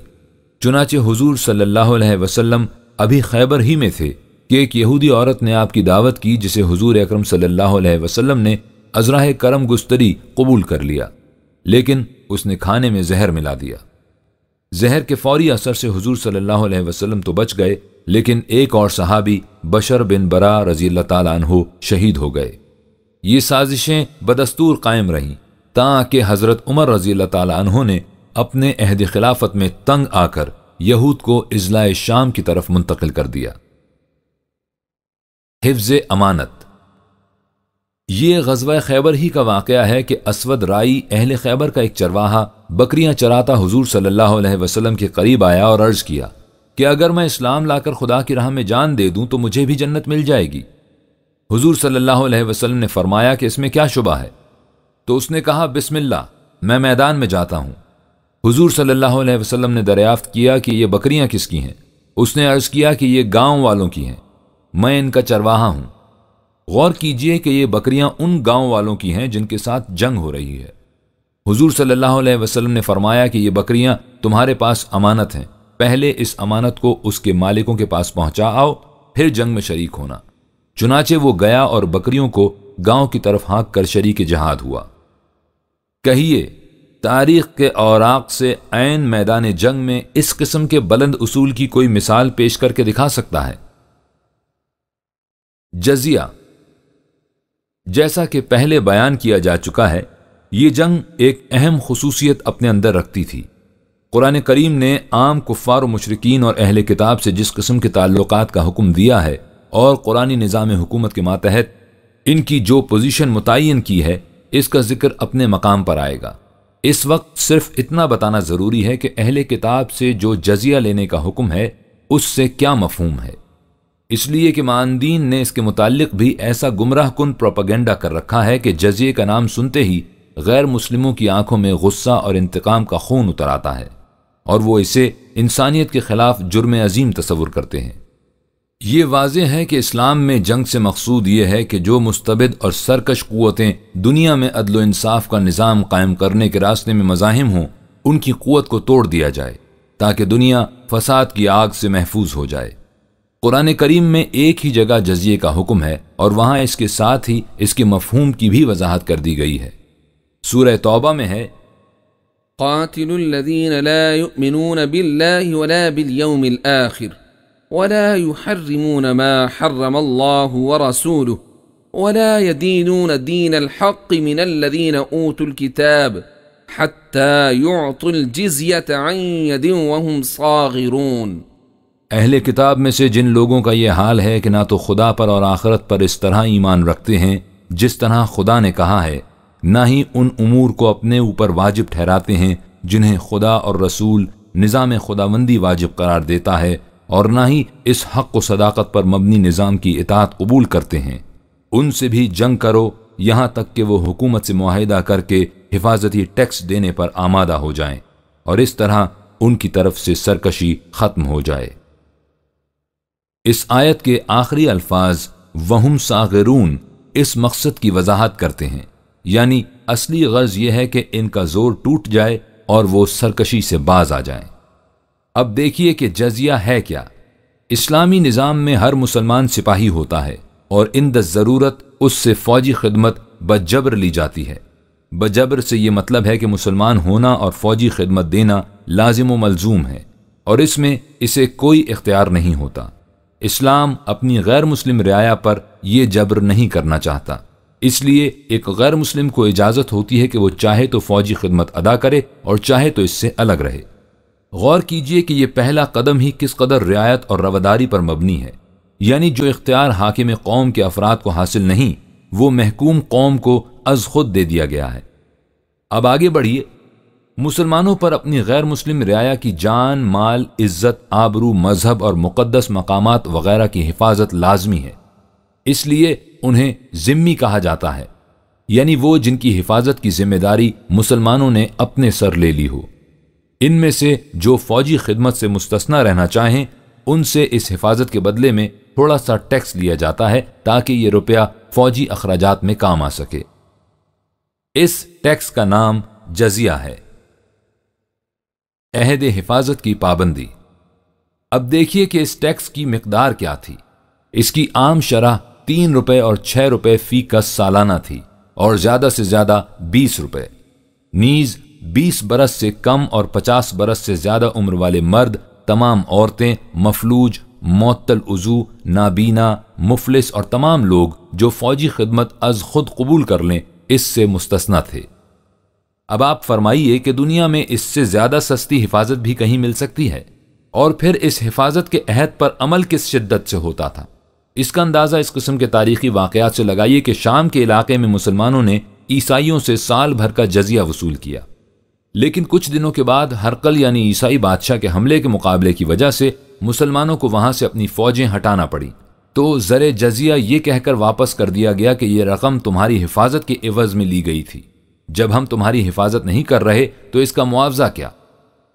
चुनाचे हुजूर सल्लल्लाहु अलैहि वसल्लम अभी खैबर ही में थे कि एक यहूदी औरत ने आपकी दावत की जिसे हुजूर अकरम सल्लल्लाहु अलैहि वसल्लम ने अजराह करम गुस्तरी कबूल कर लिया लेकिन उसने खाने में जहर मिला दिया जहर के फौरी असर से हुजूर सल्लल्लाहु अलैहि वसल्लम तो बच गए लेकिन एक और सहाबी बशर बिन बरा रजी तु शहीद हो गए ये साजिशें बदस्तूर कायम रहीं ताकि हज़रत उमर रजी तु ने अपने अहद खिलाफत में तंग आकर यहूद को इजलाए शाम की तरफ मुंतकिल कर दिया हिफ्ज अमानत ये गजवा खैबर ही का वाक़ है कि असवद राई अहल खैबर का एक चरवाहा बकरियां चराता हजूर सल्लल्लाहु वसलम के करीब आया और अर्ज किया कि अगर मैं इस्लाम लाकर खुदा की राह में जान दे दूं तो मुझे भी जन्नत मिल जाएगी हुजूर सल्लल्लाहु अलैहि वसल्लम ने फरमाया कि इसमें क्या शुबा है तो उसने कहा बिस्मिल्ला मैं मैदान में जाता हूँ हुजूर सल्लल्लाहु अलैहि वसल्लम ने दरियाफ्त किया कि ये बकरियाँ किसकी हैं उसने अर्ज़ किया कि ये गांव वालों की हैं मैं इनका चरवाहा हूँ गौर कीजिए कि ये बकरियाँ उन गांव वालों की हैं जिनके साथ जंग हो रही है हुजूर सल्लल्लाहु अलैहि वसल्लम ने फरमाया कि ये बकरियाँ तुम्हारे पास अमानत हैं पहले इस अमानत को उसके मालिकों के पास पहुंचा आओ फिर जंग में शरीक होना चुनाचे वो गया और बकरियों को गांव की तरफ हाँक कर शरीक जहाद हुआ कहिए तारीख के औराक से ऐन मैदान जंग में इस किस्म के बुलंद उसूल की कोई मिसाल पेश करके दिखा सकता है जजिया जैसा कि पहले बयान किया जा चुका है ये जंग एक अहम खसूसियत अपने अंदर रखती थी कुरान करीम ने आम कुफ़ार मशरकिन और अहल किताब से जिस किस्म के ताल्लुक का हुक्म दिया है और कुरानी निज़ाम हुकूमत के मातहत इनकी जो पोजीशन मुतन की है इसका जिक्र अपने मकाम पर आएगा इस वक्त सिर्फ इतना बताना ज़रूरी है कि अहल किताब से जो जजिया लेने का हुक्म है उससे क्या मफहूम है इसलिए कि मानदीन ने इसके मुतालिक भी ऐसा गुमराह कन प्रोपागेंडा कर रखा है कि जजिए का नाम सुनते ही गैर मुस्लिमों की आंखों में गुस्सा और इंतकाम का खून उतर आता है और वो इसे इंसानियत के खिलाफ जुर्म अजीम तस्वुर करते हैं ये वाज है कि इस्लाम में जंग से मकसूद ये है कि जो मुस्तबद और सरकश कुतें दुनिया में अदलानसाफ का निज़ाम कायम करने के रास्ते में मज़ाहम हों उनकी क़वत को तोड़ दिया जाए ताकि दुनिया फसाद की आग से महफूज हो जाए कुरान करीम में एक ही जगह जजिए का हुक्म है और वहाँ इसके साथ ही इसके मफहूम की भी वजाहत कर दी गई है सूर तोबा में है قاتلوا الذين لا يؤمنون بالله ولا باليوم الآخر ولا يحرمون ما حرم الله ورسوله ولا يدينون دين الحق من الذين أوتوا الكتاب حتى يعطوا الجزية عن يد وهم صاغرون اہل کتاب میں سے جن لوگوں کا یہ حال ہے کہ نہ تو خدا پر اور آخرت پر اس طرح ایمان رکھتے ہیں جس طرح خدا نے کہا ہے ना ही उन उमूर को अपने ऊपर वाजिब ठहराते हैं जिन्हें खुदा और रसूल निज़ाम खुदाबंदी वाजिब करार देता है और ना ही इस हक को सदाकत पर मबनी निज़ाम की इतात कबूल करते हैं उनसे भी जंग करो यहाँ तक कि वो हुकूमत से माहिदा करके हिफाजती टैक्स देने पर आमादा हो जाएं और इस तरह उनकी तरफ से सरकशी ख़त्म हो जाए इस आयत के आखिरी अल्फाज वहम सागरून इस मकसद की वजाहत करते हैं यानी असली गर्ज यह है कि इनका जोर टूट जाए और वो सरकशी से बाज आ जाए अब देखिए कि जजिया है क्या इस्लामी निज़ाम में हर मुसलमान सिपाही होता है और इन द ज़रूरत उससे फौजी खिदमत बजबर ली जाती है बजबर से यह मतलब है कि मुसलमान होना और फौजी खिदमत देना लाजिम मलजूम है और इसमें इसे कोई इख्तियार नहीं होता इस्लाम अपनी गैर मुस्लिम रियाया पर यह जबर नहीं करना चाहता इसलिए एक गैर मुस्लिम को इजाजत होती है कि वो चाहे तो फौजी खिदमत अदा करे और चाहे तो इससे अलग रहे गौर कीजिए कि यह पहला कदम ही किस कदर रियायत और रवादारी पर मबनी है यानी जो इख्तियार हाकिम कौम के अफराद को हासिल नहीं वो महकूम कौम को अज खुद दे दिया गया है अब आगे बढ़िए मुसलमानों पर अपनी गैर मुस्लिम रियाया की जान माल इज्जत आबरू मजहब और मुकदस मकाम वगैरह की हिफाजत लाजमी है इसलिए उन्हें जिम्मी कहा जाता है यानी वो जिनकी हिफाजत की जिम्मेदारी मुसलमानों ने अपने सर ले ली हो इनमें से जो फौजी खिदमत से मुस्तना रहना चाहें उनसे इस हिफाजत के बदले में थोड़ा सा टैक्स लिया जाता है ताकि ये रुपया फौजी अखराज में काम आ सके इस टैक्स का नाम जजिया है अहद हिफाजत की पाबंदी अब देखिए कि इस टैक्स की मकदार क्या थी इसकी आम शराह तीन रुपए और छह रुपए फी का सालाना थी और ज्यादा से ज्यादा बीस रुपए नीज बीस बरस से कम और पचास बरस से ज्यादा उम्र वाले मर्द तमाम औरतें मफलूज मअतल उजू नाबीना मुफलिस और तमाम लोग जो फौजी खिदमत अज खुद कबूल कर लें इससे मुस्तना थे अब आप फरमाइए कि दुनिया में इससे ज्यादा सस्ती हिफाजत भी कहीं मिल सकती है और फिर इस हिफाजत के अहद पर अमल किस शिद्दत से होता था इसका अंदाज़ा इस किस्म के तारीखी वाकयात से लगाइए कि शाम के इलाके में मुसलमानों ने ईसाइयों से साल भर का जजिया वसूल किया लेकिन कुछ दिनों के बाद हरकल यानी ईसाई बादशाह के हमले के मुकाबले की वजह से मुसलमानों को वहां से अपनी फ़ौजें हटाना पड़ी तो ज़र जजिया ये कहकर वापस कर दिया गया कि यह रकम तुम्हारी हिफाजत के एवज़ में ली गई थी जब हम तुम्हारी हिफाजत नहीं कर रहे तो इसका मुआवजा क्या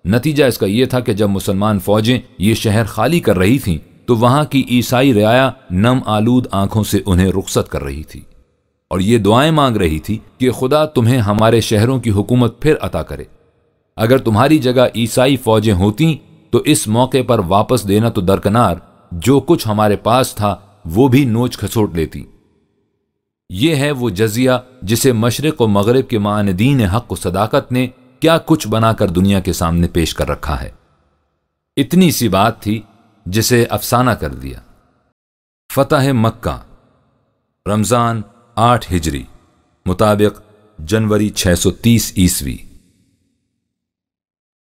नतीजा इसका यह था कि जब मुसलमान फ़ौजें ये शहर खाली कर रही थीं तो वहां की ईसाई रियाया नम आलूद आंखों से उन्हें रुख्सत कर रही थी और ये दुआएं मांग रही थी कि खुदा तुम्हें हमारे शहरों की हुकूमत फिर अता करे अगर तुम्हारी जगह ईसाई फौजें होती तो इस मौके पर वापस देना तो दरकनार जो कुछ हमारे पास था वो भी नोच खसोट लेती ये है वो जजिया जिसे मशरक व मगरब के मानदीन हक व सदाकत ने क्या कुछ बनाकर दुनिया के सामने पेश कर रखा है इतनी सी बात थी जिसे अफसाना कर दिया फतह मक्का रमज़ान आठ हिजरी मुताबिक जनवरी 630 ईस्वी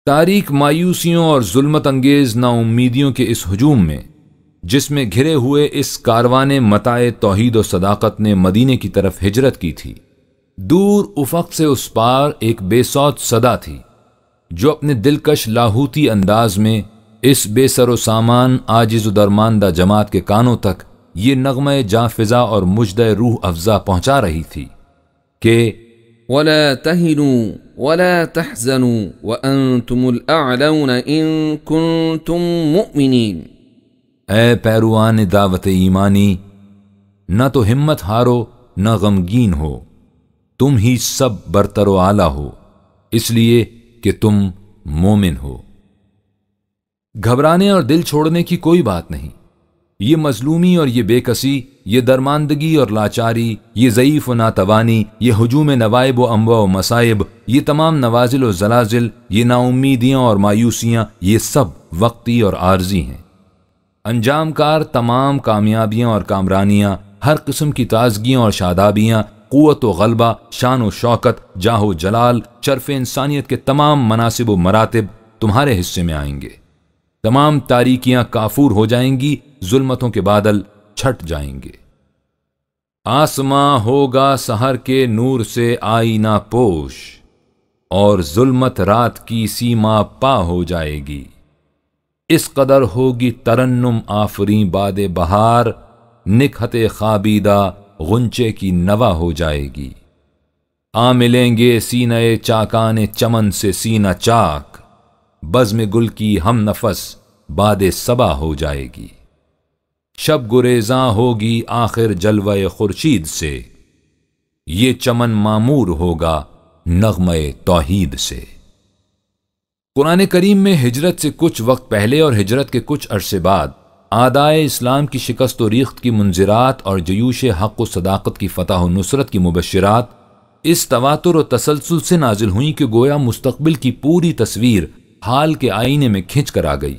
तारीख मायूसियों और जुल्मत अंगेज नाउमीदियों के इस हजूम में जिसमें घिरे हुए इस कारवाने मताए तोहद और सदाकत ने मदीने की तरफ हिजरत की थी दूर उफक से उस पार एक बेसौत सदा थी जो अपने दिलकश लाहूती अंदाज में इस बेसर सामान आजिज दरमानदा जमात के कानों तक ये नगमे जाफिज़ा और मुजद रूह अफजा पहुंचा रही थी कि वला तहनु كنتم مؤمنين व پیروان دعوت ایمانی दावत ईमानी न तो हिम्मत हारो न تم हो तुम ही सब اعلی आला हो इसलिए कि तुम मोमिन हो घबराने और दिल छोड़ने की कोई बात नहीं ये मजलूमी और ये बेकसी ये दरमानदगी और लाचारी ये ज़यीफ़ व नातवानी ये हजूम नवायब व अम्बा व मसाइब ये तमाम नवाजिल व जलाजिल ये नाउमीदियाँ और मायूसियाँ ये सब वक्ती और आर्जी हैं अंजाम कार तमाम कामयाबियाँ और कामरानियाँ हर किस्म की ताजगियाँ और शादाबियाँ क़वत व गलबा शान व शौकत जाह जलाल चरफ इंसानियत के तमाम मनासिब व मरातब तुम्हारे हिस्से में आएंगे तमाम तारीकियां काफूर हो जाएंगी जुल्मतों के बादल छट जाएंगे आसमां होगा सहर के नूर से आईना पोश और जुल्मत रात की सीमा पा हो जाएगी इस कदर होगी तरन्नुम आफरी बाद बहार निखते खाबीदा गुंचे की नवा हो जाएगी आ मिलेंगे सीनए चाकान चमन से सीना चाक बज़म गुल की हम नफस बाद सबा हो जाएगी शब गुरेजा होगी आखिर जलवय खुर्शीद से ये चमन मामूर होगा नगम तोहीद से कुरान करीम में हिजरत से कुछ वक्त पहले और हिजरत के कुछ अरसे बाद आदाय इस्लाम की शिकस्त रीख रीख्त की मंजरात और जयूश हक व सदाकत की फ़तह नुसरत की मुबशरात इस तवातुर और तसलसल से नाजिल हुई कि गोया मुस्तबिल की पूरी तस्वीर हाल के आईने में खींच कर आ गई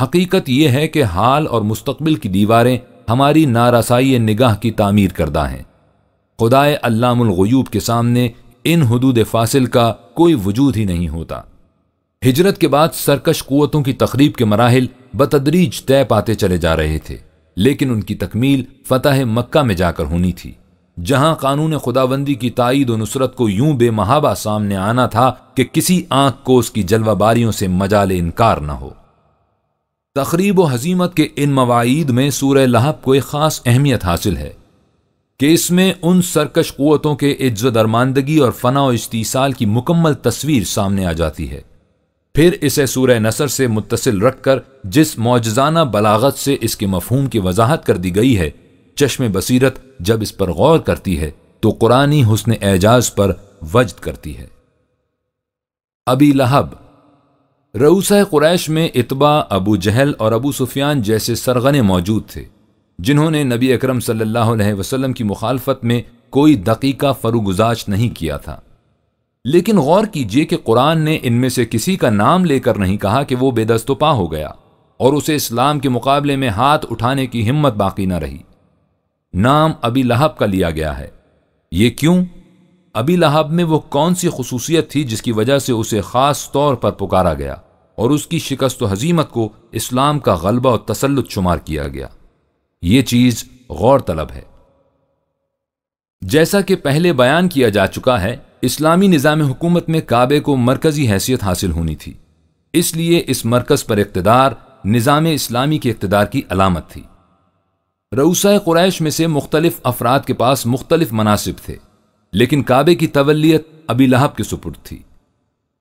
हकीकत यह है कि हाल और मुस्तबिल की दीवारें हमारी नारसाई निगाह की तमीर करदा हैं खुदाए अल्लामगयूब के सामने इन हदूद फासिल का कोई वजूद ही नहीं होता हिजरत के बाद सरकश कुतों की तकरीब के मराहल बतदरीज तय पाते चले जा रहे थे लेकिन उनकी तकमील फतेह मक्का में जाकर होनी थी जहां कानून खुदाबंदी की तइद और नुसरत को यूं बेमहाबा सामने आना था कि किसी आंख को उसकी जलवाबारियों से मजाल इनकार न हो तकरीब हजीमत के इन मवाद में सूर लहब को एक ख़ास अहमियत हासिल है कि इसमें उन सरकश क़वतों के इज्जत दरमानदगी और फ़ना व इस्तीसाल की मुकम्मल तस्वीर सामने आ जाती है फिर इसे सूर नसर से मुतसिल रखकर जिस मौजाना बलागत से इसके मफहूम की वजाहत कर दी गई है चश्म बसीरत जब इस पर गौर करती है तो कुरानी हुसन एजाज पर वजद करती है अबी लहब रऊस कुरैश में इतबा अबू जहल और अबू सुफियान जैसे सरगने मौजूद थे जिन्होंने नबी अक्रम सल्लल्लाहु की मुखालफत में कोई दकीका फरूगुजाश नहीं किया था लेकिन गौर कीजिए कि कुरान ने इनमें से किसी का नाम लेकर नहीं कहा कि वो बेदस्तपा हो गया और उसे इस्लाम के मुकाबले में हाथ उठाने की हिम्मत बाकी न रही नाम अबी लहब का लिया गया है ये क्यों अबी लहब में वो कौन सी खसूसियत थी जिसकी वजह से उसे ख़ास तौर पर पुकारा गया और उसकी शिकस्त हजीमत को इस्लाम का गलबा और तसलुत शुमार किया गया ये चीज़ गौर तलब है जैसा कि पहले बयान किया जा चुका है इस्लामी निज़ाम हुकूमत में काबे को मरकज़ी हैसियत हासिल होनी थी इसलिए इस मरकज़ पर इकतदार निज़ाम इस्लामी के इकतदार की अलामत थी रऊसा कुरैश में से मुख्तलिफ अफराद के पास मुख्तलिफ मनासिब थे लेकिन काबे की तवलियत अबी लहब के सुपुर्द थी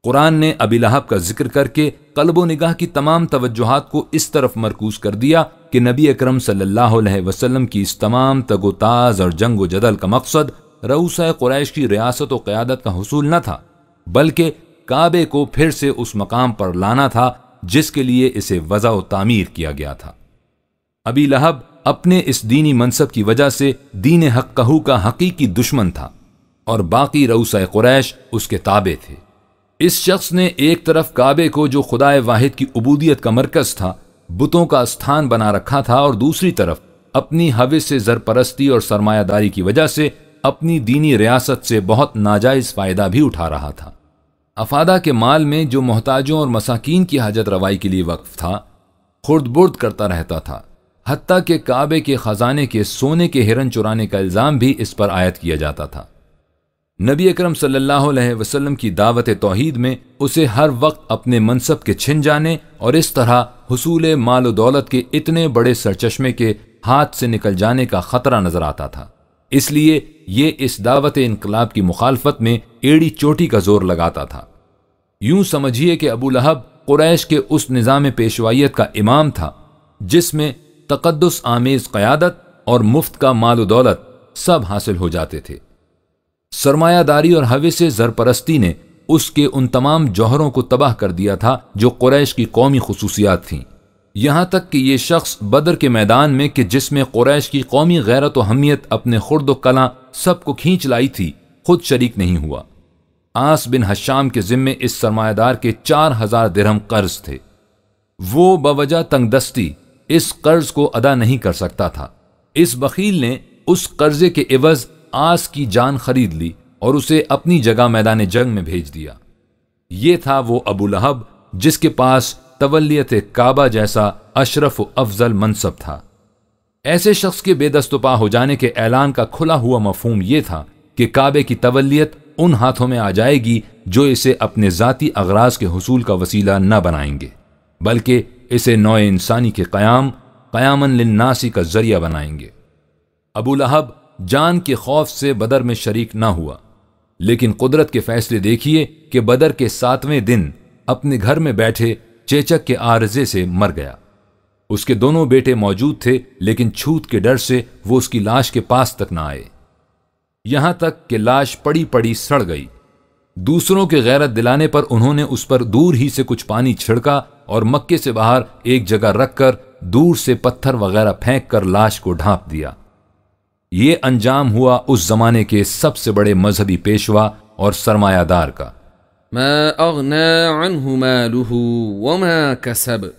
कुरान ने अबी लहब का जिक्र करके कलबो निगाह की तमाम तवज्जोहत को इस तरफ मरकूज कर दिया कि नबी अक्रम सल्लल्लाहु अलैहि वसल्लम की इस तमाम तगोताज और जंग व जदल का मकसद रऊस कुरैश की रियासत व क़्यादत का हसूल न था बल्कि काबे को फिर से उस मकाम पर लाना था जिसके लिए इसे वज़ा तामीर किया गया था अबी लहब अपने इस दीनी मनसब की वजह से दीन हक कहू का हकीकी दुश्मन था और बाकी रऊस क्रैश उसके ताबे थे इस शख्स ने एक तरफ काबे को जो खुदाए वाहिद की अबूदियत का मरकज था बुतों का स्थान बना रखा था और दूसरी तरफ अपनी हवे से जरपरस्ती और सरमायादारी की वजह से अपनी दीनी रियासत से बहुत नाजायज फ़ायदा भी उठा रहा था अफादा के माल में जो मोहताजों और मसाकिन की हाजत रवाई के लिए वक्फ था खुर्द बुर्द करता रहता था हती के काबे के ख़जाने के सोने के हिरन चुराने का इल्ज़ाम भी इस पर आयद किया जाता था नबी अकरम सल्लल्लाहु अलैहि वसल्लम की दावत तोहीद में उसे हर वक्त अपने मनसब के छिन जाने और इस तरह हसूल माल दौलत के इतने बड़े सरचश्मे के हाथ से निकल जाने का ख़तरा नज़र आता था इसलिए ये इस दावत इनकलाब की मुखालफत में एड़ी चोटी का जोर लगाता था यूं समझिए कि अबू लहब कुरैश के उस निज़ाम पेशवाइत का इमाम था जिसमें तकदस आमेज क़्यादत और मुफ्त का माल दौलत सब हासिल हो जाते थे सरमायादारी और हवे से जरपरस्ती ने उसके उन तमाम जौहरों को तबाह कर दिया था जो कुरैश की कौमी खसूसियात थी यहां तक कि यह शख्स बदर के मैदान में कि जिसमें कुरैश की कौमी गैरत हमीयत अपने खुर्द कला सबको खींच लाई थी खुद शरीक नहीं हुआ आस बिन हशाम के जिम्मे इस सरमायादार के चार हजार दिरहम कर्ज थे वो बवजा तंगदस्ती इस कर्ज को अदा नहीं कर सकता था इस बकील ने उस कर्जे के एवज आस की जान खरीद ली और उसे अपनी जगह मैदान जंग में भेज दिया ये था वो अबू लहब जिसके पास तवलियत काबा जैसा अशरफ अफजल मनसब था ऐसे शख्स के बेदस्तपा हो जाने के ऐलान का खुला हुआ मफहम यह था कि काबे की तवलियत उन हाथों में आ जाएगी जो इसे अपने ज़ाती अगराज के हसूल का वसीला न बनाएंगे बल्कि इसे नौ इंसानी के क़याम क़यामन लन्नासी का ज़रिया बनाएंगे अबू लहब जान के खौफ से बदर में शरीक ना हुआ लेकिन कुदरत के फैसले देखिए कि बदर के सातवें दिन अपने घर में बैठे चेचक के आरजे से मर गया उसके दोनों बेटे मौजूद थे लेकिन छूत के डर से वो उसकी लाश के पास तक ना आए यहां तक कि लाश पड़ी पड़ी सड़ गई दूसरों के गैरत दिलाने पर उन्होंने उस पर दूर ही से कुछ पानी छिड़का और मक्के से बाहर एक जगह रखकर दूर से पत्थर वगैरह फेंक कर लाश को ढांप दिया ये अंजाम हुआ उस जमाने के सबसे बड़े मजहबी पेशवा और सरमायादार का कसब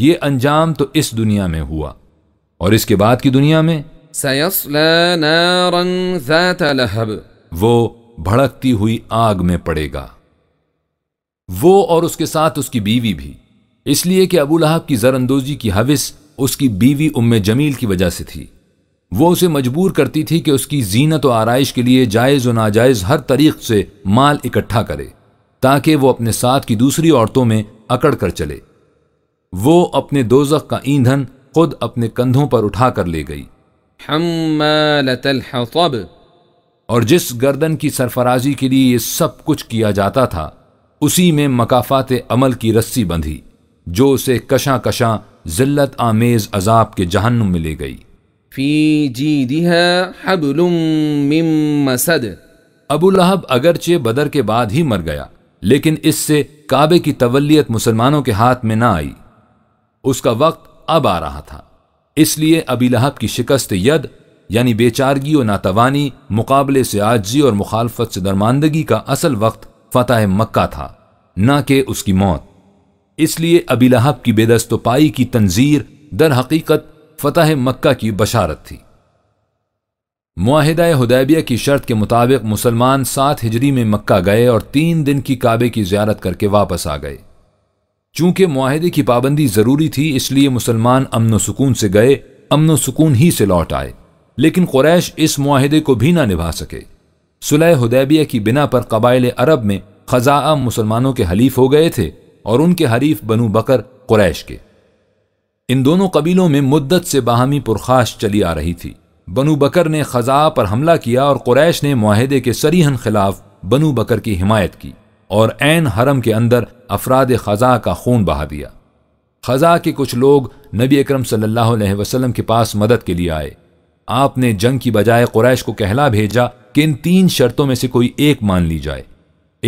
ये अंजाम तो इस दुनिया में हुआ और इसके बाद की दुनिया में वो भड़कती हुई आग में पड़ेगा वो और उसके साथ उसकी बीवी भी इसलिए कि अबू लहाब की जरअंदोजी की हविस उसकी बीवी उम्म जमील की वजह से थी वो उसे मजबूर करती थी कि उसकी जीनत व आरइश के लिए जायज़ व नाजायज़ हर तरीक़ से माल इकट्ठा करे ताकि वो अपने साथ की दूसरी औरतों में अकड़ कर चले वो अपने दोजक का ईंधन खुद अपने कंधों पर उठा कर ले गई और जिस गर्दन की सरफराजी के लिए ये सब कुछ किया जाता था उसी में मकाफात अमल की रस्सी बंधी जो उसे कशा कशा जिल्लत आमेज अजाब के जहन्नुम में ले गई फी जी दिहा अबू लहब अगरचे बदर के बाद ही मर गया लेकिन इससे काबे की तवलियत मुसलमानों के हाथ में ना आई उसका वक्त अब आ रहा था इसलिए अबी लहब की शिकस्त यद यानी बेचारगी और नातवानी मुकाबले से आजी और मुखालफत से दरमानदगी का असल वक्त फतेह मक्का था न कि उसकी मौत इसलिए अबी लहब की बेदस्तोपाई की तंजीर दर हकीकत फतह मक्का की बशारत थी माहिदा हदैबिया की शर्त के मुताबिक मुसलमान सात हिजरी में मक्का गए और तीन दिन की काबे की ज्यारत करके वापस आ गए चूंकि माहिदे की पाबंदी ज़रूरी थी इसलिए मुसलमान अमन सुकून से गए अमन सुकून ही से लौट आए लेकिन क्रैश इस माहिदे को भी ना निभा सके सुलह हदैबिया की बिना पर कबाइल अरब में खजा मुसलमानों के हलीफ हो गए थे और उनके हरीफ बनु बकर कुरैश के इन दोनों कबीलों में मुद्दत से बाहमी पुरखाश चली आ रही थी बनु बकर ने खजा पर हमला किया और कुरैश ने माहदे के सरीहन खिलाफ बनु बकर की हिमायत की और ऐन हरम के अंदर अफराद खजा का खून बहा दिया खजा के कुछ लोग नबी अक्रम सल्लल्लाहु वसल्लम के पास मदद के लिए आए आपने जंग की बजाय कुरैश को कहला भेजा कि इन तीन शर्तों में से कोई एक मान ली जाए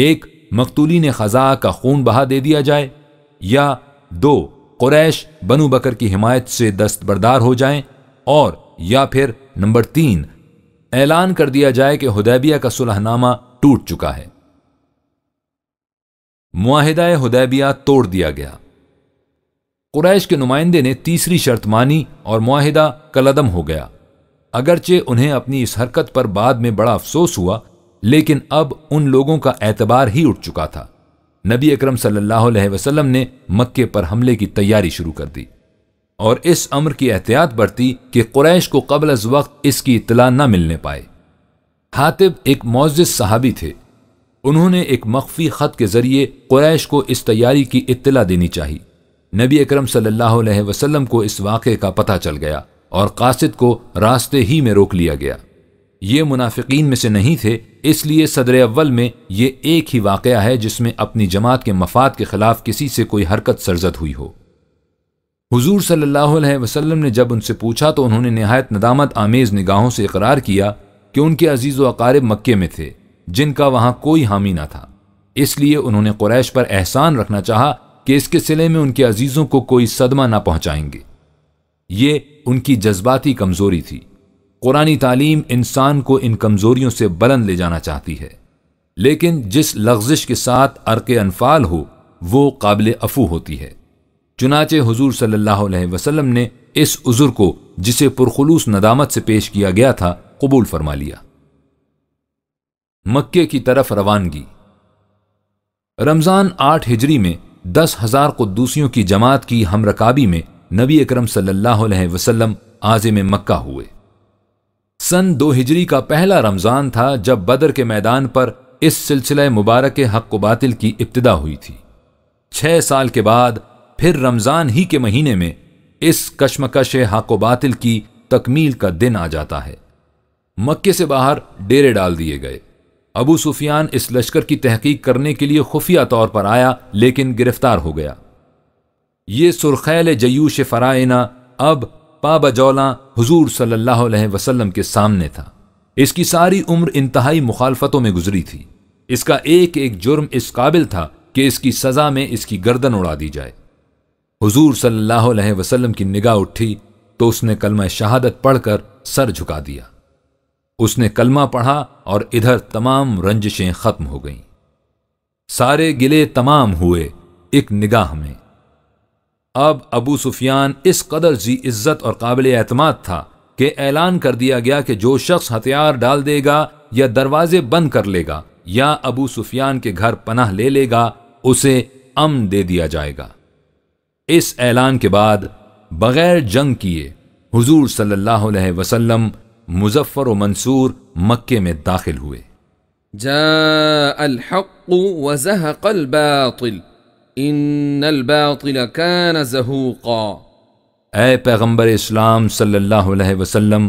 एक मकतूली ने खजा का खून बहा दे दिया जाए या दो कुरैश बनु बकर की हिमायत से दस्तबरदार हो जाएं और या फिर नंबर तीन ऐलान कर दिया जाए कि हुदैबिया का सुलहनामा टूट चुका है मुआहिदा हुदैबिया तोड़ दिया गया कुरैश के नुमाइंदे ने तीसरी शर्त मानी और मुआहिदा कलदम हो गया अगरचे उन्हें अपनी इस हरकत पर बाद में बड़ा अफसोस हुआ लेकिन अब उन लोगों का एतबार ही उठ चुका था नबी अकरम सल्लल्लाहु अलैहि वसल्लम ने मक्के पर हमले की तैयारी शुरू कर दी और इस अमर की एहतियात बरती कि कुरैश को कबल अज वक्त इसकी इतला न मिलने पाए हातिब एक मोजिद साहबी थे उन्होंने एक मख्फी ख़त के ज़रिए कुरैश को इस तैयारी की इतला देनी चाहिए नबी अकरम सल्लल्लाहु अलैहि वसल्लम को इस वाक़े का पता चल गया और कासिद को रास्ते ही में रोक लिया गया ये मुनाफिकीन में से नहीं थे इसलिए सदर अव्वल में ये एक ही वाकया है जिसमें अपनी जमात के मफाद के खिलाफ किसी से कोई हरकत सरजद हुई हो हुजूर सल्लल्लाहु अलैहि वसल्लम ने जब उनसे पूछा तो उन्होंने नहायत नदामत आमेज़ निगाहों से इकरार किया कि उनके अजीज़ व अकारब मक्के में थे जिनका वहां कोई हामी ना था इसलिए उन्होंने कुरैश पर एहसान रखना चाहा कि इसके सिले में उनके अजीज़ों को कोई सदमा ना पहुंचाएंगे ये उनकी जज्बाती कमज़ोरी थी कुरानी तालीम इंसान को इन कमज़ोरियों से बुलंद ले जाना चाहती है लेकिन जिस लफ्जिश के साथ अर्क अनफाल हो वो काबिल अफू होती है चुनाचे हजूर सल्ला अलैहि ने इस उज़ुर को जिसे पुरखलूस नदामत से पेश किया गया था कबूल फरमा लिया मक्के की तरफ रवानगी रमज़ान आठ हिजरी में दस हज़ार कुद्दूसियों की जमात की हमरकाबी में नबी अक्रम सल्लल्लाहु वसलम वसल्लम आज़म मक्का हुए सन दो हिजरी का पहला रमज़ान था जब बदर के मैदान पर इस सिलसिले मुबारक के हक बातिल की इब्तदा हुई थी छह साल के बाद फिर रमज़ान ही के महीने में इस कशमकश हक बातिल की तकमील का दिन आ जाता है मक्के से बाहर डेरे डाल दिए गए अबू सुफियान इस लश्कर की तहकीक करने के लिए खुफिया तौर पर आया लेकिन गिरफ्तार हो गया ये सुरखैल जयूश फ़राइना अब पाबजौला हुजूर सल्लल्लाहु अलैहि के सामने था इसकी सारी उम्र इंतहाई मुखालफतों में गुजरी थी इसका एक एक जुर्म इस काबिल था कि इसकी सजा में इसकी गर्दन उड़ा दी जाए हजूर सल्लल्लाहु वसलम की निगाह उठी तो उसने कलमा शहादत पढ़कर सर झुका दिया उसने कलमा पढ़ा और इधर तमाम रंजिशें खत्म हो गईं सारे गिले तमाम हुए एक निगाह में अब अबू सुफियान इस कदर जी इज्जत और काबिल एतमाद था कि ऐलान कर दिया गया कि जो शख्स हथियार डाल देगा या दरवाजे बंद कर लेगा या अबू सुफियान के घर पनाह ले लेगा उसे अम दे दिया जाएगा इस ऐलान के बाद बगैर जंग किए हुजूर सल्लल्लाहु अलैहि वसल्लम मुजफ्फर व मंसूर मक्के में दाखिल हुए जा ए पैगम्बर इस्लाम सल्लल्लाहु अलैहि वसल्लम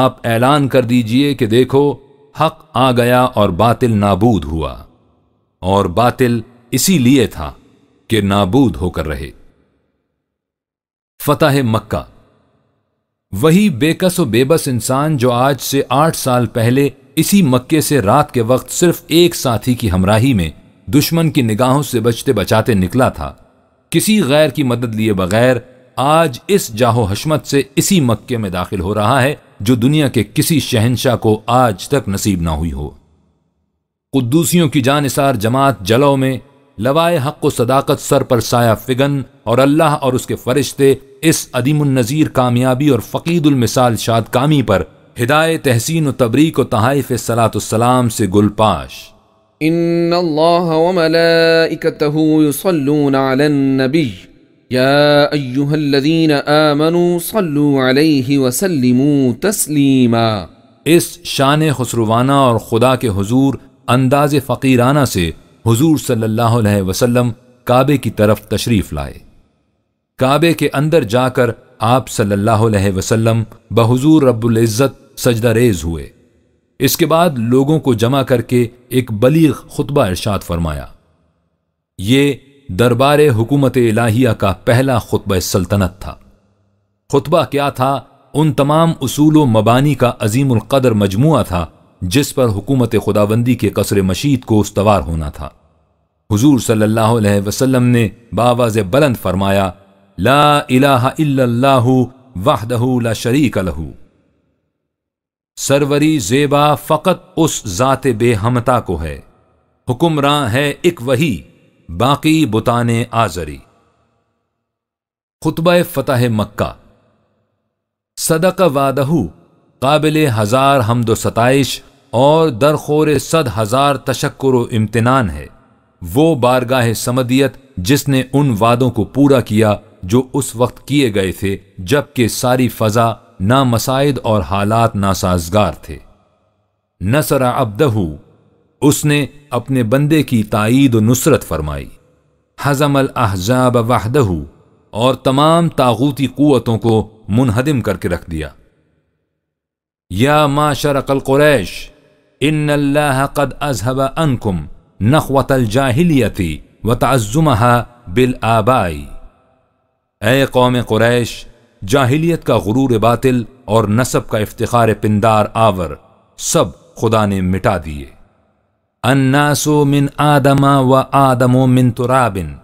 आप ऐलान कर दीजिए कि देखो हक आ गया और बातिल नाबूद हुआ और बातिल इसीलिए था कि नाबूद होकर रहे फतह मक्का वही बेकस व बेबस इंसान जो आज से आठ साल पहले इसी मक्के से रात के वक्त सिर्फ एक साथी की हमराही में दुश्मन की निगाहों से बचते बचाते निकला था किसी गैर की मदद लिए बगैर आज इस जाहो हशमत से इसी मक्के में दाखिल हो रहा है जो दुनिया के किसी शहनशाह को आज तक नसीब ना हुई हो कुदूसियों की जानसार जमात जलो में लवाए हक को सदाकत सर पर साया फिगन और अल्लाह और उसके फरिश्ते इस अदीमनज़ीर कामयाबी और मिसाल शाद कामी पर हिदाय तहसीन व तबरीक व तहाइफ सलात सलाम से गुलपाश إن الله وملائكته يصلون على النبي يا أيها الذين آمنوا صلوا عليه وسلموا تسلیما اس شان خسروانہ और खुदा के हुजूर अंदाज फ़कीराना से हुजूर सल्लल्लाहु अलैहि वसल्लम काबे की तरफ तशरीफ़ लाए काबे के अंदर जाकर आप सल्लल्लाहु अलैहि वसल्लम बहुजूर रब्बुल इज़्ज़त सजदा रेज हुए इसके बाद लोगों को जमा करके एक बलीग खुतबा इरशाद फरमाया ये दरबार हुकूमत इलाहिया का पहला खुतब सल्तनत था खुतबा क्या था उन तमाम असूल मबानी का कदर मजमुआ था जिस पर हुकूमत खुदाबंदी के कसर मशीत को उसवार होना था हुजूर सल्लल्लाहु अलैहि वसल्लम ने बावाज बुलंद फरमाया ला इलाहा इल्लल्लाहु वाहदहू ला शरीक लहू सरवरी जेबा फ़कत उस ज़ात बेहमता को है हुक्मरां है एक वही बाकी बुतान आज़री खुतब फ़तह मक्का सदक वादहू काबिल हज़ार हमदो सताइश और दर दरखोर सद हज़ार तशक्र इम्तनान है वो बारगाह समदियत जिसने उन वादों को पूरा किया जो उस वक्त किए गए थे जबकि सारी फ़ज़ा ना मसाइद और हालात ना साजगार थे न नसरा अब्दहू उसने अपने बंदे की तायद नुसरत फरमाई हजमल अहजाब वाहदहू और तमाम तागूती क़वतों को मुनहदम करके रख दिया या मा शरकल क़ुरैश इन कद अजहब अनकुम नखवतल जाहिलियती व तज़ुमहा बिल आबाई ए कौम क़ुरैश जाहिलियत का गुरूर बातिल और नसब का इफ्तार पिंदार आवर सब खुदा ने मिटा दिए अन्नासो मिन आदमा व आदमो मिन तुराबिन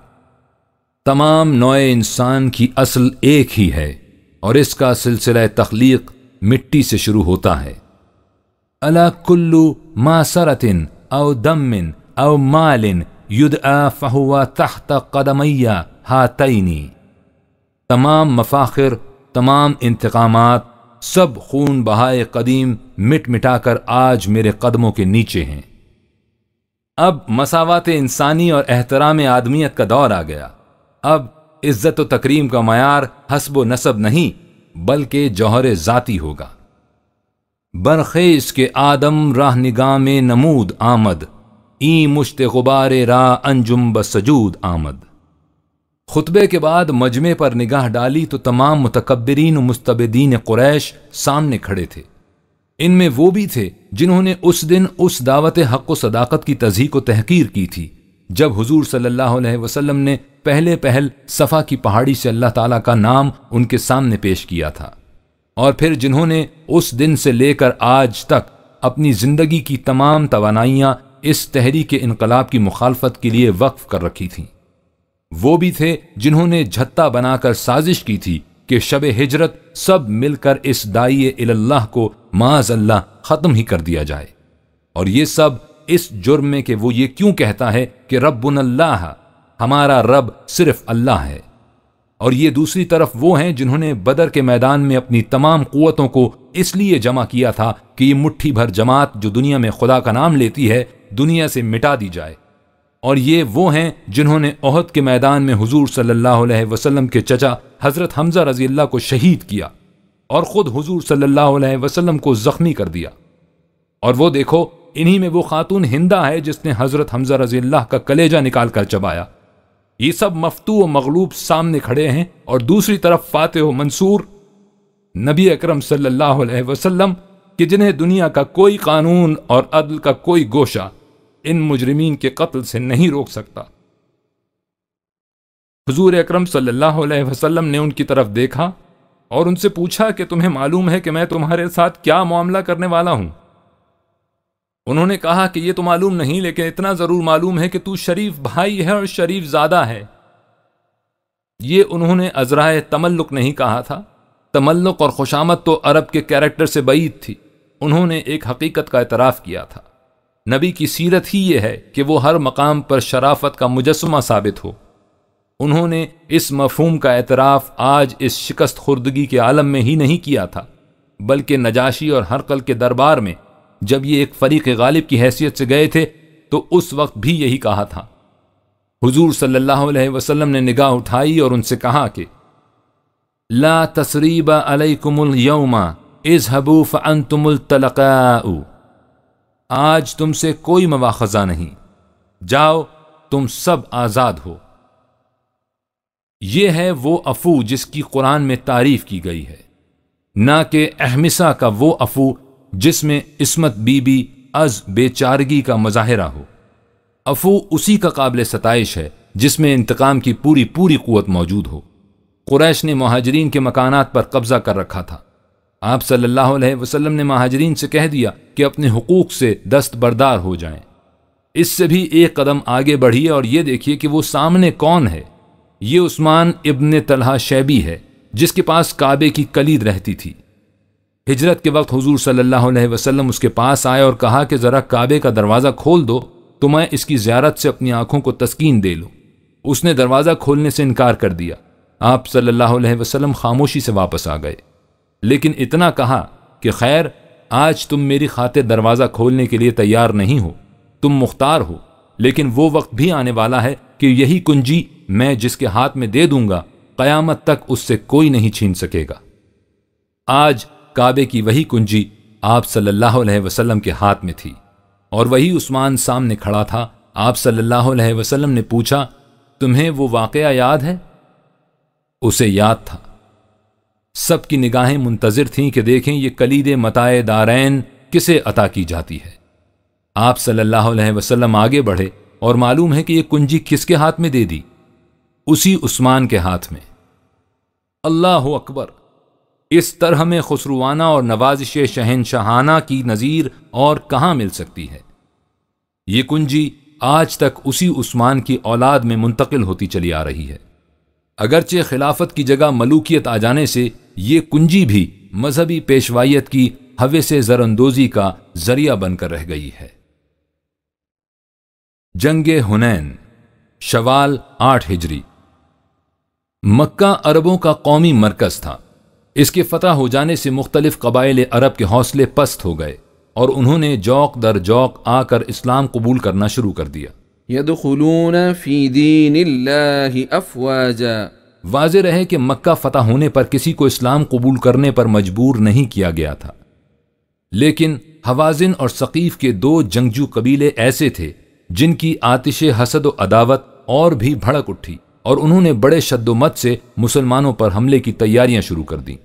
तमाम नोए इंसान की असल एक ही है और इसका सिलसिला तख्लीक मिट्टी से शुरू होता है अला कुल्लू मासरतिन औ दमिन अव मालिन युद आ फहुआ तख्त कदमैया हातनी तमाम मफाखिर तमाम इंतकाम सब खून बहाए कदीम मिट मिटा कर आज मेरे कदमों के नीचे हैं अब मसावत इंसानी और एहतराम आदमियत का दौर आ गया अब इज्जत तकरीम का मैार हसब नसब नहीं बल्कि जौहर ज़ाती होगा बरखेज के आदम राह निगाह में नमूद आमद ई मुश्त गुबारे रा अंजुम्ब सजूद आमद खुतबे के बाद मजमे पर निगाह डाली तो तमाम मतकबरीन मुस्तबदीन कुरैश सामने खड़े थे इनमें वो भी थे जिन्होंने उस दिन उस दावत हक व सदाकत की तजी को तहकीर की थी जब हजूर सल्लल्लाहु अलैहि वसल्लम ने पहले पहल सफ़ा की पहाड़ी से अल्लाह ताला का नाम उनके सामने पेश किया था और फिर जिन्होंने उस दिन से लेकर आज तक अपनी ज़िंदगी की तमाम तोानाइयाँ इस तहरीक इनकलाब की मुखालफत के लिए वक्फ कर रखी थीं वो भी थे जिन्होंने झत्ता बनाकर साजिश की थी कि शब हिजरत सब मिलकर इस दाई अल्लाह को माज अल्लाह ख़त्म ही कर दिया जाए और ये सब इस जुर्म में कि वो ये क्यों कहता है कि रब्बुन अल्लाह हमारा रब सिर्फ अल्लाह है और ये दूसरी तरफ वो हैं जिन्होंने बदर के मैदान में अपनी तमाम कुतों को इसलिए जमा किया था कि ये मुट्ठी भर जमात जो दुनिया में खुदा का नाम लेती है दुनिया से मिटा दी जाए और ये वो हैं जिन्होंने अहद के मैदान में हुजूर सल्लल्लाहु अलैहि वसल्लम के चचा हज़रत हमजा रजी अल्लाह को शहीद किया और ख़ुद हुजूर सल्लल्लाहु अलैहि वसल्लम को ज़ख्मी कर दिया और वो देखो इन्हीं में वो खातून हिंदा है जिसने हज़रत हमजा रजी अल्लाह का कलेजा निकाल कर चबाया ये सब मफतू व मगलूब सामने खड़े हैं और दूसरी तरफ फ़ातह मंसूर नबी अक्रम सल्ला अलैहि कि जिन्हें दुनिया का कोई कानून और अदल का कोई गोशा इन मुजरमीन के कत्ल से नहीं रोक सकता हजूर अक्रम सल्लल्लाहु ने उनकी तरफ देखा और उनसे पूछा कि तुम्हें मालूम है कि मैं तुम्हारे साथ क्या मामला करने वाला हूं उन्होंने कहा कि यह तो मालूम नहीं लेकिन इतना जरूर मालूम है कि तू शरीफ भाई है और शरीफ ज्यादा है ये उन्होंने अजराए तमल्लुक नहीं कहा था तमल्लुक और खुशामत तो अरब के कैरेक्टर से बईद थी उन्होंने एक हकीकत का एतराफ़ किया था नबी की सीरत ही यह है कि वो हर मकाम पर शराफत का मुजस्मा साबित हो उन्होंने इस मफहम का एतराफ़ आज इस शिकस्त खुर्दगी के आलम में ही नहीं किया था बल्कि नजाशी और हरकल के दरबार में जब ये एक फ़रीक गालिब की हैसियत से गए थे तो उस वक्त भी यही कहा था हुजूर सल्लल्लाहु अलैहि वसल्लम ने निगाह उठाई और उनसे कहा कि ला तसरीबा अलैकुमुल यौमा इज़ हबूफ़ अन तलकाऊ आज तुमसे कोई मवाखजा नहीं जाओ तुम सब आज़ाद हो यह है वो अफू जिसकी कुरान में तारीफ की गई है ना कि अहमिसा का वो अफू जिसमें इसमत बीबी अज बेचारगी का मजाहरा हो अफू उसी का काबिल सतश है जिसमें इंतकाम की पूरी पूरी कुत मौजूद हो कुरैश ने महाजरीन के मकानात पर कब्ज़ा कर रखा था आप सल्लल्लाहु अलैहि वसल्लम ने महाजरीन से कह दिया कि अपने हकूक़ से दस्तबरदार हो जाएं। इससे भी एक कदम आगे बढ़िए और ये देखिए कि वो सामने कौन है ये उस्मान इब्न तलहा शैबी है जिसके पास काबे की कलीद रहती थी हिजरत के वक्त हुजूर सल्लल्लाहु अलैहि वसल्लम उसके पास आए और कहा कि ज़रा काबे का दरवाज़ा खोल दो तो मैं इसकी ज्यारत से अपनी आंखों को तस्कीन दे लूँ उसने दरवाज़ा खोलने से इनकार कर दिया आप सल्लल्लाहु अलैहि वसल्लम खामोशी से वापस आ गए लेकिन इतना कहा कि खैर आज तुम मेरी खातिर दरवाज़ा खोलने के लिए तैयार नहीं हो तुम मुख्तार हो लेकिन वो वक्त भी आने वाला है कि यही कुंजी मैं जिसके हाथ में दे दूंगा कयामत तक उससे कोई नहीं छीन सकेगा आज काबे की वही कुंजी आप सल्लल्लाहु अलैहि वसल्लम के हाथ में थी और वही उस्मान सामने खड़ा था आप सल्लल्लाहु अलैहि वसल्लम ने पूछा तुम्हें वो वाकया याद है उसे याद था सबकी निगाहें मुंतजर थीं कि देखें ये कलीद मताए दारैन किसे अता की जाती है आप सल्लल्लाहु अलैहि वसल्लम आगे बढ़े और मालूम है कि ये कुंजी किसके हाथ में दे दी उसी उस्मान के हाथ में अल्लाह अकबर इस तरह में खसरुवाना और नवाजिश शहनशाहाना की नज़ीर और कहाँ मिल सकती है ये कुंजी आज तक उसी उस्मान की औलाद में मुंतकिल होती चली आ रही है अगरचे खिलाफत की जगह मलूकियत आ जाने से ये कुंजी भी मजहबी पेशवाइत की हवे से जरअंदोजी का जरिया बनकर रह गई है जंग हुनैन शवाल आठ हिजरी मक्का अरबों का कौमी मरकज था इसके फतह हो जाने से मुख्तलिफ कबाइल अरब के हौसले पस्त हो गए और उन्होंने जौक दर जौक आकर इस्लाम कबूल करना शुरू कर दिया यदखलून फी दीन अफवाजा वाज रहे कि मक्का फतह होने पर किसी को इस्लाम कबूल करने पर मजबूर नहीं किया गया था लेकिन हवाजिन और सकीफ के दो जंगजू कबीले ऐसे थे जिनकी आतिश हसद व अदावत और भी भड़क उठी और उन्होंने बड़े शद्दोमत से मुसलमानों पर हमले की तैयारियां शुरू कर दी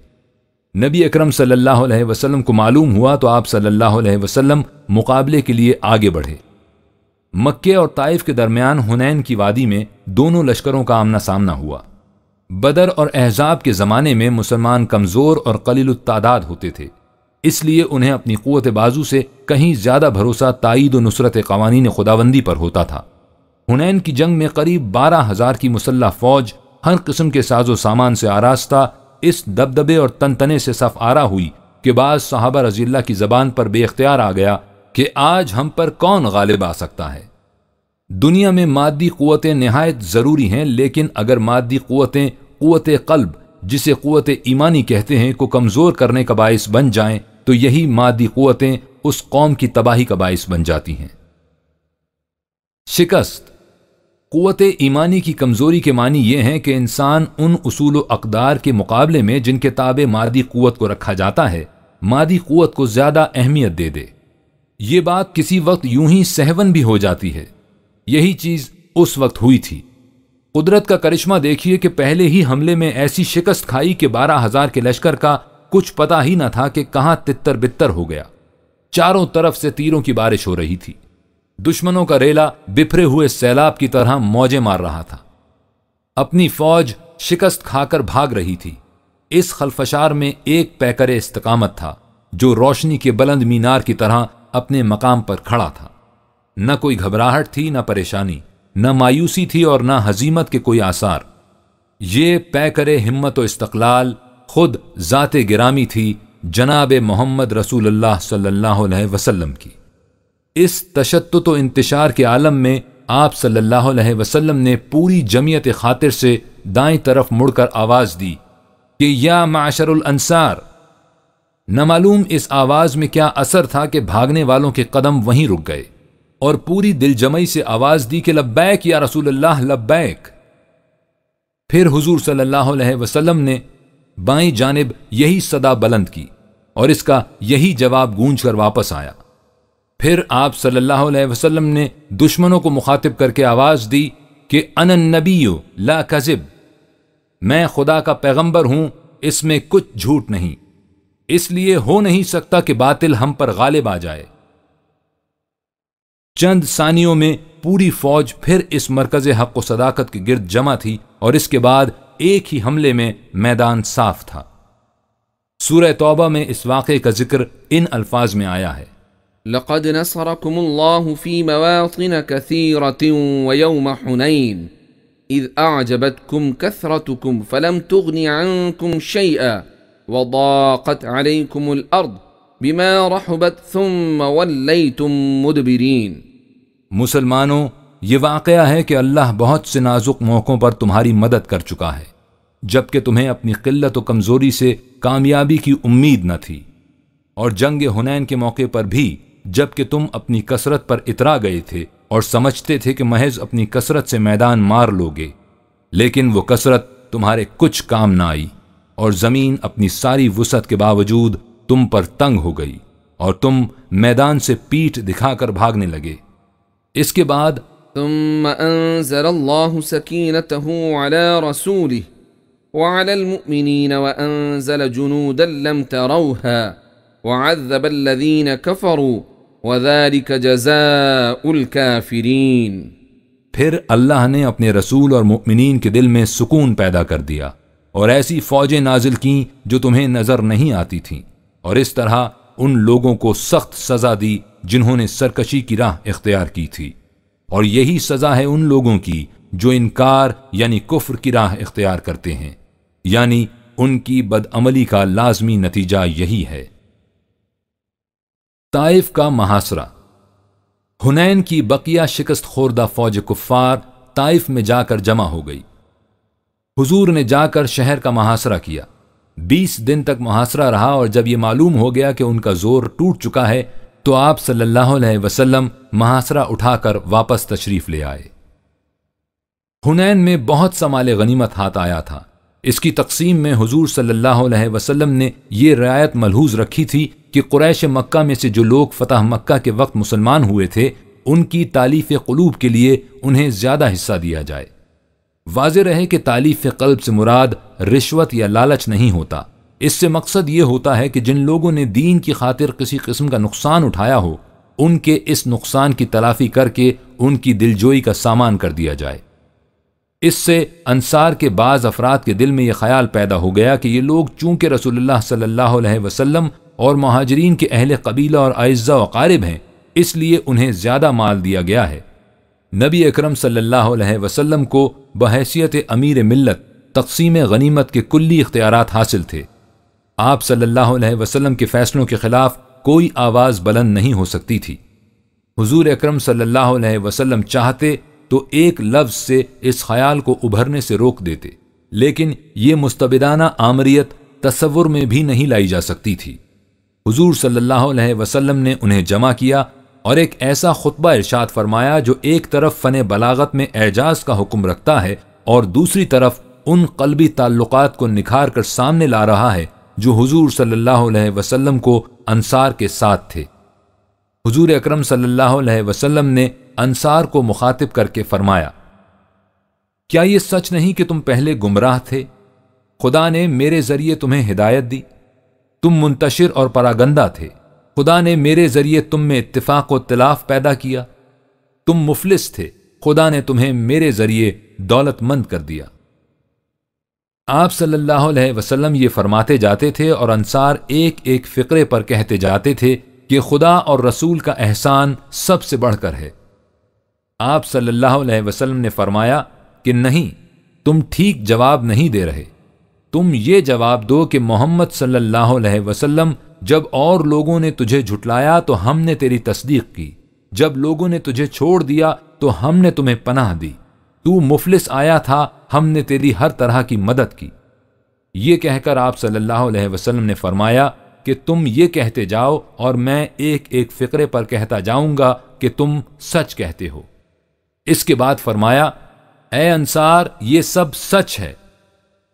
नबी अक्रम सल्लल्लाहु वसलम को मालूम हुआ तो आप सल्लल्लाहु अलैहि मुकाबले के लिए आगे बढ़े मक्के और ताइफ के दरमियान हुनैन की वादी में दोनों लश्करों का आमना सामना हुआ बदर और एहजाब के ज़माने में मुसलमान कमज़ोर और कलील तादाद होते थे इसलिए उन्हें अपनी कुत बाजू से कहीं ज़्यादा भरोसा तइद नुसरत कवानी खुदाबंदी पर होता था हुनैन की जंग में करीब बारह हज़ार की मुसल्ह फ़ौज हर किस्म के साजो सामान से आरास्ता इस दबदबे और तनतने से सफ आरा हुई कि बाज़ साहबा रजील्ला की ज़बान पर बेख्तियार आ गया कि आज हम पर कौन गालिब आ सकता है दुनिया में मादी क़वतें नहायत ज़रूरी हैं लेकिन अगर मादी क़वतें क़वत कल्ब जिसे क़वत ईमानी कहते हैं को कमज़ोर करने का बायस बन जाएं तो यही मादी क़वतें उस कौम की तबाही का बायस बन जाती हैं शिकस्त क़वत ईमानी की कमज़ोरी के मानी यह हैं कि इंसान उन असूल अकदार के मुकाबले में जिनके ताबे मादी क़वत को रखा जाता है मादी क़वत को ज़्यादा अहमियत दे दे ये बात किसी वक्त यूं ही सहवन भी हो जाती है यही चीज उस वक्त हुई थी कुदरत का करिश्मा देखिए कि पहले ही हमले में ऐसी शिकस्त खाई कि बारह हजार के लश्कर का कुछ पता ही न था कि कहां तितर बितर हो गया चारों तरफ से तीरों की बारिश हो रही थी दुश्मनों का रेला बिफरे हुए सैलाब की तरह मौजे मार रहा था अपनी फौज शिकस्त खाकर भाग रही थी इस खलफशार में एक पैकरे इस्तकामत था जो रोशनी के बुलंद मीनार की तरह अपने मकाम पर खड़ा था न कोई घबराहट थी न परेशानी न मायूसी थी और न हजीमत के कोई आसार ये पै करे हिम्मत व इस्तलाल खुद ज़ात गिरामी थी जनाब मोहम्मद रसूल सल्ला वसलम की इस तशद व इंतशार के आलम में आप सल्ला वसलम ने पूरी जमीयत खातिर से दाएं तरफ मुड़कर आवाज़ दी कि या माशरुल अंसार न मालूम इस आवाज में क्या असर था कि भागने वालों के कदम वहीं रुक गए और पूरी दिलजमई से आवाज दी कि लब्बैक या रसूल अल्लाह लब्बैक फिर हुजूर सल्लल्लाहु अलैहि वसल्लम ने बाई जानब यही सदा बुलंद की और इसका यही जवाब गूंज कर वापस आया फिर आप सल्लल्लाहु अलैहि वसल्लम ने दुश्मनों को मुखातिब करके आवाज दी कि अनन नबीयो ला कजिब मैं खुदा का पैगंबर हूं इसमें कुछ झूठ नहीं इसलिए हो नहीं सकता कि बातिल हम पर गालिब आ जाए चंद सानियों में पूरी फौज फिर इस मरकज हक व सदाकत के गिर्द जमा थी और इसके बाद एक ही हमले में मैदान साफ था सूरह तौबा में इस वाक़े का जिक्र इन अल्फाज में आया है لقد نصركم الله في مواطن كثيرة ويوم حنين إذ أعجبتكم كثرتكم فلم تغن عنكم شيئا मुदबरीन मुसलमानों ये वाक़ है कि अल्लाह बहुत से नाजुक मौक़ों पर तुम्हारी मदद कर चुका है जबकि तुम्हें अपनी किल्लत व कमज़ोरी से कामयाबी की उम्मीद न थी और जंग हुनैन के मौके पर भी जबकि तुम अपनी कसरत पर इतरा गए थे और समझते थे कि महज अपनी कसरत से मैदान मार लोगे लेकिन वो कसरत तुम्हारे कुछ काम ना आई और ज़मीन अपनी सारी वसत के बावजूद तुम पर तंग हो गई और तुम मैदान से पीठ दिखाकर भागने लगे इसके बाद ثم أنزل الله سكينته على رسوله وعلى المؤمنين وأنزل جنودا لم تروها وعذب الذين كفروا وذلك جزاء الكافرين फिर अल्लाह ने अपने रसूल और मुमिनीन के दिल में सुकून पैदा कर दिया और ऐसी फौजें नाजिल कीं जो तुम्हें नजर नहीं आती थीं और इस तरह उन लोगों को सख्त सजा दी जिन्होंने सरकशी की राह इख्तियार की थी और यही सजा है उन लोगों की जो इनकार यानी कुफ्र की राह इख्तियार करते हैं यानी उनकी बदअमली का लाजमी नतीजा यही है ताइफ का महासरा हुनैन की बकिया शिकस्त खोरदा फौज कुफ्फार ताइफ में जाकर जमा हो गई हुजूर ने जाकर शहर का मुहासरा किया बीस दिन तक मुहासरा रहा और जब ये मालूम हो गया कि उनका जोर टूट चुका है तो आप सल्लल्लाहु अलैहि वसल्लम महासरा उठाकर वापस तशरीफ ले आए हुनैन में बहुत सा माल गनीमत हाथ आया था इसकी तकसीम में हुजूर सल्लल्लाहु अलैहि वसल्लम ने ये रियायत मलहूज रखी थी कि क़ुरैश मक्का में से जो लोग फतह मक्का के वक्त मुसलमान हुए थे उनकी तालीफ कलूब के लिए उन्हें ज़्यादा हिस्सा दिया जाए वाज रहे कि तालीफ कल्ब से मुराद रिश्वत या लालच नहीं होता इससे मकसद ये होता है कि जिन लोगों ने दीन की खातिर किसी किस्म का नुकसान उठाया हो उनके इस नुकसान की तलाफी करके उनकी दिलजोई का सामान कर दिया जाए इससे अनसार के बाज़ अफराद के दिल में यह ख्याल पैदा हो गया कि ये लोग चूंकि रसोल्ला सल्ला वसलम और महाजरीन के अहल कबीला और अज्जा वकारब हैं इसलिए उन्हें ज़्यादा माल दिया गया है नबी अकरम सल्लल्लाहु वसल्लम को बहसीत अमीर मिलत तकसीम गनीमत के कुल्ली इख्तियार हासिल थे आप सल्लल्लाहु वसलम के फ़ैसलों के ख़िलाफ़ कोई आवाज़ बुलंद नहीं हो सकती थी हजूर अक्रम सल्लल्लाहु चाहते तो एक लफ्ज़ से इस ख्याल को उभरने से रोक देते लेकिन ये मुस्तबदाना आमरीत तस्वुर में भी नहीं लाई जा सकती थी हजूर सल्ला वसलम ने उन्हें जमा किया और एक ऐसा खुतबा इरशाद फरमाया जो एक तरफ फ़न बलागत में एजाज का हुक्म रखता है और दूसरी तरफ उन कलबी ताल्लुक को निखार कर सामने ला रहा है जो हुजूर सल्लल्लाहु अलैहि वसल्लम को अंसार के साथ थे हुजूर अकरम सल्लल्लाहु अलैहि वसल्लम ने अंसार को मुखातिब करके फरमाया क्या यह सच नहीं कि तुम पहले गुमराह थे खुदा ने मेरे ज़रिए तुम्हें हिदायत दी तुम मुंतशिर और परागंदा थे खुदा ने मेरे जरिए तुम में इतफाक व तलाफ पैदा किया तुम मुफलिस थे खुदा ने तुम्हें मेरे जरिए दौलतमंद कर दिया आप सल्लल्लाहु अलैहि वसल्लम ये फरमाते जाते थे और अनसार एक एक फ़िक्रे पर कहते जाते थे कि खुदा और रसूल का एहसान सबसे बढ़कर है आप सल्लल्लाहु अलैहि वसल्लम ने फरमाया कि नहीं तुम ठीक जवाब नहीं दे रहे तुम ये जवाब दो कि मोहम्मद सल्लल्लाहु अलैहि वसल्लम जब और लोगों ने तुझे झुटलाया तो हमने तेरी तस्दीक की जब लोगों ने तुझे छोड़ दिया तो हमने तुम्हें पनाह दी तू मुफलिस आया था हमने तेरी हर तरह की मदद की ये कहकर आप सल्लल्लाहु अलैहि वसल्लम ने फरमाया कि तुम ये कहते जाओ और मैं एक एक फ़िक्रे पर कहता जाऊंगा कि तुम सच कहते हो इसके बाद फरमाया ए अंसार ये सब सच है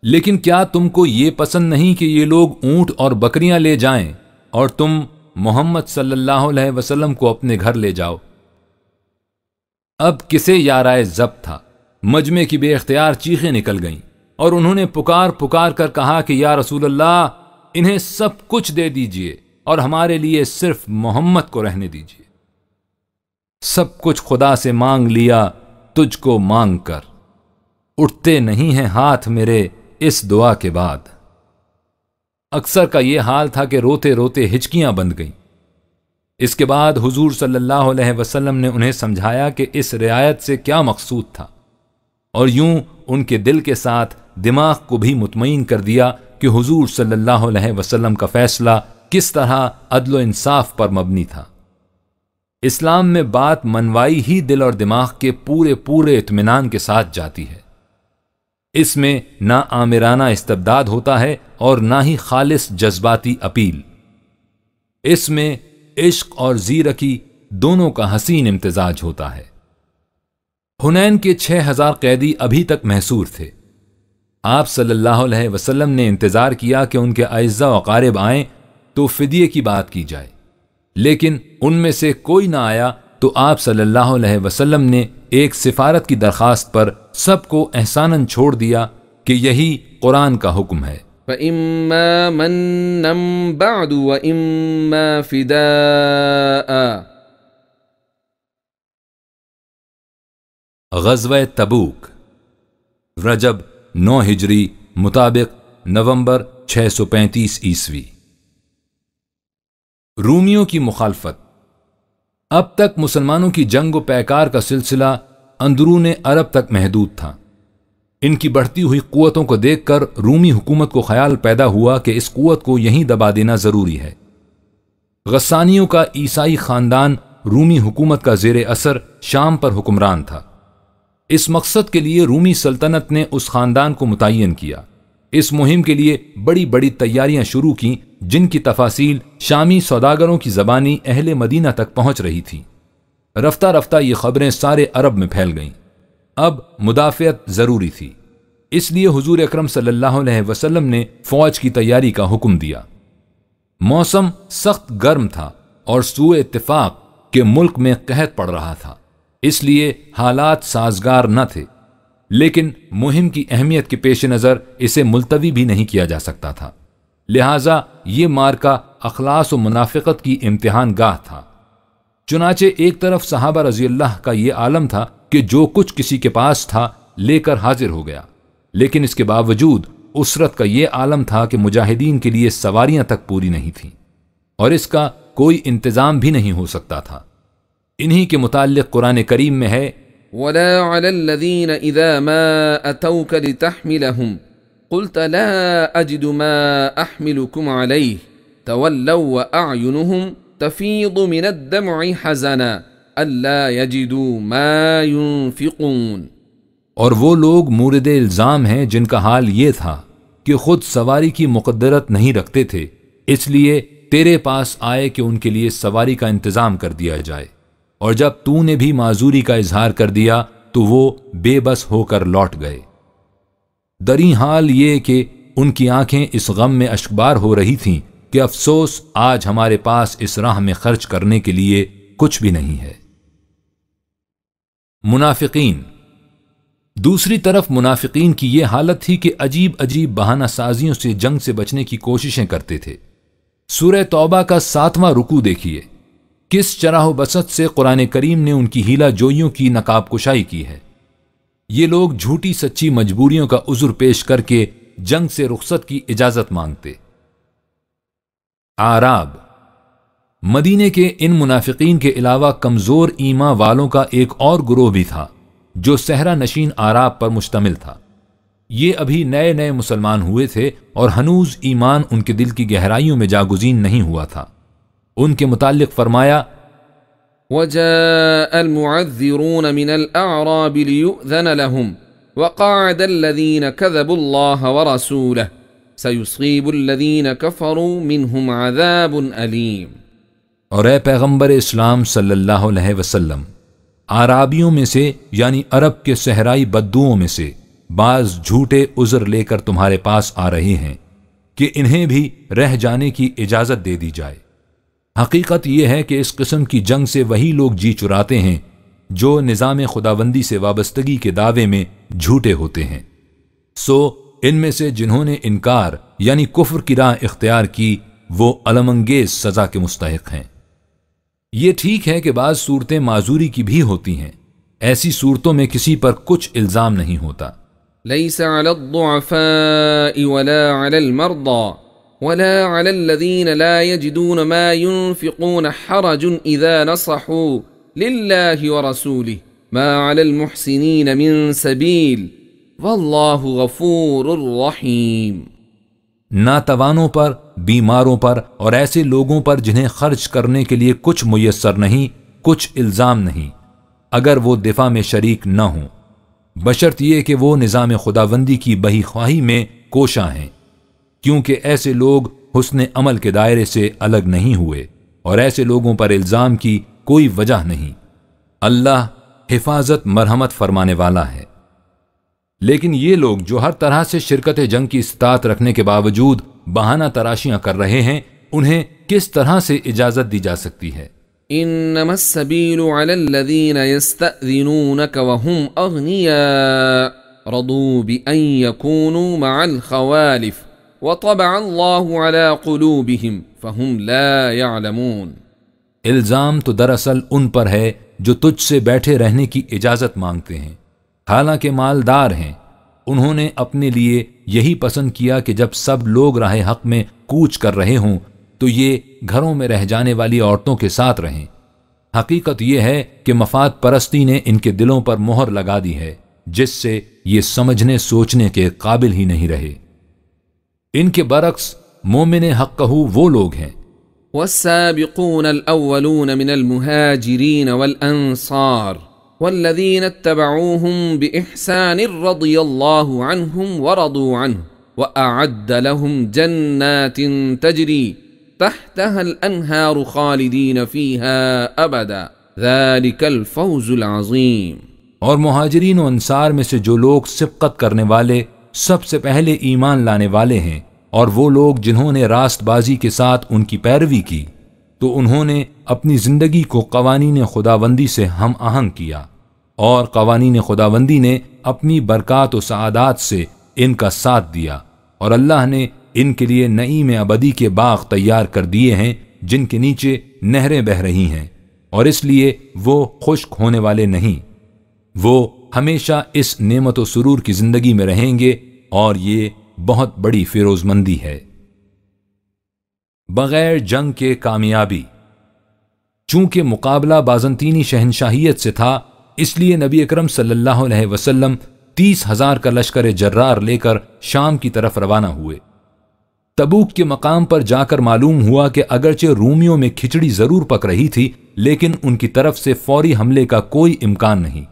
लेकिन क्या तुमको ये पसंद नहीं कि ये लोग ऊंट और बकरियां ले जाएं और तुम मोहम्मद सल्लल्लाहु अलैहि वसल्लम को अपने घर ले जाओ अब किसे याराय जब था मजमे की बेअ्तियार चीखें निकल गईं और उन्होंने पुकार पुकार कर कहा कि या रसूल अल्लाह इन्हें सब कुछ दे दीजिए और हमारे लिए सिर्फ मोहम्मद को रहने दीजिए सब कुछ खुदा से मांग लिया तुझको मांग कर उठते नहीं हैं हाथ मेरे इस दुआ के बाद अक्सर का यह हाल था कि रोते रोते हिचकियां बंद गईं इसके बाद हुजूर सल्लल्लाहु अलैहि वसल्लम ने उन्हें समझाया कि इस रियायत से क्या मकसूद था और यूं उनके दिल के साथ दिमाग को भी मुतमिन कर दिया कि हुजूर सल्लल्लाहु अलैहि वसल्लम का फैसला किस तरह अदल इंसाफ पर मबनी था इस्लाम में बात मनवाई ही दिल और दिमाग के पूरे पूरे इतमान के साथ जाती है इसमें ना आमिराना इस्तबदाद होता है और ना ही खालिस जज्बाती अपील इसमें इश्क और जीरकी दोनों का हसीन इम्तजाज होता है हुनैन के छह हजार कैदी अभी तक महसूर थे आप सल्लल्लाहु अलैहि वसल्लम ने इंतज़ार किया कि उनके अज्जा वकारिब आए तो फिदिये की बात की जाए लेकिन उनमें से कोई ना आया तो आप सल्लल्लाहु अलैहि वसल्लम ने एक सिफारत की दरखास्त पर सबको एहसानन छोड़ दिया कि यही कुरान का हुक्म है فإما गजव तबूक रजब नौ हिजरी मुताबिक नवंबर 635 ईस्वी रूमियों की मुखालफत अब तक मुसलमानों की जंग व पैकार का सिलसिला अंदरून अरब तक महदूद था इनकी बढ़ती हुई क़ुतों को देखकर रूमी हुकूमत को ख्याल पैदा हुआ कि इस क़ुत को यहीं दबा देना ज़रूरी है गस्सानियों का ईसाई ख़ानदान रूमी हुकूमत का जेर असर शाम पर हुक्मरान था इस मकसद के लिए रूमी सल्तनत ने उस ख़ानदान को मुतन किया इस मुहिम के लिए बड़ी बड़ी तैयारियां शुरू की जिनकी तफासिल शामी सौदागरों की जबानी अहले मदीना तक पहुंच रही थी रफ्ता रफ्ता ये खबरें सारे अरब में फैल गईं अब मुदाफियत ज़रूरी थी इसलिए हुजूर अकरम सल्लल्लाहु अलैहि वसल्लम ने फ़ौज की तैयारी का हुक्म दिया मौसम सख्त गर्म था और सू इतफाक़ के मुल्क में कहत पड़ रहा था इसलिए हालात साजगार न थे लेकिन मुहिम की अहमियत के पेश नज़र इसे मुलतवी भी नहीं किया जा सकता था लिहाजा ये मार्का अखलास व मुनाफिकत की इम्तहान गाह था चुनाचे एक तरफ साहबा रजी अल्लाह का ये आलम था कि जो कुछ किसी के पास था लेकर हाजिर हो गया लेकिन इसके बावजूद उसरत का ये आलम था कि मुजाहिदीन के लिए सवारियां तक पूरी नहीं थीं और इसका कोई इंतज़ाम भी नहीं हो सकता था इन्हीं के मुतालिक कुरान करीम में है ولا على الذين إذا ما أتوك لتحملهم قلت لا أجد ما أحملكم عليه تولوا وأعينهم تفيض من الدمع حزنا ألا يجدوا ما ينفقون اور وہ لوگ مورد الزام ہیں جن کا حال یہ تھا کہ خود سواری کی مقدرت نہیں رکھتے تھے اس لیے تیرے پاس آئے کہ ان کے لیے سواری کا انتظام کر دیا جائے और जब तूने भी माजूरी का इजहार कर दिया तो वो बेबस होकर लौट गए दरी हाल ये कि उनकी आंखें इस गम में अशकबार हो रही थीं कि अफसोस आज हमारे पास इस राह में खर्च करने के लिए कुछ भी नहीं है मुनाफिकीन दूसरी तरफ मुनाफिकीन की यह हालत थी कि अजीब अजीब बहाना साजियों से जंग से बचने की कोशिशें करते थे सूर्य तौबा का सातवां रुकू देखिए किस चराह बसत से कुरान करीम ने उनकी हीला जोइयों की नकाब कुशाई की है ये लोग झूठी सच्ची मजबूरियों का उजुर पेश करके जंग से रुख्सत की इजाजत मांगते आराब मदीने के इन मुनाफिकीन के अलावा कमज़ोर ईमा वालों का एक और ग्रोह भी था जो सहरा नशीन आराब पर मुश्तमिल था ये अभी नए नए मुसलमान हुए थे और हनूज ईमान उनके दिल की गहराइयों में जागुजीन नहीं हुआ था उनके मुतालिक फरमाया وجاء المعذرون من الأعراب ليؤذن لهم وقعد الذين كذبوا الله ورسوله سيصيب الذين كفروا منهم عذاب أليم और ए पैगम्बर इस्लाम सल्लल्लाहु अलैहि वसल्लम आराबियों में से यानी अरब के सहराई बद्दुओं में से बाज झूठे उज़र लेकर तुम्हारे पास आ रहे हैं कि इन्हें भी रह जाने की इजाज़त दे दी जाए हकीकत यह है कि इस किस्म की जंग से वही लोग जी चुराते हैं जो निज़ाम खुदाबंदी से वाबस्तगी के दावे में झूठे होते हैं सो इनमें से जिन्होंने इनकार यानी कुफर की राह इख्तियार की वो अलमंगेज सजा के मुस्तक हैं ये ठीक है कि बाज़ सूरतें माजूरी की भी होती हैं ऐसी सूरतों में किसी पर कुछ इल्ज़ाम नहीं होता ولا على الذين لا يجدون ما ينفقون حرج اذا نصحوا لله ورسوله ما على المحسنين من سبيل والله غفور رحیم ناتوانوں پر بیماروں پر اور ایسے لوگوں پر جنہیں خرچ کرنے کے لیے کچھ میسر نہیں کچھ الزام نہیں اگر وہ دفاع میں شریک نہ ہوں بشرط یہ کہ وہ نظام خداوندی کی بہی خواہی میں کوشاں ہیں क्योंकि ऐसे लोग हुस्न अमल के दायरे से अलग नहीं हुए और ऐसे लोगों पर इल्ज़ाम की कोई वजह नहीं अल्लाह हिफाजत मरहमत फरमाने वाला है लेकिन ये लोग जो हर तरह से शिरकत जंग की इस्तात रखने के बावजूद बहाना तराशियां कर रहे हैं उन्हें किस तरह से इजाज़त दी जा सकती है إنما वतबा अल्लाहबहम फ़हम ला यालमून इल्ज़ाम तो दरअसल उन पर है जो तुझसे बैठे रहने की इजाज़त मांगते हैं हालांकि मालदार हैं उन्होंने अपने लिए यही पसंद किया कि जब सब लोग राह हक में कूच कर रहे हों तो ये घरों में रह जाने वाली औरतों के साथ रहें हकीकत यह है कि मफाद परस्ती ने इनके दिलों पर मोहर लगा दी है जिससे ये समझने सोचने के काबिल ही नहीं रहे इनके बरक्स مومن हक وہ لوگ ہیں والسابقون الأولون من المهاجرين والأنصار والذين اتبعوهم بإحسان رضي الله عنهم ورضوا عنه وأعد لهم جنات تجري تحتها الأنهار خالدين فيها أبدا ذلك الفوز العظيم اور مهاجرين وانصار میں سے جو لوگ سبقت کرنے والے सबसे पहले ईमान लाने वाले हैं और वो लोग जिन्होंने रास्तबाजी के साथ उनकी पैरवी की तो उन्होंने अपनी ज़िंदगी को ने खुदाबंदी से हम आहंग किया और ने खुदाबंदी ने अपनी बरकत व सादात से इनका साथ दिया और अल्लाह ने इनके लिए नई में अबदी के बाग तैयार कर दिए हैं जिनके नीचे नहरें बह रही हैं और इसलिए वो खुश्क होने वाले नहीं वो हमेशा इस नेमत सुरूर की ज़िंदगी में रहेंगे और ये बहुत बड़ी फिरोजमंदी है बगैर जंग के कामयाबी चूंकि मुकाबला बाजंतीनी शहनशाहियत से था इसलिए नबी अकरम सल्लल्लाहु अलैहि वसल्लम तीस हजार का लश्कर जर्रार लेकर शाम की तरफ रवाना हुए तबूक के मकाम पर जाकर मालूम हुआ कि अगरचे रूमियों में खिचड़ी जरूर पक रही थी लेकिन उनकी तरफ से फौरी हमले का कोई इम्कान नहीं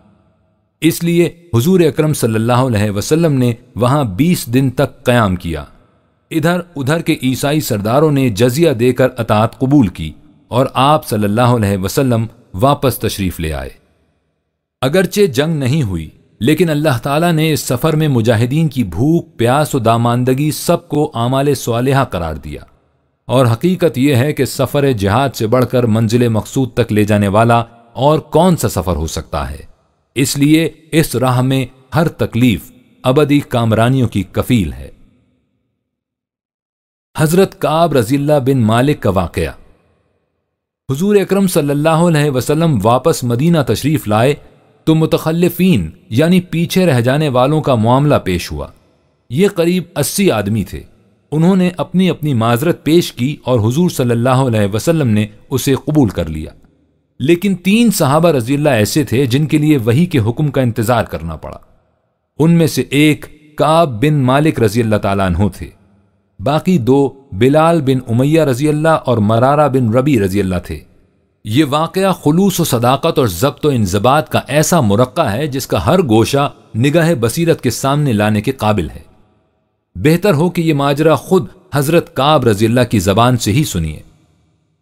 इसलिए हुजूर अकरम सल्लल्लाहु अलैहि वसल्लम ने वहां 20 दिन तक कयाम किया इधर उधर के ईसाई सरदारों ने जजिया देकर अतात कबूल की और आप सल्लल्लाहु अलैहि वसल्लम वापस तशरीफ़ ले आए अगरचे जंग नहीं हुई लेकिन अल्लाह ताला ने इस सफ़र में मुजाहिदीन की भूख प्यास और दामानदगी सबको आमाल साल करार दिया और हकीकत यह है कि सफ़र जहाद से बढ़कर मंजिल मकसूद तक ले जाने वाला और कौन सा सफ़र हो सकता है इसलिए इस राह में हर तकलीफ अबदी कामरानियों की कफील है हजरत काब रजील्ला बिन मालिक का वाकया हजूर अक्रम सल्लल्लाहु वसल्लम वापस मदीना तशरीफ़ लाए तो मुतखलफीन यानी पीछे रह जाने वालों का मामला पेश हुआ ये करीब अस्सी आदमी थे उन्होंने अपनी अपनी माजरत पेश की और हजूर सल्ला वसलम ने उसे कबूल कर लिया लेकिन तीन सहाबा रजील्ला ऐसे थे जिनके लिए वही के हुक्म का इंतजार करना पड़ा उनमें से एक काब बिन मालिक रजील्ला तु थे बाकी दो बिलाल बिन उमैया रजी अल्लाह और मरारा बिन रबी रजी अल्लाह थे ये वाक़ खलूस व सदाकत और जब्त व इंजबात का ऐसा मुरक्का है जिसका हर गोशा निगाह बसीरत के सामने लाने के काबिल है बेहतर हो कि यह माजरा खुद हज़रत काब रजील्ला की ज़बान से ही सुनिए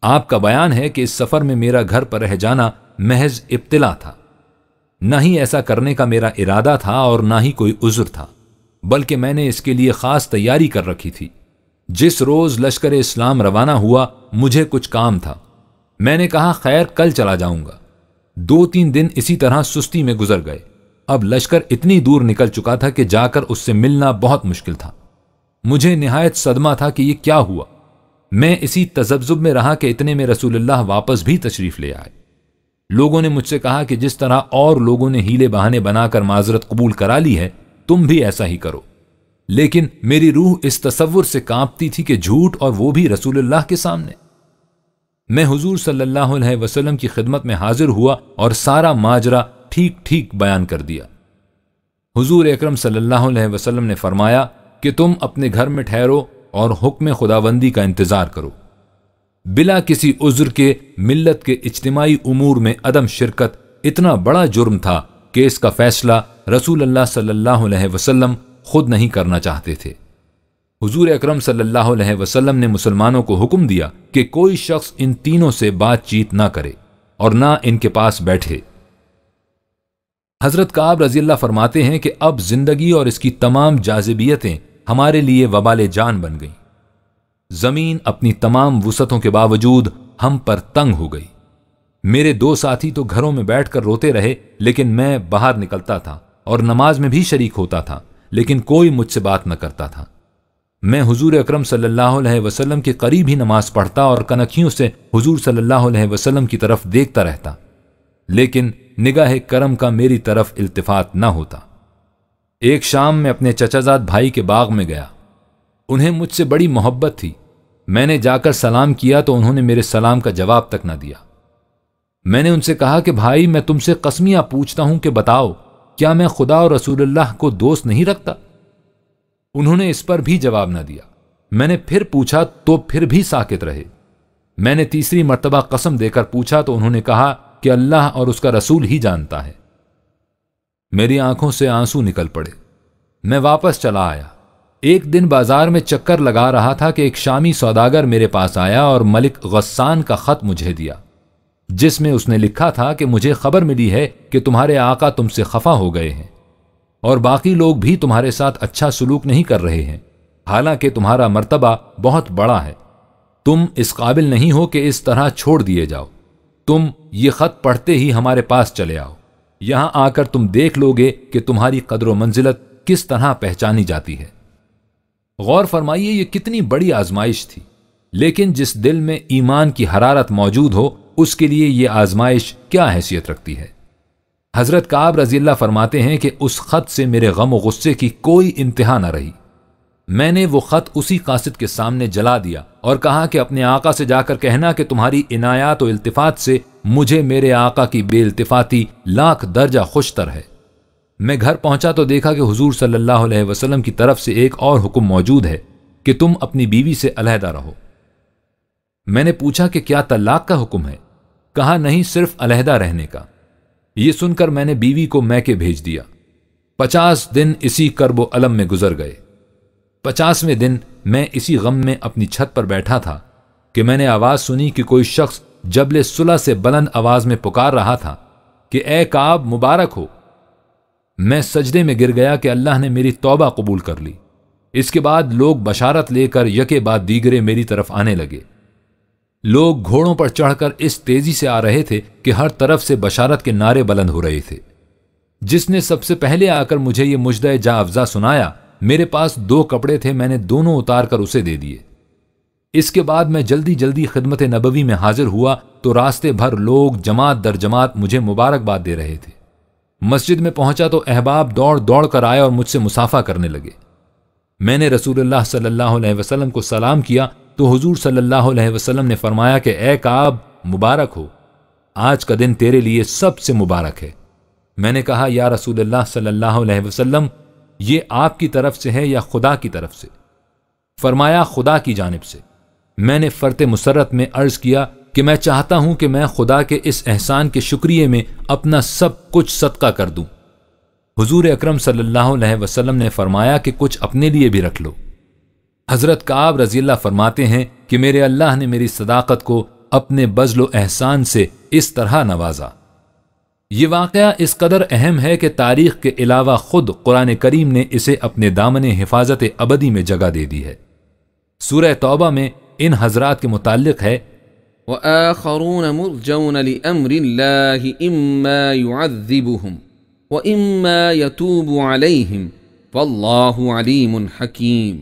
आपका बयान है कि इस सफर में मेरा घर पर रह जाना महज इब्तिला था न ही ऐसा करने का मेरा इरादा था और ना ही कोई उज्र था बल्कि मैंने इसके लिए खास तैयारी कर रखी थी जिस रोज लश्कर इस्लाम रवाना हुआ मुझे कुछ काम था मैंने कहा खैर कल चला जाऊंगा दो तीन दिन इसी तरह सुस्ती में गुजर गए अब लश्कर इतनी दूर निकल चुका था कि जाकर उससे मिलना बहुत मुश्किल था मुझे नहायत सदमा था कि यह क्या हुआ मैं इसी तजब्जुब में रहा कि इतने में रसूलुल्लाह वापस भी तशरीफ़ ले आए लोगों ने मुझसे कहा कि जिस तरह और लोगों ने हीले बहाने बनाकर माजरत कबूल करा ली है तुम भी ऐसा ही करो लेकिन मेरी रूह इस तस्वुर से कांपती थी कि झूठ और वो भी रसूलुल्लाह के सामने मैं हुजूर सल्लल्लाहु अलैहि वसल्लम की खिदमत में हाजिर हुआ और सारा माजरा ठीक ठीक बयान कर दिया हुजूर अकरम सल्लल्लाहु अलैहि वसल्लम ने फरमाया कि तुम अपने घर में ठहरो और हुक्म खुदाबंदी का इंतज़ार करो बिला किसी उज्र के मिल्लत के इज्तमाही उमूर में अदम शिरकत इतना बड़ा जुर्म था कि इसका फैसला रसूल अल्लाह सल्लल्लाहु अलैहि वसल्लम खुद नहीं करना चाहते थे हुजूर अकरम सल्लल्लाहु अलैहि वसल्लम ने मुसलमानों को हुक्म दिया कि कोई शख्स इन तीनों से बातचीत ना करे और ना इनके पास बैठे हजरत काब रजील्ला फरमाते हैं कि अब जिंदगी और इसकी तमाम जाजिबियतें हमारे लिए वबाल जान बन गई जमीन अपनी तमाम वसतों के बावजूद हम पर तंग हो गई मेरे दो साथी तो घरों में बैठकर रोते रहे लेकिन मैं बाहर निकलता था और नमाज में भी शरीक होता था लेकिन कोई मुझसे बात न करता था मैं हुजूर अकरम सल्लल्लाहु अलैहि वसल्लम के करीब ही नमाज पढ़ता और कनखियों से हुजूर सल्लल्लाहु अलैहि वसल्लम की तरफ देखता रहता लेकिन निगाह करम का मेरी तरफ इल्तफात न होता एक शाम मैं अपने चचाजाद भाई के बाग में गया उन्हें मुझसे बड़ी मोहब्बत थी मैंने जाकर सलाम किया तो उन्होंने मेरे सलाम का जवाब तक ना दिया मैंने उनसे कहा कि भाई मैं तुमसे कसमिया पूछता हूं कि बताओ क्या मैं खुदा और रसूल्लाह को दोस्त नहीं रखता उन्होंने इस पर भी जवाब ना दिया मैंने फिर पूछा तो फिर भी साकित रहे मैंने तीसरी मरतबा कसम देकर पूछा तो उन्होंने कहा कि अल्लाह और उसका रसूल ही जानता है मेरी आंखों से आंसू निकल पड़े मैं वापस चला आया एक दिन बाजार में चक्कर लगा रहा था कि एक शामी सौदागर मेरे पास आया और मलिक गस्सान का खत मुझे दिया जिसमें उसने लिखा था कि मुझे खबर मिली है कि तुम्हारे आका तुमसे खफा हो गए हैं और बाकी लोग भी तुम्हारे साथ अच्छा सलूक नहीं कर रहे हैं हालांकि तुम्हारा मर्तबा बहुत बड़ा है तुम इस काबिल नहीं हो कि इस तरह छोड़ दिए जाओ तुम ये खत पढ़ते ही हमारे पास चले आओ यहां आकर तुम देख लोगे कि तुम्हारी कदर मंजिलत किस तरह पहचानी जाती है गौर फरमाइए ये कितनी बड़ी आजमाइश थी लेकिन जिस दिल में ईमान की हरारत मौजूद हो उसके लिए यह आजमाइश क्या हैसियत रखती है हजरत काब रजील्ला फरमाते हैं कि उस खत से मेरे गम गुस्से की कोई इंतहा न रही मैंने वो ख़त उसी कासिद के सामने जला दिया और कहा कि अपने आका से जाकर कहना कि तुम्हारी इनायात और इल्तिफात से मुझे मेरे आका की बेल्तिफाती लाख दर्जा खुशतर है मैं घर पहुंचा तो देखा कि हुजूर सल्लल्लाहु अलैहि वसल्लम की तरफ से एक और हुक्म मौजूद है कि तुम अपनी बीवी से अलहदा रहो मैंने पूछा कि क्या तलाक का हुक्म है कहा नहीं सिर्फ अलहदा रहने का ये सुनकर मैंने बीवी को मैके भेज दिया पचास दिन इसी करबो अलम में गुजर गए पचासवें दिन मैं इसी गम में अपनी छत पर बैठा था कि मैंने आवाज सुनी कि कोई शख्स जबले सुलह से बुलंद आवाज में पुकार रहा था कि ए काब मुबारक हो मैं सजदे में गिर गया कि अल्लाह ने मेरी तौबा कबूल कर ली इसके बाद लोग बशारत लेकर यके बाद दीगरे मेरी तरफ आने लगे लोग घोड़ों पर चढ़कर इस तेजी से आ रहे थे कि हर तरफ से बशारत के नारे बुलंद हो रहे थे जिसने सबसे पहले आकर मुझे ये मुजद जा अफजा सुनाया मेरे पास दो कपड़े थे मैंने दोनों उतार कर उसे दे दिए इसके बाद मैं जल्दी जल्दी खिदमत नबवी में हाजिर हुआ तो रास्ते भर लोग जमात दर जमात मुझे मुबारकबाद दे रहे थे मस्जिद में पहुंचा तो अहबाब दौड़ दौड़ कर आए और मुझसे मुसाफा करने लगे मैंने रसूल सल्लल्लाहु अलैहि वसल्लम को सलाम किया तो हुजूर सल्लल्लाहु अलैहि वसल्लम ने फरमाया कि ए काब मुबारक हो आज का दिन तेरे लिए सबसे मुबारक है मैंने कहा या रसूल सल्लल्लाहु अलैहि वसल्लम ये आपकी तरफ से है या खुदा की तरफ से फरमाया खुदा की जानब से मैंने फ़र्त मुसरत में अर्ज़ किया कि मैं चाहता हूं कि मैं खुदा के इस एहसान के शुक्रिया में अपना सब कुछ सदका कर दूं। हजूर अक्रम सल्लल्लाहु वसल्लम ने फरमाया कि कुछ अपने लिए भी रख लो हज़रत काब रजील्ला फरमाते हैं कि मेरे अल्लाह ने मेरी सदाकत को अपने बजलो एहसान से इस तरह नवाजा ये वाक़ इस कदर अहम है कि तारीख के अलावा खुद कुरान करीम ने इसे अपने दामन हिफाजत अबदी में जगह दे दी है सूर तौबा में इन हजरात के मुतल है وآخرون مرجون لأمر الله إما يعذبهم وإما يتوب عليهم والله عليم حكيم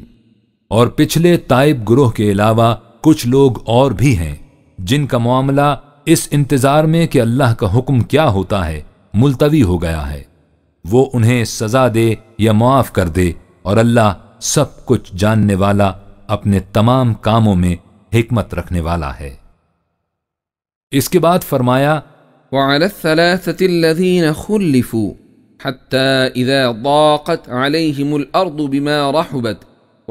और पिछले ताइब ग्रोह के अलावा कुछ लोग और भी हैं जिनका मामला इस इंतज़ार में कि अल्लाह का हुक्म क्या होता है मुलतवी हो गया है वो उन्हें सज़ा दे या मुआफ़ कर दे और अल्लाह सब कुछ जानने वाला अपने तमाम कामों में हिकमत रखने वाला है इसके बाद फरमाया حتى إذا ضاقت عليهم الأرض بما رحبت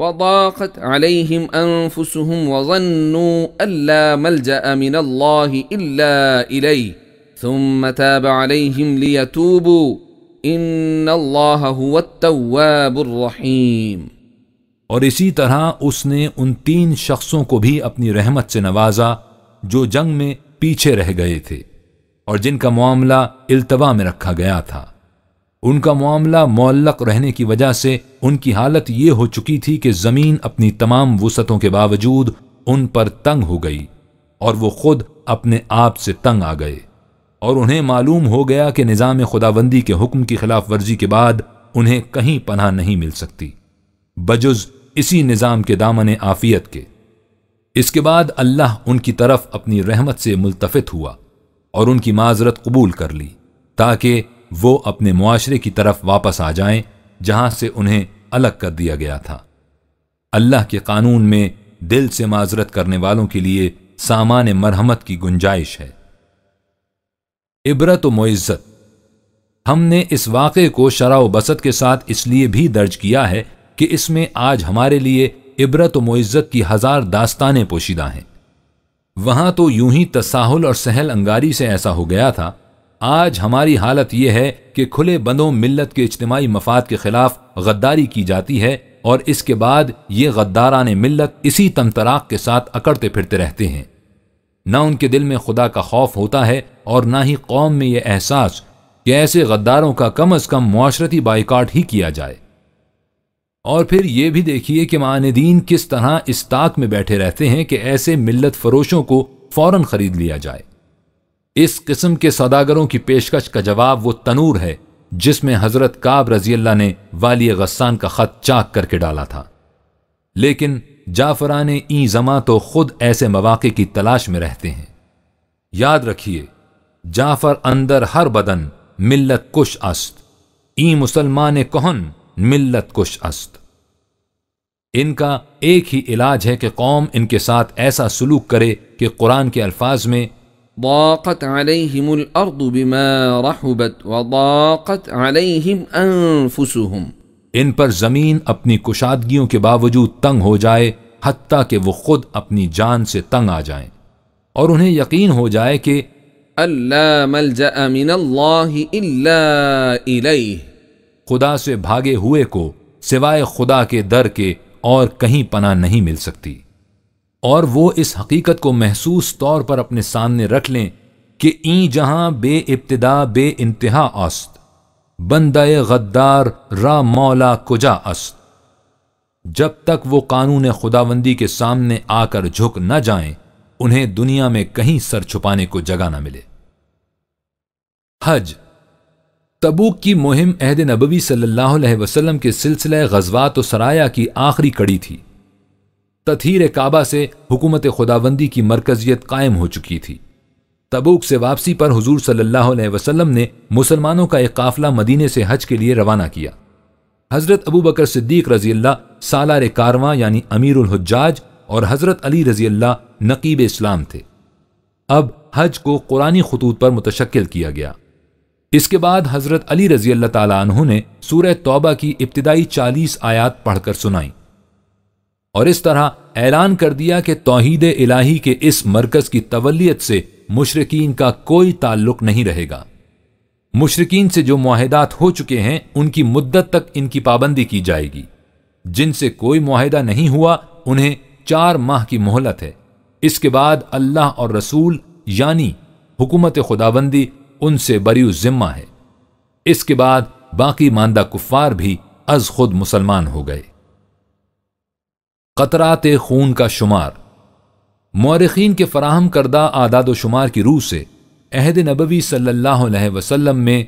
وضاقت عليهم انفسهم وظنوا الا ملجا من الله الا اليه ثم تاب عليهم ليتوبوا ان الله هو التواب الرحيم اور اسی طرح اس نے ان تین شخصوں کو بھی اپنی رحمت سے نوازا جو جنگ میں پیچھے رہ گئے تھے اور جن کا معاملہ التوا میں رکھا گیا تھا उनका मामला मोलक रहने की वजह से उनकी हालत ये हो चुकी थी कि ज़मीन अपनी तमाम वसतों के बावजूद उन पर तंग हो गई और वो खुद अपने आप से तंग आ गए और उन्हें मालूम हो गया कि निज़ाम खुदाबंदी के हुक्म की खिलाफ वर्जी के बाद उन्हें कहीं पनाह नहीं मिल सकती बजुज इसी निज़ाम के दामन आफियत के इसके बाद अल्लाह उनकी तरफ अपनी रहमत से मुलतफ हुआ और उनकी माजरत कबूल कर ली ताकि वो अपने मुआशरे की तरफ वापस आ जाएं जहां से उन्हें अलग कर दिया गया था अल्लाह के कानून में दिल से माजरत करने वालों के लिए सामान्य मरहमत की गुंजाइश है इबरत मोइज्जत हमने इस वाक़े को शरा बसत के साथ इसलिए भी दर्ज किया है कि इसमें आज हमारे लिए इबरत मोइज्जत की हज़ार दास्तानें पोशीदा हैं वहां तो यूं ही तसाहुल और सहल अंगारी से ऐसा हो गया था आज हमारी हालत यह है कि खुले बंदों मिल्लत के इज्तमाही मफाद के खिलाफ गद्दारी की जाती है और इसके बाद ये गद्दारान मिल्लत इसी तमतराक के साथ अकड़ते फिरते रहते हैं न उनके दिल में खुदा का खौफ होता है और ना ही कौम में यह एहसास कि ऐसे गद्दारों का कम अज कम माशरती बाइकाट ही किया जाए और फिर यह भी देखिए कि मानदीन किस तरह इस ताक में बैठे रहते हैं कि ऐसे मिल्लत फरोशों को फौरन खरीद लिया जाए इस किस्म के सौदागरों की पेशकश का जवाब वो तनूर है जिसमें हजरत काब रजी अल्लाह ने वाली गस्सान का खत चाक करके डाला था लेकिन जाफरान ई जमा तो खुद ऐसे मौाक़े की तलाश में रहते हैं याद रखिए जाफर अंदर हर बदन मिल्लत कुश अस्त ई मुसलमान कोहन मिल्लत कुश अस्त इनका एक ही इलाज है कि कौम इनके साथ ऐसा सलूक करे कि कुरान के अल्फाज में ضاقت عليهم الارض बिमा رحبت وضاقت عليهم انفسهم इन पर जमीन अपनी कुशादगियों के बावजूद तंग हो जाए हती कि वो खुद अपनी जान से तंग आ जाएं और उन्हें यकीन हो जाए कि खुदा से भागे हुए को सिवाय खुदा के दर के और कहीं पना नहीं मिल सकती और वो इस हकीकत को महसूस तौर पर अपने सामने रख लें कि ई जहां बे इब्तदा बे इंतहा अस्त बंद गद्दार रा मौला कुजा अस्त जब तक वो कानून खुदाबंदी के सामने आकर झुक न जाएं, उन्हें दुनिया में कहीं सर छुपाने को जगह न मिले हज तबूक की मुहिम अहद नबवी सल्लल्लाहु अलैहि वसल्लम के सिलसिले गजवात तो सराया की आखिरी कड़ी थी तथीर काबा से हुकूमत खुदाबंदी की मरकजियत कायम हो चुकी थी तबूक से वापसी पर हजूर सल्लल्लाहु वसलम ने मुसलमानों का एक काफिला मदीने से हज के लिए रवाना किया हज़रत अबू बकर सिद्दीक रजी अल्लाह सालार कारवा यानी अमीर उलहजाज और हज़रत अली रजी अल्लाह नकीब इस्लाम थे अब हज को कुरानी खतूत पर मुतशक्ल किया गया इसके बाद हज़रत अली रजी अल्लाह तु ने सूरह तौबा की इब्तदाई चालीस आयात पढ़कर सुनाई और इस तरह ऐलान कर दिया कि तोहद इलाही के इस मरकज की तवलियत से मुशरकिन का कोई ताल्लुक नहीं रहेगा मुशरकिन से जो माहदात हो चुके हैं उनकी मुद्दत तक इनकी पाबंदी की जाएगी जिनसे कोई माहदा नहीं हुआ उन्हें चार माह की मोहलत है इसके बाद अल्लाह और रसूल यानी हुकूमत खुदाबंदी उनसे बरी ज़िम्मा है इसके बाद बाकी मानदा कुफ़ार भी अज खुद मुसलमान हो गए कतरात खून का शुमार मौरखीन के फराहम करदा आदाद व शुमार की रूह से अहद नबवी सल्लल्लाहु अलैहि वसल्लम में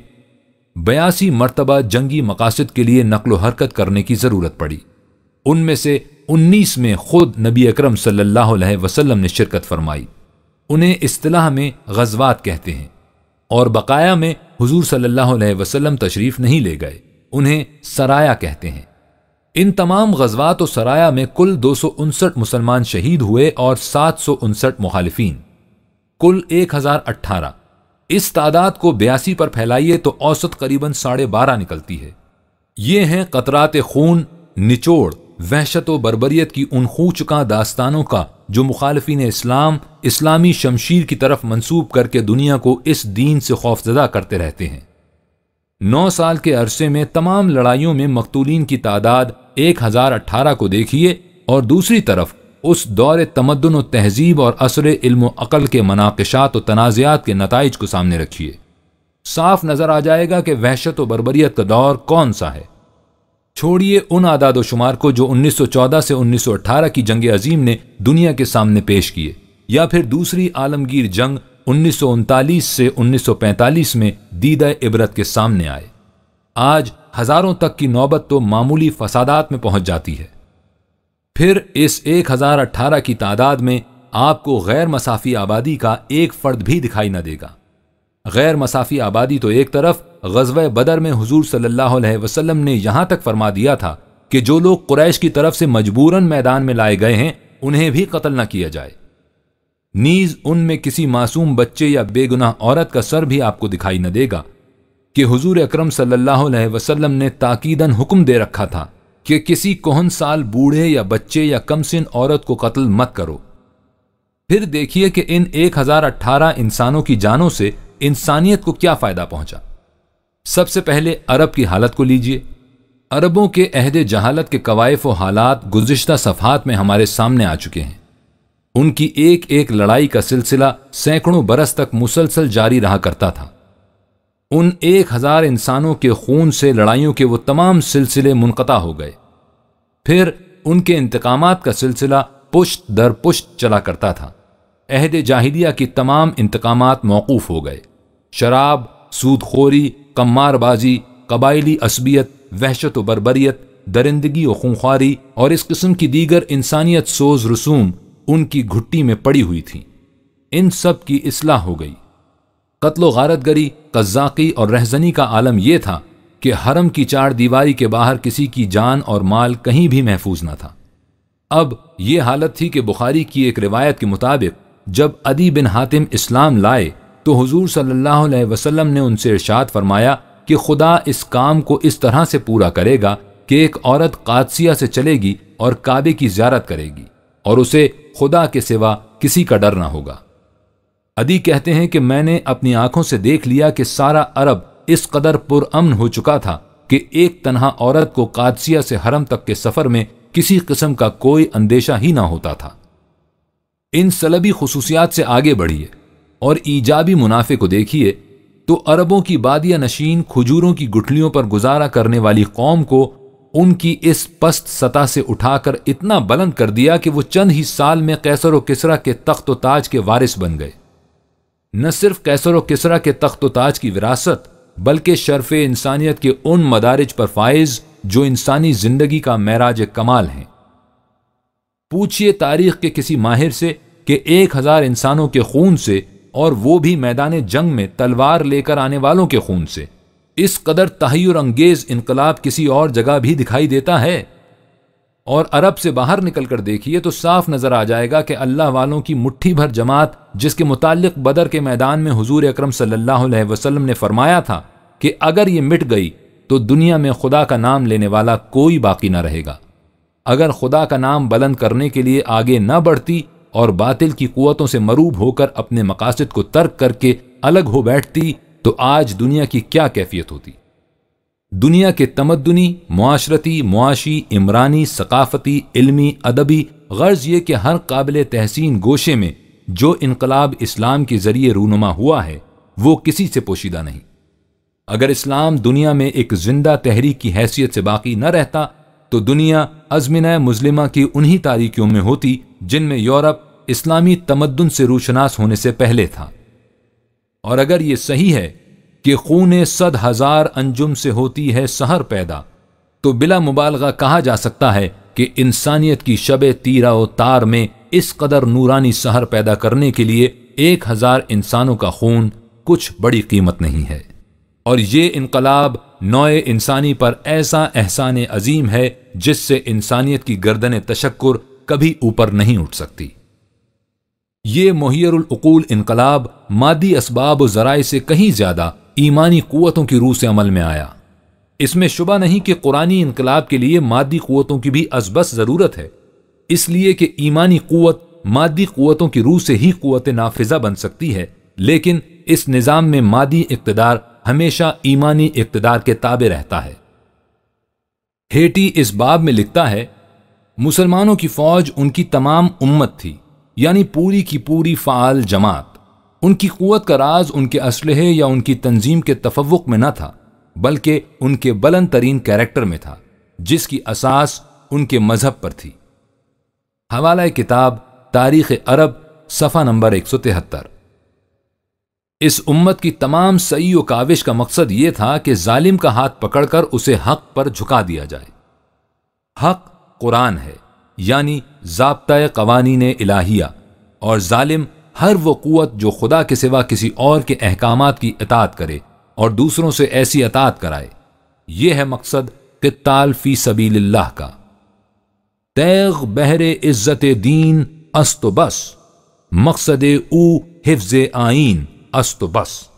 बयासी मरतबा जंगी मकासद के लिए नकल हरकत करने की ज़रूरत पड़ी उनमें से उन्नीस में खुद नबी अक्रम सल्लल्लाहु अलैहि वसल्लम ने शिरकत फरमाई उन्हें असलाह में गजवात कहते हैं और बकाया में हुजूर सल्लल्लाहु अलैहि वसल्लम तशरीफ़ नहीं ले गए उन्हें सराया कहते हैं इन तमाम गजवात और सराया में कुल दो मुसलमान शहीद हुए और सात सौ उनसठ मुखालिफिन कुल एक हजार अट्ठारह इस तादाद को बयासी पर फैलाइए तो औसत करीबन साढ़े बारह निकलती है ये हैं कतरात खून निचोड़ वहशत व बरबरीत की उन खूचका दास्तानों का जो मुखालफी ने इस्लाम इस्लामी शमशीर की तरफ मंसूब करके दुनिया को इस दीन से खौफजदा करते रहते हैं नौ साल के अरसे में तमाम लड़ाइयों में मकतूलिन की तादाद एक हजार अट्ठारह को देखिए और दूसरी तरफ उस दौर तमदन व तहजीब और असर इल्म अक़ल के मनाकशात व तनाज़ात के नतज को सामने रखिए साफ नज़र आ जाएगा कि वहशत व बरबरीत का दौर कौन सा है छोड़िए उन आदाद शुमार को जो 1914 से 1918 की जंग अजीम ने दुनिया के सामने पेश किए या फिर दूसरी आलमगीर जंग उन्नीस से 1945 में दीद इबरत के सामने आए आज हजारों तक की नौबत तो मामूली फसादात में पहुंच जाती है फिर इस 1018 की तादाद में आपको गैर मसाफी आबादी का एक फर्द भी दिखाई न देगा गैर मसाफी आबादी तो एक तरफ गजब बदर में हुजूर सल्लल्लाहु अलैहि वसल्लम ने यहां तक फरमा दिया था कि जो लोग कुरैश की तरफ से मजबूरन मैदान में लाए गए हैं उन्हें भी कत्ल न किया जाए नीज उनमें किसी मासूम बच्चे या बेगुनाह औरत का सर भी आपको दिखाई न देगा कि हुजूर अकरम सल्लल्लाहु अलैहि वसल्लम ने ताकीदन हुक्म दे रखा था कि किसी कोहन साल बूढ़े या बच्चे या कमसिन औरत को कत्ल मत करो फिर देखिए कि इन 1018 इंसानों की जानों से इंसानियत को क्या फायदा पहुंचा सबसे पहले अरब की हालत को लीजिए अरबों के अहद जहालत के कवायफ व हालात गुजशत सफ़ात में हमारे सामने आ चुके हैं उनकी एक एक लड़ाई का सिलसिला सैकड़ों बरस तक मुसलसल जारी रहा करता था उन एक हजार इंसानों के खून से लड़ाइयों के वो तमाम सिलसिले मुनक़ता हो गए फिर उनके इंतकाम का सिलसिला पुश्त दर पुश्त चला करता था अहद जाहिदिया की तमाम इंतकाम मौकूफ़ हो गए शराब सूदखोरी कम्मारबाजी कबायली असबियत वहशत व बरबरीत दरिंदगी व खूंखारी और इस किस्म की दीगर इंसानियत सोज रसूम उनकी घुट्टी में पड़ी हुई थी इन सब की इसलाह हो गई कत्लो गारतगरी कज्जाकी और रहजनी का आलम यह था कि हरम की चार दीवारी के बाहर किसी की जान और माल कहीं भी महफूज न था अब यह हालत थी कि बुखारी की एक रिवायत के मुताबिक जब अदी बिन हातिम इस्लाम लाए तो हुजूर सल्लल्लाहु अलैहि वसल्लम ने उनसे इरशाद फरमाया कि खुदा इस काम को इस तरह से पूरा करेगा कि एक औरत कादसिया से चलेगी और काबे की ज्यारत करेगी और उसे खुदा के सिवा किसी का डर ना होगा अदी कहते हैं कि मैंने अपनी आंखों से देख लिया कि सारा अरब इस कदर पुरअमन हो चुका था कि एक तनहा औरत को कादसिया से हरम तक के सफर में किसी किस्म का कोई अंदेशा ही ना होता था इन सलबी खसूसियात से आगे बढ़िए और ईजाबी मुनाफे को देखिए तो अरबों की बादिया नशीन खजूरों की गुठलियों पर गुजारा करने वाली कौम को उनकी इस पस्त सतह से उठाकर इतना बुलंद कर दिया कि वो चंद ही साल में कैसर व किसरा के तख्त ताज के वारिस बन गए न सिर्फ कैसर व किसरा के तख्त ताज की विरासत बल्कि शर्फ इंसानियत के उन मदारज पर फाइज जो इंसानी जिंदगी का मैराज कमाल हैं पूछिए तारीख के किसी माहिर से कि एक हजार इंसानों के खून से और वो भी मैदान जंग में तलवार लेकर आने वालों के खून से इस कदर तहयर अंगेज इनकलाब किसी और जगह भी दिखाई देता है और अरब से बाहर निकल कर देखिए तो साफ नज़र आ जाएगा कि अल्लाह वालों की मुट्ठी भर जमात जिसके मुतालिक बदर के मैदान में हजूर अक्रम सल्लाम ने फरमाया था कि अगर ये मिट गई तो दुनिया में खुदा का नाम लेने वाला कोई बाकी ना रहेगा अगर खुदा का नाम बुलंद करने के लिए आगे न बढ़ती और बातिल की कुतों से मरूब होकर अपने मकासद को तर्क करके अलग हो बैठती तो आज दुनिया की क्या कैफियत होती दुनिया के तमदनी माशरती मुआशी इमरानी सकाफती इल्मी अदबी गर्ज ये कि हर काबिल तहसीन गोशे में जो इनकलाब इस्लाम के ज़रिए रूनुमा हुआ है वो किसी से पोशीदा नहीं अगर इस्लाम दुनिया में एक जिंदा तहरीक की हैसियत से बाकी न रहता तो दुनिया अजमिन मुजलिमा की उन्हीं तारीखियों में होती जिनमें यूरोप इस्लामी तमद्दन से रूशनास होने से पहले था और अगर ये सही है कि खून सद हजार अंजुम से होती है सहर पैदा तो बिला मुबालगा कहा जा सकता है कि इंसानियत की शब तीरा तार में इस कदर नूरानी सहर पैदा करने के लिए एक हजार इंसानों का खून कुछ बड़ी कीमत नहीं है और ये इनकलाब नोए इंसानी पर ऐसा एहसान अजीम है जिससे इंसानियत की गर्दन तशक् कभी ऊपर नहीं उठ सकती ये मुहैरकूल इनकलाब मादी इसबाब ज़राए से कहीं ज़्यादा ईमानी क़वतों की रूह से अमल में आया इसमें शुबा नहीं कि कुरानी इनकलाब के लिए मादी क़वतों की भी अजबस ज़रूरत है इसलिए कि ईमानी क़वत मादी क़वतों की रूह से ही क़वत नाफिजा बन सकती है लेकिन इस निज़ाम में मादी इकतदार हमेशा ईमानी इकतदार के ताबे रहता है हेटी इस बाब में लिखता है मुसलमानों की फौज उनकी तमाम उम्मत थी यानी पूरी की पूरी फ़ाल जमात उनकी क़वत का राज उनके असलहे या उनकी तंजीम के तफवक में न था बल्कि उनके बलंद तरीन कैरेक्टर में था जिसकी असास उनके मजहब पर थी हवाला किताब तारीख अरब सफ़ा नंबर एक सौ तिहत्तर इस उम्मत की तमाम सही व काविश का मकसद यह था कि जालिम का हाथ पकड़कर उसे हक पर झुका दिया जाए हक कुरान है यानी जबता ने इलाहिया और ालिम हर वो कुत जो खुदा के सिवा किसी और के अहकाम की अतात करे और दूसरों से ऐसी अतात कराए यह है मकसद किताल फ़ी सबील का तैग बहरे इज़्ज़त दीन अस्त बस मकसद ऊ हिफ्ज़ आइन अस्त बस